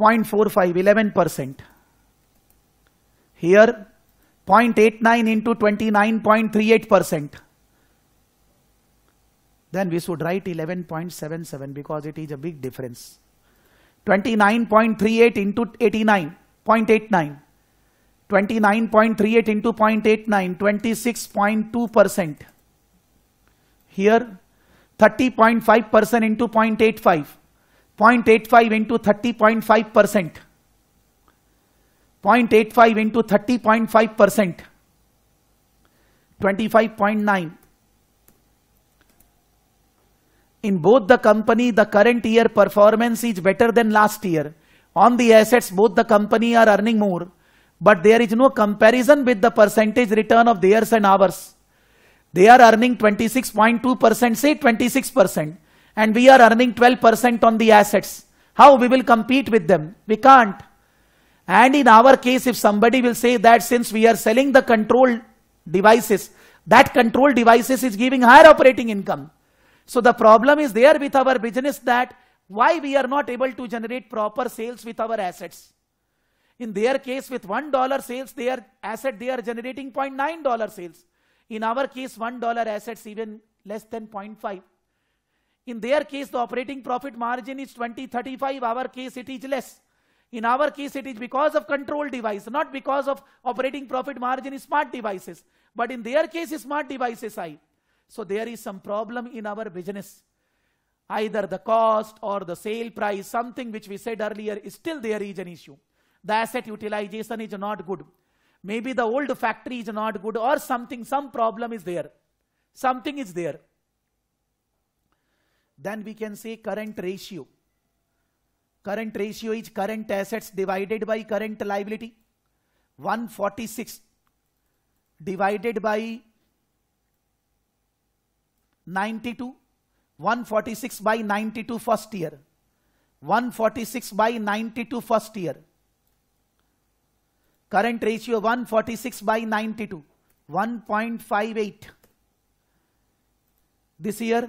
[SPEAKER 1] 0.45, 11%. Here, 0.89 into 29.38%. Then we should write 11.77 because it is a big difference. 29.38 into 89.89. 29.38 into 0.89, 26.2%. Here, 30.5% into 0.85. 0.85 into 30.5 percent. 0.85 into 30.5 percent. 25.9. In both the company, the current year performance is better than last year. On the assets, both the company are earning more, but there is no comparison with the percentage return of theirs and ours. They are earning 26.2%, say 26% and we are earning 12% on the assets. How we will compete with them? We can't. And in our case, if somebody will say that since we are selling the control devices, that control devices is giving higher operating income. So the problem is there with our business that why we are not able to generate proper sales with our assets. In their case, with $1 sales, their asset, they are generating $0.9 sales. In our case, $1 assets even less than 0.5. In their case, the operating profit margin is 20, 35. Our case, it is less. In our case, it is because of control device, not because of operating profit margin smart devices. But in their case, smart devices high. So there is some problem in our business. Either the cost or the sale price, something which we said earlier, is still there is an issue. The asset utilization is not good. Maybe the old factory is not good or something, some problem is there. Something is there. Then we can say current ratio. Current ratio is current assets divided by current liability. 146 divided by 92. 146 by 92 first year. 146 by 92 first year. Current ratio 146 by 92. 1.58. This year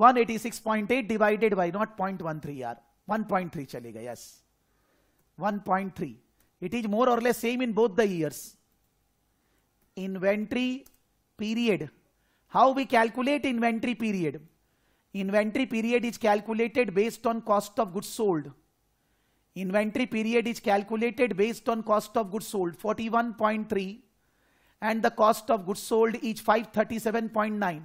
[SPEAKER 1] 186.8 divided by not 0.13 r 1.3 chalega yes 1.3 it is more or less same in both the years inventory period how we calculate inventory period inventory period is calculated based on cost of goods sold inventory period is calculated based on cost of goods sold 41.3 and the cost of goods sold is 537.9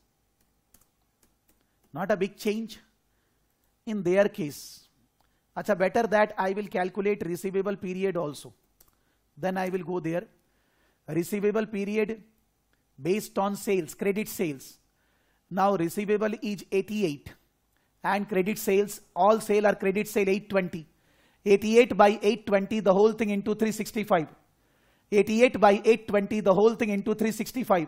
[SPEAKER 1] Not a big change in their case. Acha, better that I will calculate receivable period also. Then I will go there. Receivable period based on sales, credit sales. Now receivable is 88 and credit sales, all sale are credit sale 820. 88 by 820, the whole thing into 365. 88 by 820, the whole thing into 365.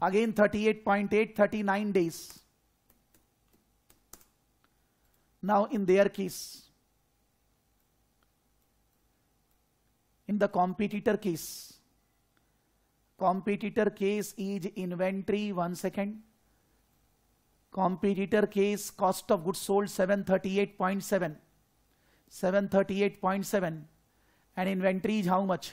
[SPEAKER 1] Again 38.8, 39 days. Now in their case, in the competitor case, competitor case is inventory, one second. Competitor case cost of goods sold 738.7. 738.7 and inventory is how much?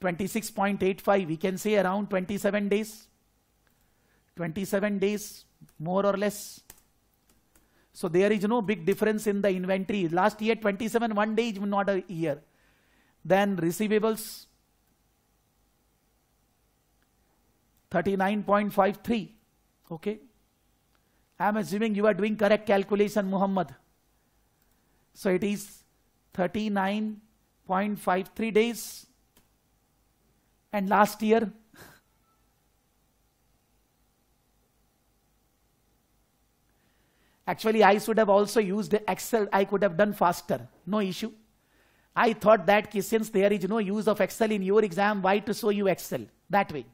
[SPEAKER 1] 26.85, we can say around 27 days. 27 days, more or less. So there is no big difference in the inventory. Last year, 27, one day is not a year. Then receivables, 39.53. Okay. I am assuming you are doing correct calculation, Muhammad. So it is 39.53 days and last year actually i should have also used excel i could have done faster no issue i thought that since there is no use of excel in your exam why to show you excel that way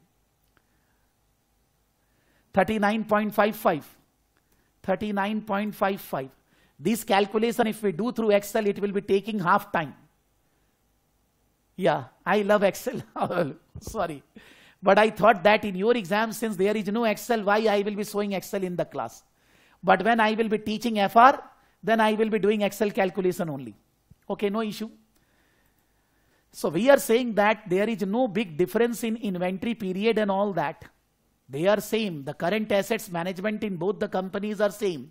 [SPEAKER 1] 39.55 39.55 this calculation if we do through excel it will be taking half time yeah, I love Excel. Oh, sorry. But I thought that in your exam, since there is no Excel, why I will be showing Excel in the class. But when I will be teaching FR, then I will be doing Excel calculation only. Okay, no issue. So we are saying that there is no big difference in inventory period and all that. They are same. The current assets management in both the companies are same.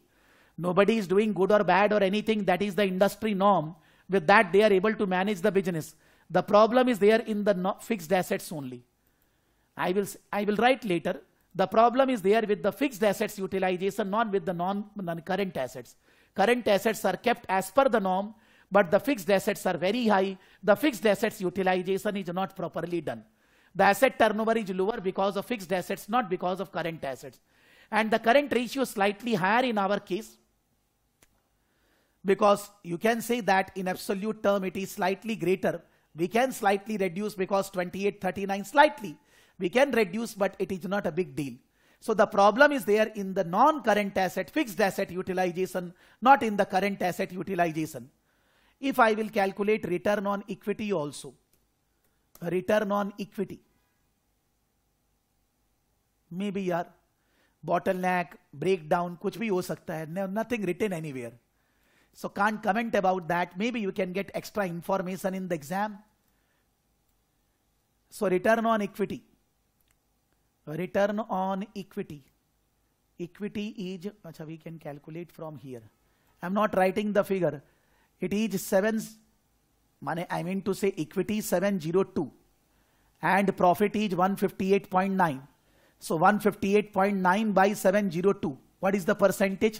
[SPEAKER 1] Nobody is doing good or bad or anything. That is the industry norm. With that, they are able to manage the business. The problem is there in the fixed assets only. I will, I will write later. The problem is there with the fixed assets utilization, not with the non, non current assets. Current assets are kept as per the norm, but the fixed assets are very high. The fixed assets utilization is not properly done. The asset turnover is lower because of fixed assets, not because of current assets. And the current ratio is slightly higher in our case because you can say that in absolute term it is slightly greater we can slightly reduce because 28, 39 slightly. We can reduce, but it is not a big deal. So the problem is there in the non-current asset, fixed asset utilization, not in the current asset utilization. If I will calculate return on equity also, return on equity, maybe your bottleneck, breakdown, कुछ भी हो सकता है, nothing written anywhere. So can't comment about that. Maybe you can get extra information in the exam. So return on equity. Return on equity. Equity is, achha, we can calculate from here. I'm not writing the figure. It is 7, I mean to say equity 702 and profit is 158.9. So 158.9 by 702. What is the percentage?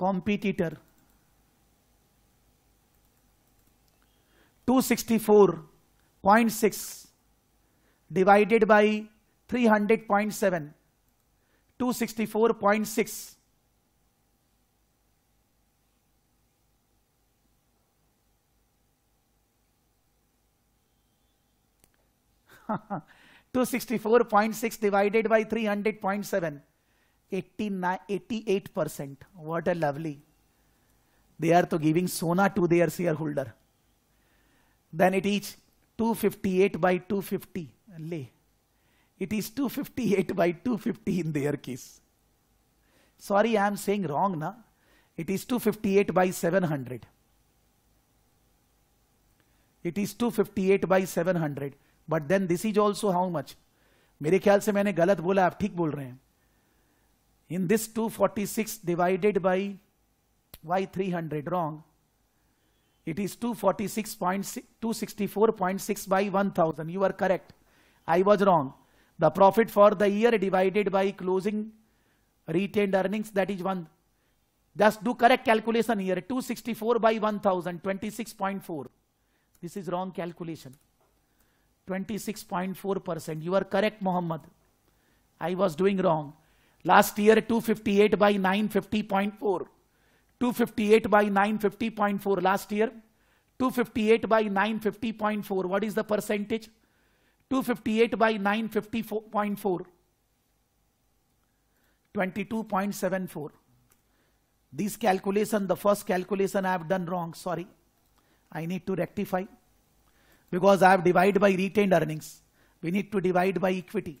[SPEAKER 1] Competitor 264.6 divided by 300.7 264.6 264.6 divided by 300.7 88 What a lovely. They are to giving Sona to their shareholder. Then it is 258 by 250. Lay. It is 258 by 250 in their case. Sorry, I am saying wrong, na? It is 258 by 700. It is 258 by 700. But then this is also how much? मेरे ख्याल से मैंने गलत बोला आप ठीक बोल रहे हैं In this 246 divided by why 300 wrong? It is 246.264.6 by 1000. You are correct. I was wrong. The profit for the year divided by closing retained earnings that is 1. Just do correct calculation here. 264 by 1000, 26.4. This is wrong calculation. 26.4%. You are correct, Mohammed. I was doing wrong. Last year, 258 by 950.4. 258 by 950.4 last year. 258 by 950.4. What is the percentage? 258 by 950.4. 22.74. This calculation, the first calculation I have done wrong. Sorry. I need to rectify because I have divided by retained earnings. We need to divide by equity.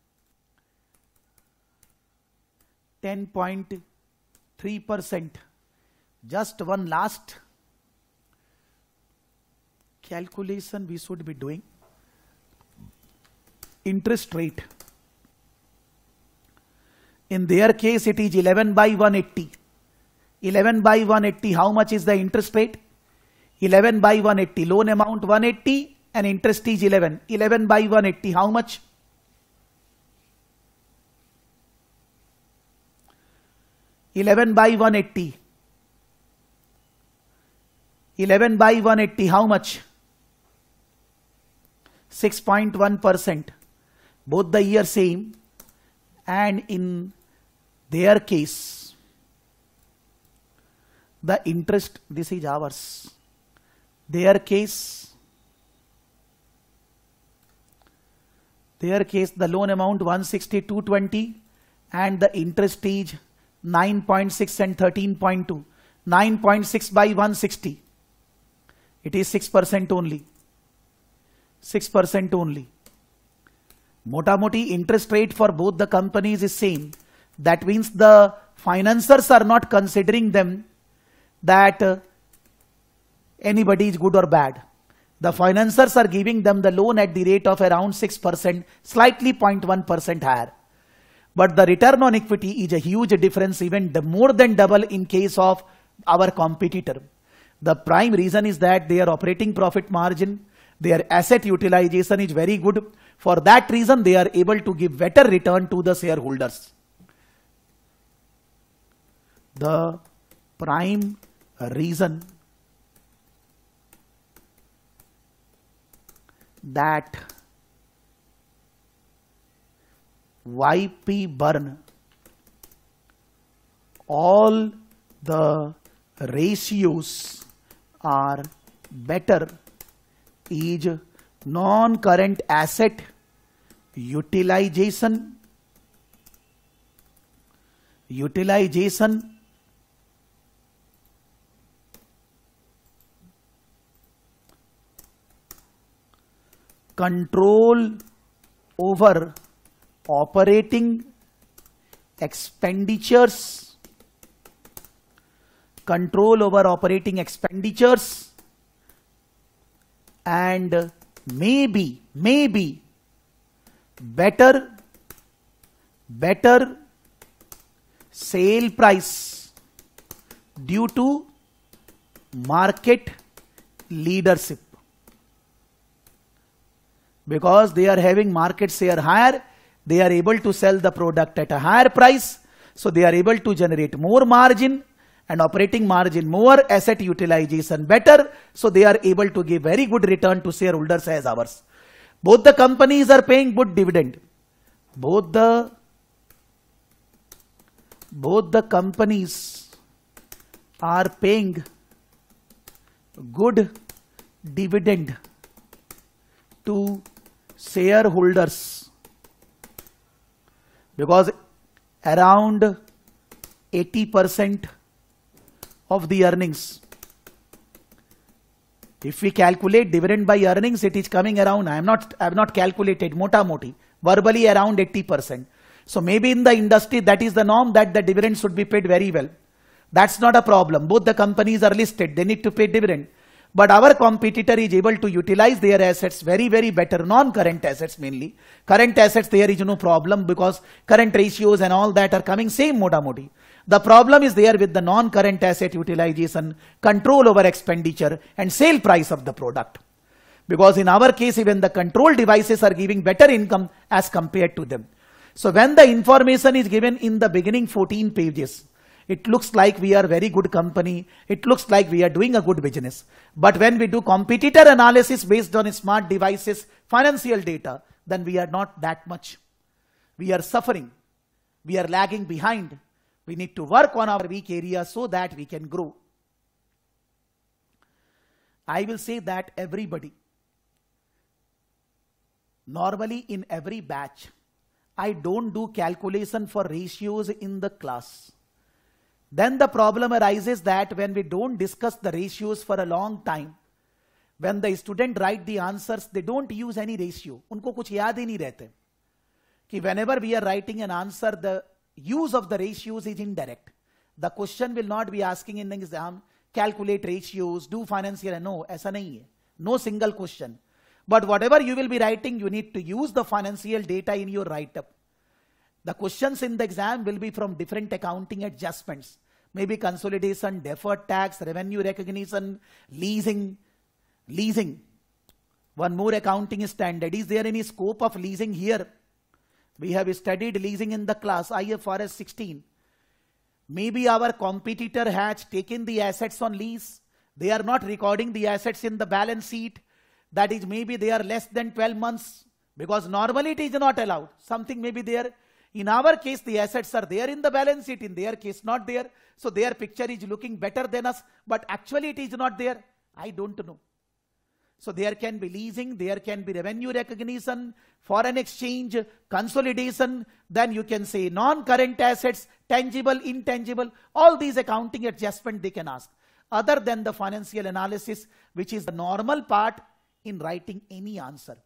[SPEAKER 1] 10.3%. Just one last calculation we should be doing. Interest rate. In their case, it is 11 by 180. 11 by 180, how much is the interest rate? 11 by 180, loan amount 180 and interest is 11. 11 by 180, how much? 11 by 180. 11 by 180, how much? 6.1%. Both the year same and in their case, the interest, this is ours. Their case, their case the loan amount 162.20 and the interest is 9.6 and 13.2. 9.6 by 160. It is 6% only. 6% only. Motamoti interest rate for both the companies is same. That means the financiers are not considering them that uh, anybody is good or bad. The financiers are giving them the loan at the rate of around 6%, slightly 0.1% higher. But the return on equity is a huge difference, even the more than double in case of our competitor. The prime reason is that their operating profit margin, their asset utilization is very good. For that reason, they are able to give better return to the shareholders. The prime reason that why P burn all the ratios are better is non current asset utilization utilization control over operating expenditures control over operating expenditures and maybe maybe better better sale price due to market leadership because they are having market share higher they are able to sell the product at a higher price. So they are able to generate more margin and operating margin more, asset utilization better. So they are able to give very good return to shareholders as ours. Both the companies are paying good dividend. Both the both the companies are paying good dividend to shareholders because around 80% of the earnings if we calculate dividend by earnings it is coming around i am not i have not calculated mota moti verbally around 80% so maybe in the industry that is the norm that the dividend should be paid very well that's not a problem both the companies are listed they need to pay dividend but our competitor is able to utilize their assets very, very better, non-current assets mainly. Current assets, there is no problem because current ratios and all that are coming same moda modi. The problem is there with the non-current asset utilization, control over expenditure and sale price of the product. Because in our case, even the control devices are giving better income as compared to them. So when the information is given in the beginning 14 pages, it looks like we are very good company. It looks like we are doing a good business. But when we do competitor analysis based on smart devices, financial data, then we are not that much. We are suffering. We are lagging behind. We need to work on our weak area so that we can grow. I will say that everybody, normally in every batch, I don't do calculation for ratios in the class. Then the problem arises that when we don't discuss the ratios for a long time, when the student write the answers, they don't use any ratio. Unko kuch yaad hi nahi rehte ki whenever we are writing an answer, the use of the ratios is indirect. The question will not be asking in the exam, calculate ratios, do financial. No, ऐसा नहीं है. No single question. But whatever you will be writing, you need to use the financial data in your write-up. The questions in the exam will be from different accounting adjustments maybe consolidation, deferred tax, revenue recognition, leasing, leasing. One more accounting standard. Is there any scope of leasing here? We have studied leasing in the class IFRS 16. Maybe our competitor has taken the assets on lease. They are not recording the assets in the balance sheet. That is maybe they are less than 12 months because normally it is not allowed. Something maybe there in our case, the assets are there in the balance sheet, in their case, not there. So their picture is looking better than us, but actually it is not there. I don't know. So there can be leasing, there can be revenue recognition, foreign exchange, consolidation. Then you can say non-current assets, tangible, intangible, all these accounting adjustment they can ask. Other than the financial analysis, which is the normal part in writing any answer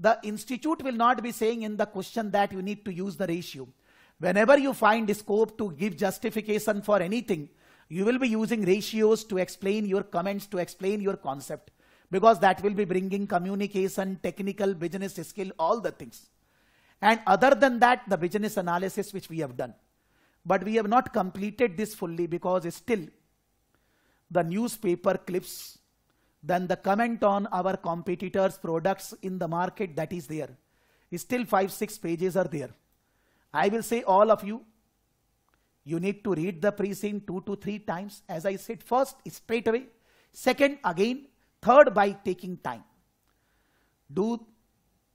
[SPEAKER 1] the institute will not be saying in the question that you need to use the ratio. Whenever you find scope to give justification for anything, you will be using ratios to explain your comments, to explain your concept, because that will be bringing communication, technical, business skill, all the things. And other than that, the business analysis which we have done. But we have not completed this fully because still the newspaper clips than the comment on our competitors' products in the market that is there. Still five, six pages are there. I will say all of you, you need to read the precinct two to three times. As I said, first straight away, second again, third by taking time. Do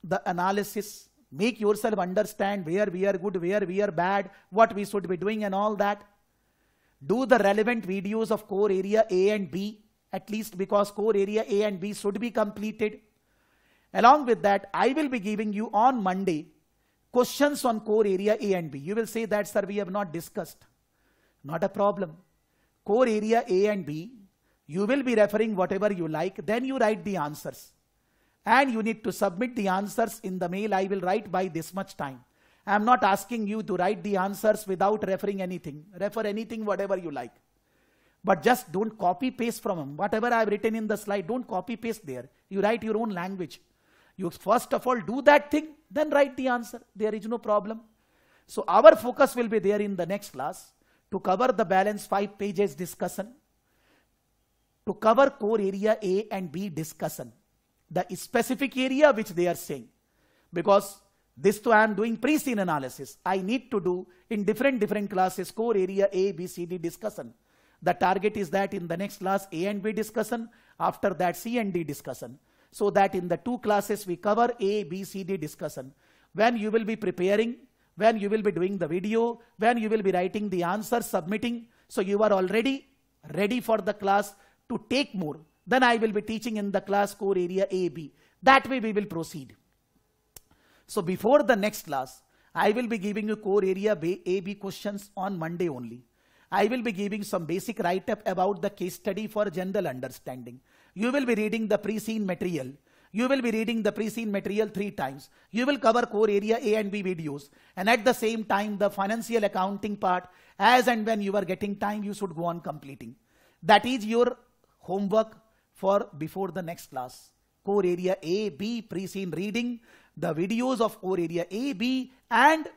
[SPEAKER 1] the analysis, make yourself understand where we are good, where we are bad, what we should be doing and all that. Do the relevant videos of core area A and B at least because core area A and B should be completed. Along with that, I will be giving you on Monday questions on core area A and B. You will say that, sir, we have not discussed. Not a problem. Core area A and B, you will be referring whatever you like, then you write the answers. And you need to submit the answers in the mail. I will write by this much time. I am not asking you to write the answers without referring anything. Refer anything, whatever you like. But just don't copy paste from him. Whatever I have written in the slide, don't copy paste there. You write your own language. You first of all do that thing, then write the answer. There is no problem. So our focus will be there in the next class to cover the balance five pages discussion, to cover core area A and B discussion, the specific area which they are saying. Because this too I am doing pre-scene analysis. I need to do in different different classes core area A, B, C, D discussion. The target is that in the next class A and B discussion, after that C and D discussion. So that in the two classes we cover A, B, C, D discussion. When you will be preparing, when you will be doing the video, when you will be writing the answer, submitting. So you are already ready for the class to take more. Then I will be teaching in the class core area A, B. That way we will proceed. So before the next class, I will be giving you core area A, B questions on Monday only. I will be giving some basic write-up about the case study for general understanding. You will be reading the pre-seen material. You will be reading the pre-seen material three times. You will cover core area A and B videos. And at the same time, the financial accounting part, as and when you are getting time, you should go on completing. That is your homework for before the next class. Core area A, B, pre-seen reading, the videos of core area A, B, and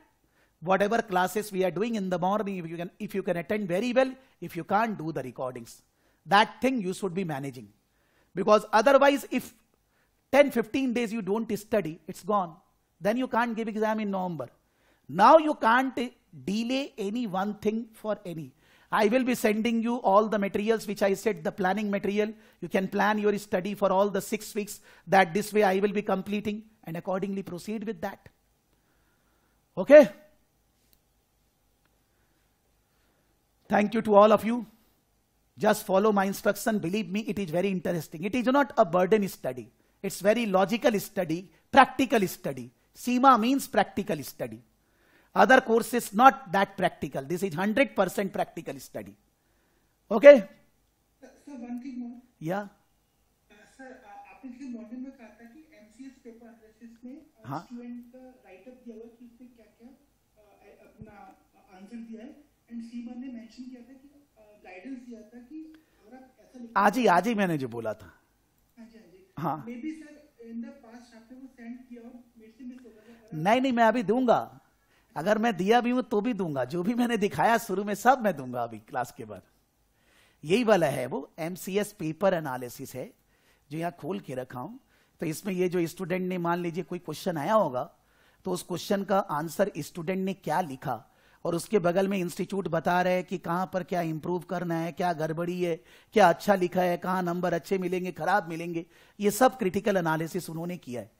[SPEAKER 1] whatever classes we are doing in the morning, if you can, if you can attend very well, if you can't do the recordings. That thing you should be managing. Because otherwise, if 10, 15 days you don't study, it's gone. Then you can't give exam in November. Now you can't delay any one thing for any. I will be sending you all the materials which I said, the planning material. You can plan your study for all the six weeks that this way I will be completing and accordingly proceed with that. Okay? Thank you to all of you. Just follow my instruction. Believe me, it is very interesting. It is not a burden study. It's very logical study, practical study. Sima means practical study. Other course is not that practical. This is 100% practical study. Okay? Sir, one thing more. Yeah. sir, uh, आपने इसके model में कहा था कि MCS paper analysis में student the write up and Seema ने mention किया था कि गाइडेंस दिया था कि अगर आप ऐसा आज ही आज ही मैंने जो बोला था हाँ maybe sir in the past आपने वो सेंड किया हो मेरे से मिस नहीं नहीं मैं अभी दूंगा अगर मैं दिया भी हूं तो भी दूंगा जो भी मैंने दिखाया शुरू में सब मैं दूंगा अभी क्लास के बाद यही वाला है वो एमसीएस पेपर एनालिसिस है जो यहाँ खोल के रखा हूँ तो इसमें ये जो स्टूडेंट ने मान लीजिए कोई क्वेश्चन आया होगा तो उस क्वेश्चन का आंसर स्टूडेंट ने क्या लिखा और उसके बगल में इंस्टीट्यूट बता रहे हैं कि कहाँ पर क्या इंप्रूव करना है क्या गड़बड़ी है क्या अच्छा लिखा है कहाँ नंबर अच्छे मिलेंगे खराब मिलेंगे ये सब क्रिटिकल एनालिसिस उन्होंने किया है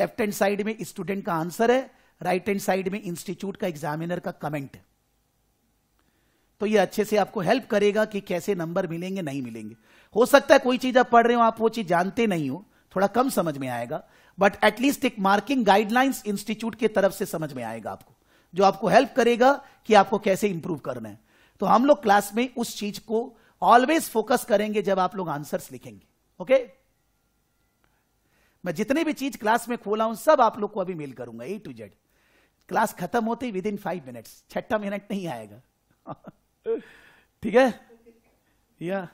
[SPEAKER 1] लेफ्ट हैंड साइड में स्टूडेंट का आंसर है राइट हैंड साइड में इंस्टीट्यूट का एग्जामिनर का कमेंट है तो ये अच्छे से आपको हेल्प करेगा कि कैसे नंबर मिलेंगे नहीं मिलेंगे हो सकता है कोई चीज आप पढ़ रहे हो आप वो चीज जानते नहीं हो थोड़ा कम समझ में आएगा बट एटलीस्ट एक मार्किंग गाइडलाइंस इंस्टीट्यूट की तरफ से समझ में आएगा आपको जो आपको हेल्प करेगा कि आपको कैसे इंप्रूव करना है तो हम लोग क्लास में उस चीज को ऑलवेज फोकस करेंगे जब आप लोग आंसर्स लिखेंगे ओके मैं जितने भी चीज क्लास में खोला हूं सब आप लोग को अभी मेल करूंगा ए टू जेड क्लास खत्म होते विद इन फाइव मिनट्स छठा मिनट नहीं आएगा ठीक है या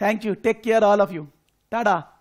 [SPEAKER 1] thank you take care all of you Tata